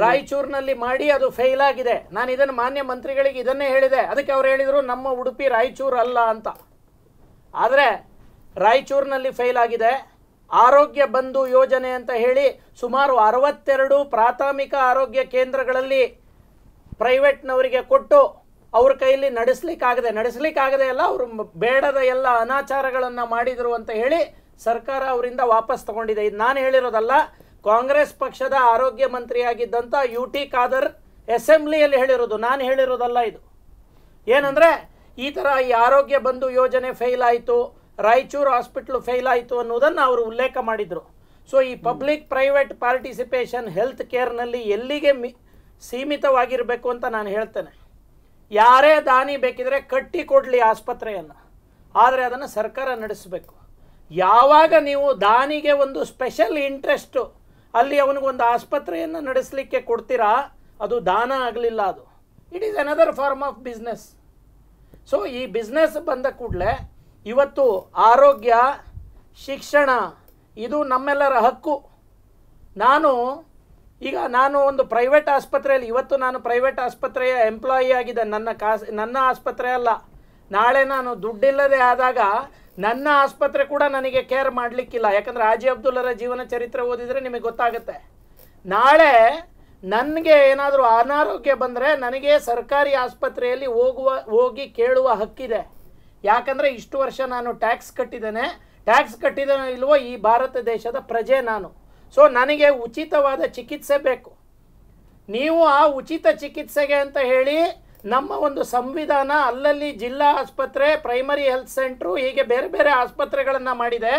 ರಾಯಚೂರಿನಲ್ಲಿ ಮಾಡಿ ಅದು ಫೇಲ್ ಆಗಿದೆ ನಾನು ಇದನ್ನ ಮಾನ್ಯ ಮಂತ್ರಿಗಳಿಗೆ ಇದನ್ನೇ ಹೇಳಿದೆ ಅದಕ್ಕೆ ಅವ್ರು ಹೇಳಿದ್ರು ನಮ್ಮ ಉಡುಪಿ ರಾಯಚೂರು ಅಲ್ಲ ಅಂತ ಆದರೆ ರಾಯಚೂರಿನಲ್ಲಿ ಫೇಲ್ ಆಗಿದೆ ಆರೋಗ್ಯ ಬಂಧು ಯೋಜನೆ ಅಂತ ಹೇಳಿ ಸುಮಾರು ಅರವತ್ತೆರಡು ಪ್ರಾಥಮಿಕ ಆರೋಗ್ಯ ಕೇಂದ್ರಗಳಲ್ಲಿ ಪ್ರೈವೇಟ್ನವರಿಗೆ ಕೊಟ್ಟು ಅವ್ರ ಕೈಯಲ್ಲಿ ನಡೆಸ್ಲಿಕ್ಕಾಗದೆ ನಡೆಸಲಿಕ್ಕಾಗದೆ ಅಲ್ಲ ಅವರು ಬೇಡದ ಎಲ್ಲ ಅನಾಚಾರಗಳನ್ನು ಮಾಡಿದರು ಅಂತ ಹೇಳಿ ಸರ್ಕಾರ ಅವರಿಂದ ವಾಪಸ್ ತಗೊಂಡಿದೆ ಇದು ನಾನು ಹೇಳಿರೋದಲ್ಲ ಕಾಂಗ್ರೆಸ್ ಪಕ್ಷದ ಆರೋಗ್ಯ ಮಂತ್ರಿಯಾಗಿದ್ದಂಥ ಯು ಟಿ ಖಾದರ್ ಅಸೆಂಬ್ಲಿಯಲ್ಲಿ ಹೇಳಿರೋದು ನಾನು ಹೇಳಿರೋದಲ್ಲ ಇದು ಏನಂದರೆ ಈ ಥರ ಈ ಆರೋಗ್ಯ ಬಂಧು ಯೋಜನೆ ಫೇಲ್ ಆಯಿತು ರಾಯಚೂರು ಹಾಸ್ಪಿಟ್ಲು ಫೇಲ್ ಆಯಿತು ಅನ್ನೋದನ್ನು ಅವರು ಉಲ್ಲೇಖ ಮಾಡಿದರು ಸೊ ಈ ಪಬ್ಲಿಕ್ ಪ್ರೈವೇಟ್ ಪಾರ್ಟಿಸಿಪೇಷನ್ ಹೆಲ್ತ್ ಕೇರ್ನಲ್ಲಿ ಎಲ್ಲಿಗೆ ಮಿ ಸೀಮಿತವಾಗಿರಬೇಕು ಅಂತ ನಾನು ಹೇಳ್ತೇನೆ ಯಾರೇ ದಾನಿ ಬೇಕಿದ್ರೆ ಕಟ್ಟಿ ಕೊಡಲಿ ಆಸ್ಪತ್ರೆಯನ್ನು ಆದರೆ ಅದನ್ನು ಸರ್ಕಾರ ನಡೆಸಬೇಕು ಯಾವಾಗ ನೀವು ದಾನಿಗೆ ಒಂದು ಸ್ಪೆಷಲ್ ಇಂಟ್ರೆಸ್ಟು ಅಲ್ಲಿ ಅವನಿಗೊಂದು ಆಸ್ಪತ್ರೆಯನ್ನು ನಡೆಸಲಿಕ್ಕೆ ಕೊಡ್ತೀರಾ ಅದು ದಾನ ಆಗಲಿಲ್ಲ ಅದು it is another form of business so ಈ ಬಿಸ್ನೆಸ್ ಬಂದ ಕೂಡಲೇ ಇವತ್ತು ಆರೋಗ್ಯ ಶಿಕ್ಷಣ ಇದು ನಮ್ಮೆಲ್ಲರ ಹಕ್ಕು ನಾನು ಈಗ ನಾನು ಒಂದು ಪ್ರೈವೇಟ್ ಆಸ್ಪತ್ರೆಯಲ್ಲಿ ಇವತ್ತು ನಾನು ಪ್ರೈವೇಟ್ ಆಸ್ಪತ್ರೆಯ ಎಂಪ್ಲಾಯಿ ಆಗಿದೆ ನನ್ನ ಕಾಸು ನನ್ನ ಆಸ್ಪತ್ರೆ ಅಲ್ಲ ನಾಳೆ ನಾನು ದುಡ್ಡಿಲ್ಲದೆ ಆದಾಗ ನನ್ನ ಆಸ್ಪತ್ರೆ ಕೂಡ ನನಗೆ ಕೇರ್ ಮಾಡಲಿಕ್ಕಿಲ್ಲ ಯಾಕಂದರೆ ಆಜಿ ಅಬ್ದುಲ್ಲರ ಜೀವನ ಚರಿತ್ರೆ ಓದಿದರೆ ನಿಮಗೆ ಗೊತ್ತಾಗುತ್ತೆ ನಾಳೆ ನನಗೆ ಏನಾದರೂ ಅನಾರೋಗ್ಯ ಬಂದರೆ ನನಗೆ ಸರ್ಕಾರಿ ಆಸ್ಪತ್ರೆಯಲ್ಲಿ ಹೋಗುವ ಹೋಗಿ ಕೇಳುವ ಹಕ್ಕಿದೆ ಯಾಕಂದರೆ ಇಷ್ಟು ವರ್ಷ ನಾನು ಟ್ಯಾಕ್ಸ್ ಕಟ್ಟಿದ್ದೇನೆ ಟ್ಯಾಕ್ಸ್ ಕಟ್ಟಿದನೋ ಇಲ್ವೋ ಈ ಭಾರತ ದೇಶದ ಪ್ರಜೆ ನಾನು ಸೊ ನನಗೆ ಉಚಿತವಾದ ಚಿಕಿತ್ಸೆ ಬೇಕು ನೀವು ಆ ಉಚಿತ ಚಿಕಿತ್ಸೆಗೆ ಅಂತ ಹೇಳಿ ನಮ್ಮ ಒಂದು ಸಂವಿಧಾನ ಅಲ್ಲಲ್ಲಿ ಜಿಲ್ಲಾ ಆಸ್ಪತ್ರೆ ಪ್ರೈಮರಿ ಹೆಲ್ತ್ ಸೆಂಟ್ರು ಹೀಗೆ ಬೇರೆ ಬೇರೆ ಆಸ್ಪತ್ರೆಗಳನ್ನು ಮಾಡಿದೆ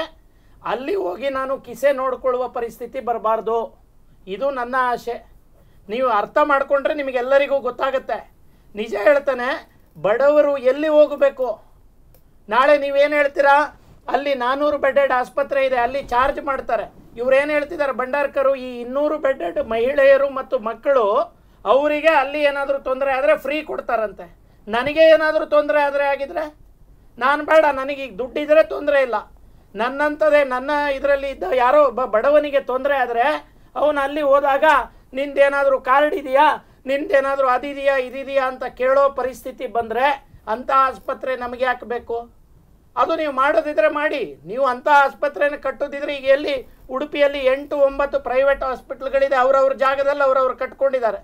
ಅಲ್ಲಿ ಹೋಗಿ ನಾನು ಕಿಸೆ ನೋಡಿಕೊಳ್ಳುವ ಪರಿಸ್ಥಿತಿ ಬರಬಾರ್ದು ಇದು ನನ್ನ ಆಸೆ ನೀವು ಅರ್ಥ ಮಾಡಿಕೊಂಡ್ರೆ ನಿಮಗೆಲ್ಲರಿಗೂ ಗೊತ್ತಾಗುತ್ತೆ ನಿಜ ಹೇಳ್ತಾನೆ ಬಡವರು ಎಲ್ಲಿ ಹೋಗಬೇಕು ನಾಳೆ ನೀವೇನು ಹೇಳ್ತೀರಾ ಅಲ್ಲಿ ನಾನ್ನೂರು ಬೆಡ್ಡೆಡ್ ಆಸ್ಪತ್ರೆ ಇದೆ ಅಲ್ಲಿ ಚಾರ್ಜ್ ಮಾಡ್ತಾರೆ ಇವರೇನು ಹೇಳ್ತಿದ್ದಾರೆ ಭಂಡಾರ್ಕರು ಈ ಇನ್ನೂರು ಬೆಡ್ಡೆಡ್ ಮಹಿಳೆಯರು ಮತ್ತು ಮಕ್ಕಳು ಅವರಿಗೆ ಅಲ್ಲಿ ಏನಾದರೂ ತೊಂದರೆ ಆದರೆ ಫ್ರೀ ಕೊಡ್ತಾರಂತೆ ನನಗೆ ಏನಾದರೂ ತೊಂದರೆ ಆದರೆ ಆಗಿದ್ರೆ ನಾನು ಬೇಡ ನನಗೀಗ ದುಡ್ಡಿದ್ರೆ ತೊಂದರೆ ಇಲ್ಲ ನನ್ನಂಥದೇ ನನ್ನ ಇದರಲ್ಲಿ ಇದ್ದ ಯಾರೋ ಒಬ್ಬ ಬಡವನಿಗೆ ತೊಂದರೆ ಆದರೆ ಅವನು ಅಲ್ಲಿ ಹೋದಾಗ ನಿಂದೇನಾದರೂ ಕಾರ್ಡ್ ಇದೆಯಾ ನಿಂದೇನಾದರೂ ಅದಿದೆಯಾ ಇದಿದೆಯಾ ಅಂತ ಕೇಳೋ ಪರಿಸ್ಥಿತಿ ಬಂದರೆ ಅಂಥ ಆಸ್ಪತ್ರೆ ನಮಗೆ ಹಾಕಬೇಕು ಬೇಕು ಅದು ನೀವು ಮಾಡೋದಿದ್ರೆ ಮಾಡಿ ನೀವು ಅಂಥ ಆಸ್ಪತ್ರೆಯನ್ನು ಕಟ್ಟೋದಿದ್ರೆ ಈಗ ಎಲ್ಲಿ ಉಡುಪಿಯಲ್ಲಿ ಎಂಟು ಒಂಬತ್ತು ಪ್ರೈವೇಟ್ ಹಾಸ್ಪಿಟ್ಲ್ಗಳಿದೆ ಅವರವ್ರ ಜಾಗದಲ್ಲಿ ಅವರವ್ರು ಕಟ್ಕೊಂಡಿದ್ದಾರೆ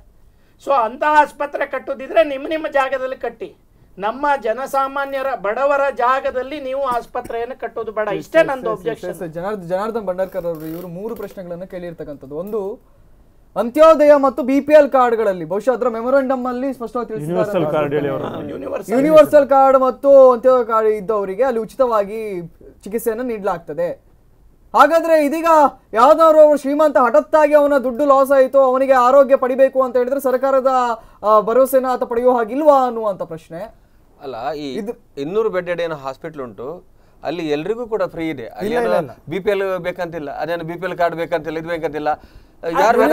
ಸೊ ಅಂತಹ ಆಸ್ಪತ್ರೆ ಕಟ್ಟೋದಿದ್ರೆ ನಿಮ್ಮ ನಿಮ್ಮ ಜಾಗದಲ್ಲಿ ಕಟ್ಟಿ ನಮ್ಮ ಜನಸಾಮಾನ್ಯರ ಬಡವರ ಜಾಗದಲ್ಲಿ ನೀವು ಆಸ್ಪತ್ರೆಯನ್ನು ಕಟ್ಟೋದು ಬೇಡ ಇಷ್ಟೇ ನಂದು ಜನಾರ್ದನ್ ಭಂಡಾರ್ಕರ್ ಅವರು ಇವರು ಮೂರು ಪ್ರಶ್ನೆಗಳನ್ನು ಕೇಳಿರ್ತಕ್ಕಂಥದ್ದು ಒಂದು ಅಂತ್ಯೋದಯ ಮತ್ತು ಬಿ ಪಿ ಎಲ್ ಕಾರ್ಡ್ಗಳಲ್ಲಿ ಬಹುಶಃ ಅದರ ಮೆಮೊರಂಡಮ್ ಅಲ್ಲಿ ಸ್ಪಷ್ಟವಾಗಿ ಯೂನಿವರ್ಸಲ್ ಕಾರ್ಡ್ ಮತ್ತು ಅಂತ್ಯೋದಯ ಕಾರ್ಡ್ ಇದ್ದವರಿಗೆ ಅಲ್ಲಿ ಉಚಿತವಾಗಿ ಚಿಕಿತ್ಸೆಯನ್ನು ನೀಡಲಾಗ್ತದೆ ಹಾಗಾದ್ರೆ ಇದೀಗ ಯಾವ್ದಾದ್ರು ಅವರು ಶ್ರೀಮಂತ ಹಠತ್ತಾಗಿ ಅವನ ದುಡ್ಡು ಲಾಸ್ ಆಯಿತು ಅವನಿಗೆ ಆರೋಗ್ಯ ಪಡಿಬೇಕು ಅಂತ ಹೇಳಿದ್ರೆ ಸರ್ಕಾರದ ಭರವಸೆನ ಆತ ಪಡೆಯೋ ಹಾಗಿಲ್ವಾ ಅನ್ನುವಂತ ಪ್ರಶ್ನೆ ಅಲ್ಲ ಈ ಇನ್ನೂರು ಬೆಡ್ ಏನೋ ಹಾಸ್ಪಿಟ್ಲ್ ಉಂಟು ಅಲ್ಲಿ ಎಲ್ರಿಗೂ ಕೂಡ ಫ್ರೀ ಇದೆ ಬಿ ಪಿ ಎಲ್ ಬೇಕಂತಿಲ್ಲ ಅದೇನು ಬಿ ಪಿ ಎಲ್ ಕಾರ್ಡ್ ಬೇಕಂತಿಲ್ಲ ಇದು ಬೇಕಂತಿಲ್ಲ ಯಾರು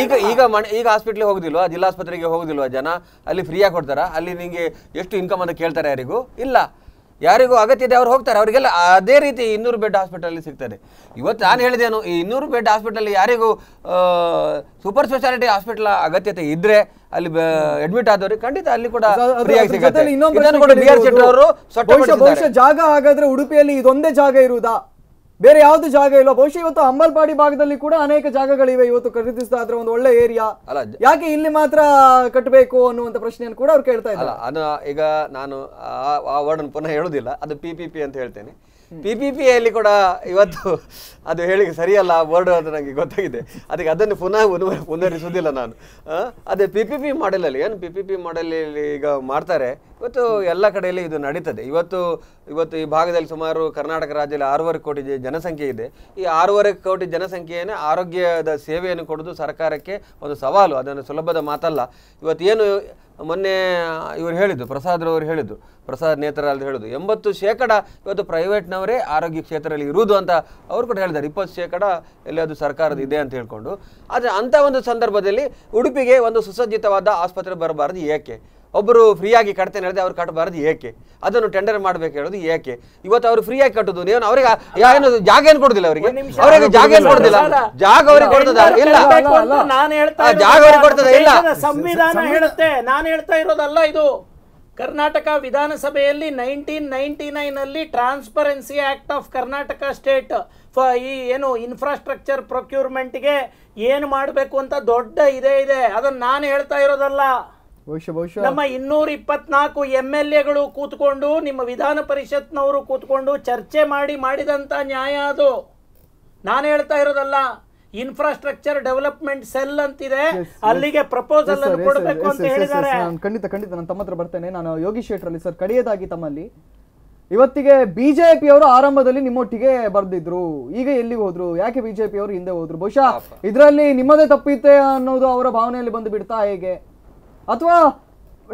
ಈಗ ಈಗ ಮನೆ ಈಗ ಹಾಸ್ಪಿಟ್ಲಿಗೆ ಹೋಗುದಿಲ್ಲ ಜಿಲ್ಲಾಸ್ಪತ್ರೆಗೆ ಹೋಗುದಿಲ್ವಾ ಜನ ಅಲ್ಲಿ ಫ್ರೀಯಾಗಿ ಕೊಡ್ತಾರಾ ಅಲ್ಲಿ ನಿಮಗೆ ಎಷ್ಟು ಇನ್ಕಮ್ ಅಂತ ಕೇಳ್ತಾರೆ ಯಾರಿಗೂ ಇಲ್ಲ ಯಾರಿಗೂ ಅಗತ್ಯ ಇದೆ ಅವ್ರು ಹೋಗ್ತಾರೆ ಅವರಿಗೆಲ್ಲ ಅದೇ ರೀತಿ ಇನ್ನೂರು ಬೆಡ್ ಹಾಸ್ಪಿಟಲಲ್ಲಿ ಸಿಗ್ತದೆ ಇವತ್ತು ನಾನು ಹೇಳಿದೇನು ಈ ಇನ್ನೂರು ಬೆಡ್ ಹಾಸ್ಪಿಟಲ್ ಯಾರಿಗೂ ಸೂಪರ್ ಸ್ಪೆಷಾಲಿಟಿ ಹಾಸ್ಪಿಟಲ್ ಅಗತ್ಯತೆ ಇದ್ರೆ ಅಲ್ಲಿ ಅಡ್ಮಿಟ್ ಆದವ್ರಿಗೆ ಖಂಡಿತ ಅಲ್ಲಿ ಕೂಡ ಅವರು ಜಾಗ ಹಾಗಾದ್ರೆ ಉಡುಪಿಯಲ್ಲಿ ಇದೊಂದೇ ಜಾಗ ಇರುವುದಾ ಬೇರೆ ಯಾವ್ದು ಜಾಗ ಇಲ್ಲ ಬಹುಶಃ ಇವತ್ತು ಅಂಬಲ್ಪಾಡಿ ಭಾಗದಲ್ಲಿ ಕೂಡ ಅನೇಕ ಜಾಗಗಳಿವೆ ಇವತ್ತು ಖರೀದಿಸ್ತಾ ಆದ್ರೆ ಒಂದು ಒಳ್ಳೆ ಏರಿಯಾ ಯಾಕೆ ಇಲ್ಲಿ ಮಾತ್ರ ಕಟ್ಟಬೇಕು ಅನ್ನುವಂತ ಪ್ರಶ್ನೆಯನ್ನು ಕೂಡ ಅವ್ರು ಕೇಳ್ತಾ ಇದ್ದಾರೆ ಈಗ ನಾನು ಆ ವರ್ಡ್ ಪುನಃ ಹೇಳುದಿಲ್ಲ ಅದು ಪಿ ಪಿ ಪಿ ಅಂತ ಹೇಳ್ತೇನೆ ಪಿ ಪಿ ಪಿ ಅಲ್ಲಿ ಕೂಡ ಇವತ್ತು ಅದು ಹೇಳಿಕೆ ಸರಿಯಲ್ಲ ವರ್ಡ್ ಅದು ನನಗೆ ಗೊತ್ತಾಗಿದೆ ಅದಕ್ಕೆ ಅದನ್ನು ಪುನಃ ಮುಂದುವರಿಸುವುದಿಲ್ಲ ನಾನು ಅದೇ ಪಿ ಪಿ ಪಿ ಮಾಡೆಲಲ್ಲಿ ಏನು ಪಿ ಪಿ ಪಿ ಮಾಡೆಲಲ್ಲಿ ಈಗ ಮಾಡ್ತಾರೆ ಇವತ್ತು ಎಲ್ಲ ಕಡೆಯಲ್ಲಿ ಇದು ನಡೀತದೆ ಇವತ್ತು ಇವತ್ತು ಈ ಭಾಗದಲ್ಲಿ ಸುಮಾರು ಕರ್ನಾಟಕ ರಾಜ್ಯದಲ್ಲಿ ಆರೂವರೆ ಕೋಟಿ ಜನಸಂಖ್ಯೆ ಇದೆ ಈ ಆರೂವರೆ ಕೋಟಿ ಜನಸಂಖ್ಯೆಯನ್ನು ಆರೋಗ್ಯದ ಸೇವೆಯನ್ನು ಕೊಡೋದು ಸರ್ಕಾರಕ್ಕೆ ಒಂದು ಸವಾಲು ಅದನ್ನು ಸುಲಭದ ಮಾತಲ್ಲ ಇವತ್ತೇನು ಮೊನ್ನೆ ಇವರು ಹೇಳಿದ್ದು ಪ್ರಸಾದ್ರವರು ಹೇಳಿದ್ದು ಪ್ರಸಾದ್ ಅಲ್ಲಿ ಹೇಳಿದ್ದು ಎಂಬತ್ತು ಶೇಕಡ ಇವತ್ತು ಪ್ರೈವೇಟ್ನವರೇ ಆರೋಗ್ಯ ಕ್ಷೇತ್ರದಲ್ಲಿ ಇರುವುದು ಅಂತ ಅವರು ಕೂಡ ಹೇಳಿದ್ದಾರೆ ಇಪ್ಪತ್ತು ಶೇಕಡ ಎಲ್ಲಿ ಸರ್ಕಾರದ ಇದೆ ಅಂತ ಹೇಳ್ಕೊಂಡು ಆದರೆ ಅಂಥ ಒಂದು ಸಂದರ್ಭದಲ್ಲಿ ಉಡುಪಿಗೆ ಒಂದು ಸುಸಜ್ಜಿತವಾದ ಆಸ್ಪತ್ರೆ ಬರಬಾರದು ಏಕೆ ಒಬ್ಬರು ಫ್ರೀಯಾಗಿ ಕಟ್ತೇನೆ ಹೇಳಿದೆ ಅವ್ರು ಕಟ್ಟಬಾರದು ಏಕೆ ಅದನ್ನು ಟೆಂಡರ್ ಮಾಡ್ಬೇಕು ಹೇಳೋದು ಏಕೆ ಇವತ್ತು ಅವ್ರು ಫ್ರೀಯಾಗಿ ಕಟ್ಟುದು ನೀವು ಅವ್ರಿಗೆ ಏನು ಜಾಗ ಏನು ಕೊಡುದಿಲ್ಲ ಅವರಿಗೆ ಅವ್ರಿಗೆ ಜಾಗ ಏನು ಕೊಡುದಿಲ್ಲ ಜಾಗ ಅವರಿಗೆ ಕೊಡ್ತದ ಇಲ್ಲ ಜಾಗ ಅವ್ರಿಗೆ ಕೊಡ್ತದ ಇಲ್ಲ ಸಂವಿಧಾನ ಹೇಳುತ್ತೆ ನಾನು ಹೇಳ್ತಾ ಇರೋದಲ್ಲ ಇದು ಕರ್ನಾಟಕ ವಿಧಾನಸಭೆಯಲ್ಲಿ ನೈನ್ಟೀನ್ ನೈನ್ಟಿ ನೈನ್ ಅಲ್ಲಿ transparency act of Karnataka state ಈ ಏನು ಇನ್ಫ್ರಾಸ್ಟ್ರಕ್ಚರ್ ಪ್ರೊಕ್ಯೂರ್ಮೆಂಟ್ಗೆ ಏನು ಮಾಡಬೇಕು ಅಂತ ದೊಡ್ಡ ಇದೇ ಇದೆ ಅದನ್ನು ನಾನು ಹೇಳ್ತಾ ಇರೋದಲ್ಲ ಬಹುಶಃ ಬಹುಶಃ ನಮ್ಮ ಇನ್ನೂರ ಇಪ್ಪತ್ನಾಲ್ಕು ಎಂ ಎಲ್ ಎಗಳು ಕೂತ್ಕೊಂಡು ನಿಮ್ಮ ವಿಧಾನ ಪರಿಷತ್ನವರು ಕೂತ್ಕೊಂಡು ಚರ್ಚೆ ಮಾಡಿ ಮಾಡಿದಂಥ ನ್ಯಾಯ ಅದು ನಾನು ಹೇಳ್ತಾ ಇರೋದಲ್ಲ ಇನ್ಫ್ರಾಸ್ಟ್ರಕ್ಚರ್ ಡೆವಲಪ್ಮೆಂಟ್ ಸೆಲ್ ಅಂತಿದೆ ಅಲ್ಲಿಗೆ ಪ್ರಪೋಸಲ್ ಅನ್ನು ಕೊಡಬೇಕು ಅಂತ ಹೇಳಿದ್ದಾರೆ ಖಂಡಿತ ಖಂಡಿತ ನಾನು ತಮ್ಮ ಹತ್ರ ಬರ್ತೇನೆ ನಾನು ಯೋಗಿ ಶೇಟ್ರಲ್ಲಿ ಸರ್ ಕಡಿಯದಾಗಿ ತಮ್ಮಲ್ಲಿ ಇವತ್ತಿಗೆ ಬಿಜೆಪಿ ಅವರು ಆರಂಭದಲ್ಲಿ ನಿಮ್ಮೊಟ್ಟಿಗೆ ಬರ್ದಿದ್ರು ಈಗ ಎಲ್ಲಿಗೆ ಹೋದ್ರು ಯಾಕೆ ಬಿಜೆಪಿ ಅವರು ಹಿಂದೆ ಹೋದ್ರು ಬಹುಶಃ ಇದರಲ್ಲಿ ನಿಮ್ಮದೇ ತಪ್ಪಿತ್ತೆ ಅನ್ನೋದು ಅವರ ಭಾವನೆಯಲ್ಲಿ ಬಂದು ಬಿಡ್ತಾ ಹೇಗೆ ಅಥವಾ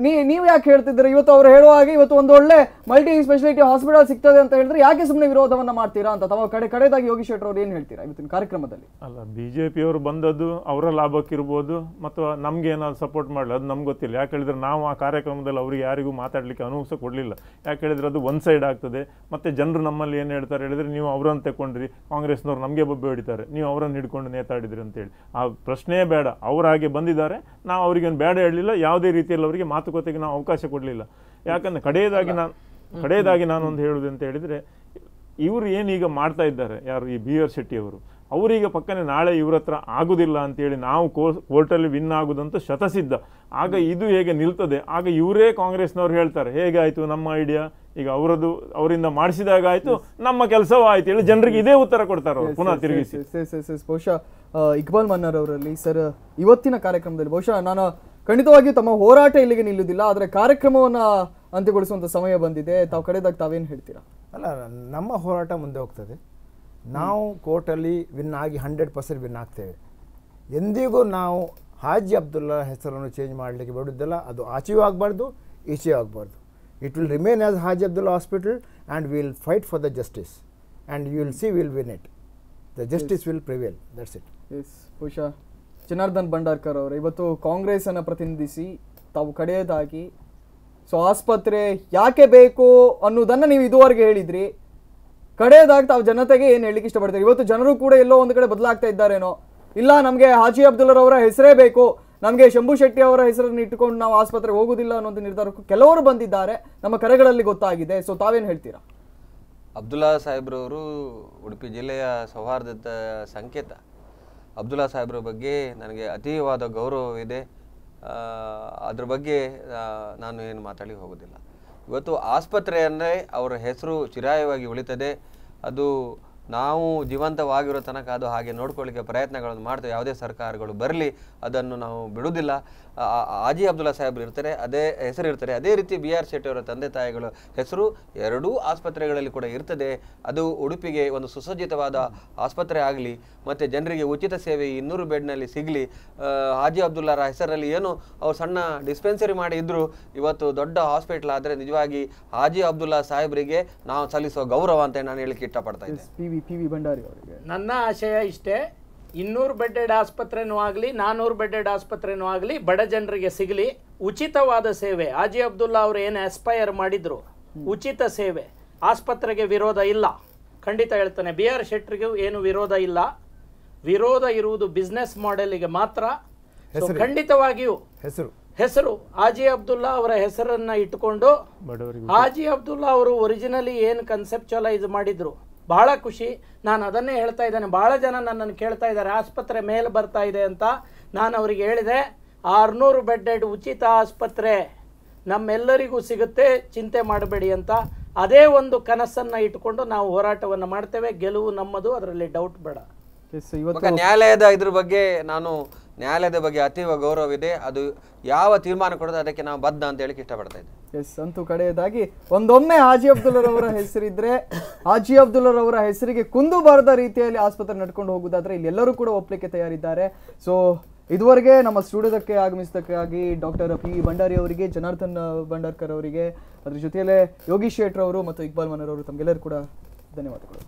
ನೀ ನೀವು ಯಾಕೆ ಹೇಳ್ತಿದ್ದೀರಾ ಇವತ್ತು ಅವ್ರು ಹೇಳುವ ಹಾಗೆ ಇವತ್ತು ಒಂದು ಒಳ್ಳೆ ಮಲ್ಟಿ ಸ್ಪೆಷಾಲಿಟಿ ಹಾಸ್ಪಿಟಲ್ ಸಿಗ್ತದೆ ಅಂತ ಹೇಳಿದ್ರೆ ಯಾಕೆ ಸುಮ್ಮನೆ ವಿರೋಧವನ್ನು ಮಾಡ್ತೀರಾ ಅಂತ ತಮ್ಮ ಕಡೆ ಕಡೆದಾಗಿ ಯೋಗಿ ಶೆಟ್ಟರ್ ಅವ್ರು ಏನು ಹೇಳ್ತೀರಾ ಇವತ್ತಿನ ಕಾರ್ಯಕ್ರಮದಲ್ಲಿ ಅಲ್ಲ ಬಿ ಜೆ ಬಂದದ್ದು ಅವರ ಲಾಭಕ್ಕಿರ್ಬೋದು ಮತ್ತು ನಮ್ಗೆ ಏನಾದ್ರು ಸಪೋರ್ಟ್ ಮಾಡಲಿ ಅದು ನಮ್ಗೆ ಗೊತ್ತಿಲ್ಲ ಯಾಕೆ ಹೇಳಿದ್ರೆ ನಾವು ಆ ಕಾರ್ಯಕ್ರಮದಲ್ಲಿ ಅವ್ರಿಗೆ ಯಾರಿಗೂ ಮಾತಾಡಲಿಕ್ಕೆ ಅನುವು ಕೊಡಲಿಲ್ಲ ಯಾಕೆ ಹೇಳಿದ್ರೆ ಅದು ಒನ್ ಸೈಡ್ ಆಗ್ತದೆ ಮತ್ತು ಜನರು ನಮ್ಮಲ್ಲಿ ಏನು ಹೇಳ್ತಾರೆ ಹೇಳಿದ್ರೆ ನೀವು ಅವರನ್ನು ತಗೊಂಡ್ರಿ ಕಾಂಗ್ರೆಸ್ನವ್ರು ನಮಗೆ ಬೊಬ್ಬೆ ಹೊಡಿತಾರೆ ನೀವು ಅವರನ್ನು ಹಿಡ್ಕೊಂಡು ನೇತಾಡಿದ್ರಿ ಅಂತೇಳಿ ಆ ಪ್ರಶ್ನೆಯೇ ಬೇಡ ಅವರಾಗೆ ಹಾಗೆ ಬಂದಿದ್ದಾರೆ ನಾವು ಅವ್ರಿಗೇನು ಬೇಡ ಹೇಳಲಿಲ್ಲ ಯಾವುದೇ ರೀತಿಯಲ್ಲಿ ಅವರಿಗೆ ಮಾತುಕತೆಗೆ ನಾವು ಅವಕಾಶ ಕೊಡಲಿಲ್ಲ ಯಾಕಂದ್ರೆ ಕಡೆಯದಾಗಿ ನಾನು ಕಡೆಯದಾಗಿ ನಾನು ಒಂದು ಅಂತ ಹೇಳಿದರೆ ಇವರು ಏನೀಗ ಮಾಡ್ತಾ ಇದ್ದಾರೆ ಯಾರು ಈ ಬಿ ಆರ್ ಅವರು ಅವರೀಗ ಪಕ್ಕನೆ ನಾಳೆ ಇವ್ರ ಹತ್ರ ಅಂತ ಅಂತೇಳಿ ನಾವು ಕೋರ್ಟಲ್ಲಿ ವಿನ್ ಆಗುದಂತ ಶತಸಿದ್ಧ ಆಗ ಇದು ಹೇಗೆ ನಿಲ್ತದೆ ಆಗ ಇವರೇ ಕಾಂಗ್ರೆಸ್ನವ್ರು ಹೇಳ್ತಾರೆ ಹೇಗಾಯಿತು ನಮ್ಮ ಐಡಿಯಾ ಈಗ ಅವರದು ಅವರಿಂದ ಮಾಡಿಸಿದಾಗ ಆಯ್ತು ನಮ್ಮ ಕೆಲಸವೂ ಆಯ್ತು ಹೇಳಿ ಜನರಿಗೆ ಇದೇ ಉತ್ತರ ಕೊಡ್ತಾರೆ ಅವರು ಪುನಃ ತಿರುಗಿಸಿ ಬಹುಶಃ ಇಕ್ಬಾಲ್ ಮನ್ನರ್ ಅವರಲ್ಲಿ ಸರ್ ಇವತ್ತಿನ ಕಾರ್ಯಕ್ರಮದಲ್ಲಿ ಬಹುಶಃ ನಾನು ಖಂಡಿತವಾಗಿಯೂ ತಮ್ಮ ಹೋರಾಟ ಇಲ್ಲಿಗೆ ನಿಲ್ಲುವುದಿಲ್ಲ ಆದರೆ ಕಾರ್ಯಕ್ರಮವನ್ನು ಅಂತ್ಯಗೊಳಿಸುವಂಥ ಸಮಯ ಬಂದಿದೆ ತಾವು ಕಡೆದಾಗ ತಾವೇನು ಹೇಳ್ತೀರಾ ಅಲ್ಲ ನಮ್ಮ ಹೋರಾಟ ಮುಂದೆ ಹೋಗ್ತದೆ ನಾವು ಕೋರ್ಟಲ್ಲಿ ವಿನ್ ಆಗಿ ಹಂಡ್ರೆಡ್ ಪರ್ಸೆಂಟ್ ವಿನ್ ಆಗ್ತೇವೆ ಎಂದಿಗೂ ನಾವು ಹಾಜಿ ಅಬ್ದುಲ್ಲಾ ಹೆಸರನ್ನು ಚೇಂಜ್ ಮಾಡಲಿಕ್ಕೆ ಬಿಡುವುದಿಲ್ಲ ಅದು ಆಚೆಯೂ ಆಗಬಾರ್ದು ಈಚೆಯೂ ಆಗಬಾರ್ದು it will remain as Haji Abdulla hospital and will fight for the justice and you will see will win it the justice will prevail that's it yes Janardhan Bhandarkar ಅವರು ಇವತ್ತು ಕಾಂಗ್ರೆಸ್ಸನ್ನು ಪ್ರತಿನಿಧಿಸಿ ತಾವು ಕಡೆಯದಾಗಿ ಸೊ ಆಸ್ಪತ್ರೆ ಯಾಕೆ ಬೇಕು ಅನ್ನೋದನ್ನು ನೀವು ಇದುವರೆಗೆ ಹೇಳಿದ್ರಿ ಕಡೆಯದಾಗಿ ತಾವು ಜನತೆಗೆ ಏನು ಹೇಳಲಿಕ್ಕೆ ಇಷ್ಟಪಡ್ತೀರಿ ಇವತ್ತು ಜನರು ಕೂಡ ಎಲ್ಲೋ ಒಂದು ಕಡೆ ಬದಲಾಗ್ತಾ ಇದ್ದಾರೇನೋ ಇಲ್ಲ ನಮಗೆ ಹಾಜಿ ಅಬ್ದುಲ್ಲರವರ ಹೆಸರೇ ಬೇಕು ನಮಗೆ ಶಂಭು ಶೆಟ್ಟಿ ಅವರ ಹೆಸರನ್ನು ಇಟ್ಟುಕೊಂಡು ನಾವು ಆಸ್ಪತ್ರೆಗೆ ಹೋಗುವುದಿಲ್ಲ ಅನ್ನೋದು ನಿರ್ಧಾರಕ್ಕೂ ಕೆಲವರು ಬಂದಿದ್ದಾರೆ ನಮ್ಮ ಕರೆಗಳಲ್ಲಿ ಗೊತ್ತಾಗಿದೆ ಸೊ ತಾವೇನು ಹೇಳ್ತೀರಾ ಅಬ್ದುಲ್ಲಾ ಸಾಹೇಬ್ರವರು ಉಡುಪಿ ಜಿಲ್ಲೆಯ ಸೌಹಾರ್ದದ ಸಂಕೇತ ಅಬ್ದುಲ್ಲಾ ಸಾಹೇಬ್ರ ಬಗ್ಗೆ ನನಗೆ ಅತೀವಾದ ಗೌರವವಿದೆ ಅದ್ರ ಬಗ್ಗೆ ನಾನು ಏನು ಮಾತಾಡಿ ಹೋಗೋದಿಲ್ಲ ಇವತ್ತು ಆಸ್ಪತ್ರೆ ಅಂದರೆ ಅವರ ಹೆಸರು ಚಿರಾಯವಾಗಿ ಉಳಿತದೆ ಅದು ನಾವು ಜೀವಂತವಾಗಿರೋ ತನಕ ಅದು ಹಾಗೆ ನೋಡ್ಕೊಳ್ಳಿಕ್ಕೆ ಪ್ರಯತ್ನಗಳನ್ನು ಮಾಡ್ತೇವೆ ಯಾವುದೇ ಸರ್ಕಾರಗಳು ಬರಲಿ ಅದನ್ನು ನಾವು ಬಿಡುವುದಿಲ್ಲ ಆಜಿ ಅಬ್ದುಲ್ಲಾ ಸಾಹೇಬ್ರು ಇರ್ತಾರೆ ಅದೇ ಹೆಸರು ಇರ್ತಾರೆ ಅದೇ ರೀತಿ ಬಿ ಆರ್ ಅವರ ತಂದೆ ತಾಯಿಗಳು ಹೆಸರು ಎರಡೂ ಆಸ್ಪತ್ರೆಗಳಲ್ಲಿ ಕೂಡ ಇರ್ತದೆ ಅದು ಉಡುಪಿಗೆ ಒಂದು ಸುಸಜ್ಜಿತವಾದ ಆಸ್ಪತ್ರೆ ಆಗಲಿ ಮತ್ತು ಜನರಿಗೆ ಉಚಿತ ಸೇವೆ ಇನ್ನೂರು ಬೆಡ್ನಲ್ಲಿ ಸಿಗಲಿ ಹಾಜಿ ಅಬ್ದುಲ್ಲಾರ ಹೆಸರಲ್ಲಿ ಏನು ಅವರು ಸಣ್ಣ ಡಿಸ್ಪೆನ್ಸರಿ ಮಾಡಿದ್ರು ಇವತ್ತು ದೊಡ್ಡ ಹಾಸ್ಪಿಟಲ್ ಆದರೆ ನಿಜವಾಗಿ ಹಾಜಿ ಅಬ್ದುಲ್ಲಾ ಸಾಹೇಬರಿಗೆ ನಾವು ಸಲ್ಲಿಸುವ ಗೌರವ ಅಂತ ನಾನು ಹೇಳಿಕ್ಕೆ ಇಷ್ಟಪಡ್ತಾ ಇದ್ದೀನಿ ಅವರಿಗೆ ನನ್ನ ಆಶಯ ಇಷ್ಟೇ ಇನ್ನೂರು ಬೆಡ್ಡೆಡ್ ಆಸ್ಪತ್ರೆನೂ ಆಗಲಿ ನಾನ್ನೂರು ಬೆಡ್ಡೆಡ್ ಆಸ್ಪತ್ರೆನೂ ಆಗಲಿ ಬಡ ಜನರಿಗೆ ಸಿಗಲಿ ಉಚಿತವಾದ ಸೇವೆ ಆಜಿ ಅಬ್ದುಲ್ಲಾ ಅವರು ಏನು ಆಸ್ಪೈರ್ ಮಾಡಿದ್ರು ಉಚಿತ ಸೇವೆ ಆಸ್ಪತ್ರೆಗೆ ವಿರೋಧ ಇಲ್ಲ ಖಂಡಿತ ಹೇಳ್ತಾನೆ ಬಿ ಆರ್ ಶೆಟ್ಟರಿಗೂ ಏನು ವಿರೋಧ ಇಲ್ಲ ವಿರೋಧ ಇರುವುದು ಬಿಸ್ನೆಸ್ ಮಾಡೆಲ್ಗೆ ಮಾತ್ರ ಖಂಡಿತವಾಗಿಯೂ ಹೆಸರು ಹೆಸರು ಹಾಜಿ ಅಬ್ದುಲ್ಲಾ ಅವರ ಹೆಸರನ್ನ ಇಟ್ಟುಕೊಂಡು ಹಾಜಿ ಅಬ್ದುಲ್ಲಾ ಅವರು ಒರಿಜಿನಲಿ ಏನು ಕನ್ಸೆಪ್ಚುಲೈಸ್ ಮಾಡಿದ್ರು ಬಹಳ ಖುಷಿ ನಾನು ಅದನ್ನೇ ಹೇಳ್ತಾ ಇದ್ದೇನೆ ಭಾಳ ಜನ ನನ್ನನ್ನು ಕೇಳ್ತಾ ಇದ್ದಾರೆ ಆಸ್ಪತ್ರೆ ಮೇಲೆ ಬರ್ತಾ ಇದೆ ಅಂತ ನಾನು ಅವರಿಗೆ ಹೇಳಿದೆ ಆರುನೂರು ಬೆಡ್ಡೆಡ್ ಉಚಿತ ಆಸ್ಪತ್ರೆ ನಮ್ಮೆಲ್ಲರಿಗೂ ಸಿಗುತ್ತೆ ಚಿಂತೆ ಮಾಡಬೇಡಿ ಅಂತ ಅದೇ ಒಂದು ಕನಸನ್ನು ಇಟ್ಕೊಂಡು ನಾವು ಹೋರಾಟವನ್ನು ಮಾಡ್ತೇವೆ ಗೆಲುವು ನಮ್ಮದು ಅದರಲ್ಲಿ ಡೌಟ್ ಬೇಡ ನ್ಯಾಯಾಲಯದ ಇದ್ರ ಬಗ್ಗೆ ನಾನು ನ್ಯಾಯಾಲಯದ ಬಗ್ಗೆ ಅತೀವ ಗೌರವವಿದೆ ಅದು ಯಾವ ತೀರ್ಮಾನ ಕೊಡೋದು ಅದಕ್ಕೆ ನಾವು ಬದ್ಧ ಅಂತ ಹೇಳಕ್ಕೆ ಇಷ್ಟಪಡ್ತಾ ಇದ್ದೆ ಎಸ್ ಅಂತೂ ಕಡೆಯದಾಗಿ ಒಂದೊಮ್ಮೆ ಹಾಜಿ ಅಬ್ದುಲ್ಲರವರ ಹೆಸರಿದ್ರೆ ಹಾಜಿ ರವರ ಹೆಸರಿಗೆ ಕುಂದು ಬಾರದ ರೀತಿಯಲ್ಲಿ ಆಸ್ಪತ್ರೆ ನಡ್ಕೊಂಡು ಹೋಗುದಾದ್ರೆ ಇಲ್ಲಿ ಎಲ್ಲರೂ ಕೂಡ ಒಪ್ಪಲಿಕ್ಕೆ ತಯಾರಿದ್ದಾರೆ ಸೊ ಇದುವರೆಗೆ ನಮ್ಮ ಸ್ಟುಡಿಯೋದಕ್ಕೆ ಆಗಮಿಸಿದ್ದಕ್ಕಾಗಿ ಡಾಕ್ಟರ್ ಪಿ ಭಂಡಾರಿ ಅವರಿಗೆ ಜನಾರ್ದನ್ ಭಂಡಾರ್ಕರ್ ಅವರಿಗೆ ಅದ್ರ ಜೊತೆಯಲ್ಲೇ ಯೋಗಿ ಶೇಟ್ರವರು ಅವರು ಮತ್ತು ಇಕ್ಬಾಲ್ ಮನರ್ ಅವರು ತಮಗೆಲ್ಲರೂ ಕೂಡ ಧನ್ಯವಾದಗಳು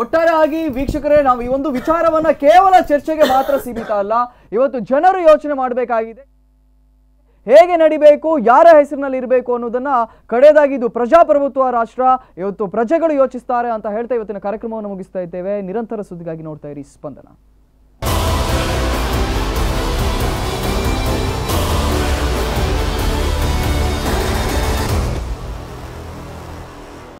ಒಟ್ಟಾರೆಯಾಗಿ ವೀಕ್ಷಕರೇ ನಾವು ಈ ಒಂದು ವಿಚಾರವನ್ನ ಕೇವಲ ಚರ್ಚೆಗೆ ಮಾತ್ರ ಸೀಮಿತ ಅಲ್ಲ ಇವತ್ತು ಜನರು ಯೋಚನೆ ಮಾಡಬೇಕಾಗಿದೆ ಹೇಗೆ ನಡಿಬೇಕು ಯಾರ ಹೆಸರಿನಲ್ಲಿ ಇರಬೇಕು ಅನ್ನೋದನ್ನ ಕಡೆಯದಾಗಿ ಇದು ಪ್ರಜಾಪ್ರಭುತ್ವ ರಾಷ್ಟ್ರ ಇವತ್ತು ಪ್ರಜೆಗಳು ಯೋಚಿಸ್ತಾರೆ ಅಂತ ಹೇಳ್ತಾ ಇವತ್ತಿನ ಕಾರ್ಯಕ್ರಮವನ್ನು ಮುಗಿಸ್ತಾ ಇದ್ದೇವೆ ನಿರಂತರ ಸುದ್ದಿಗಾಗಿ ನೋಡ್ತಾ ಇರಿ ಸ್ಪಂದನ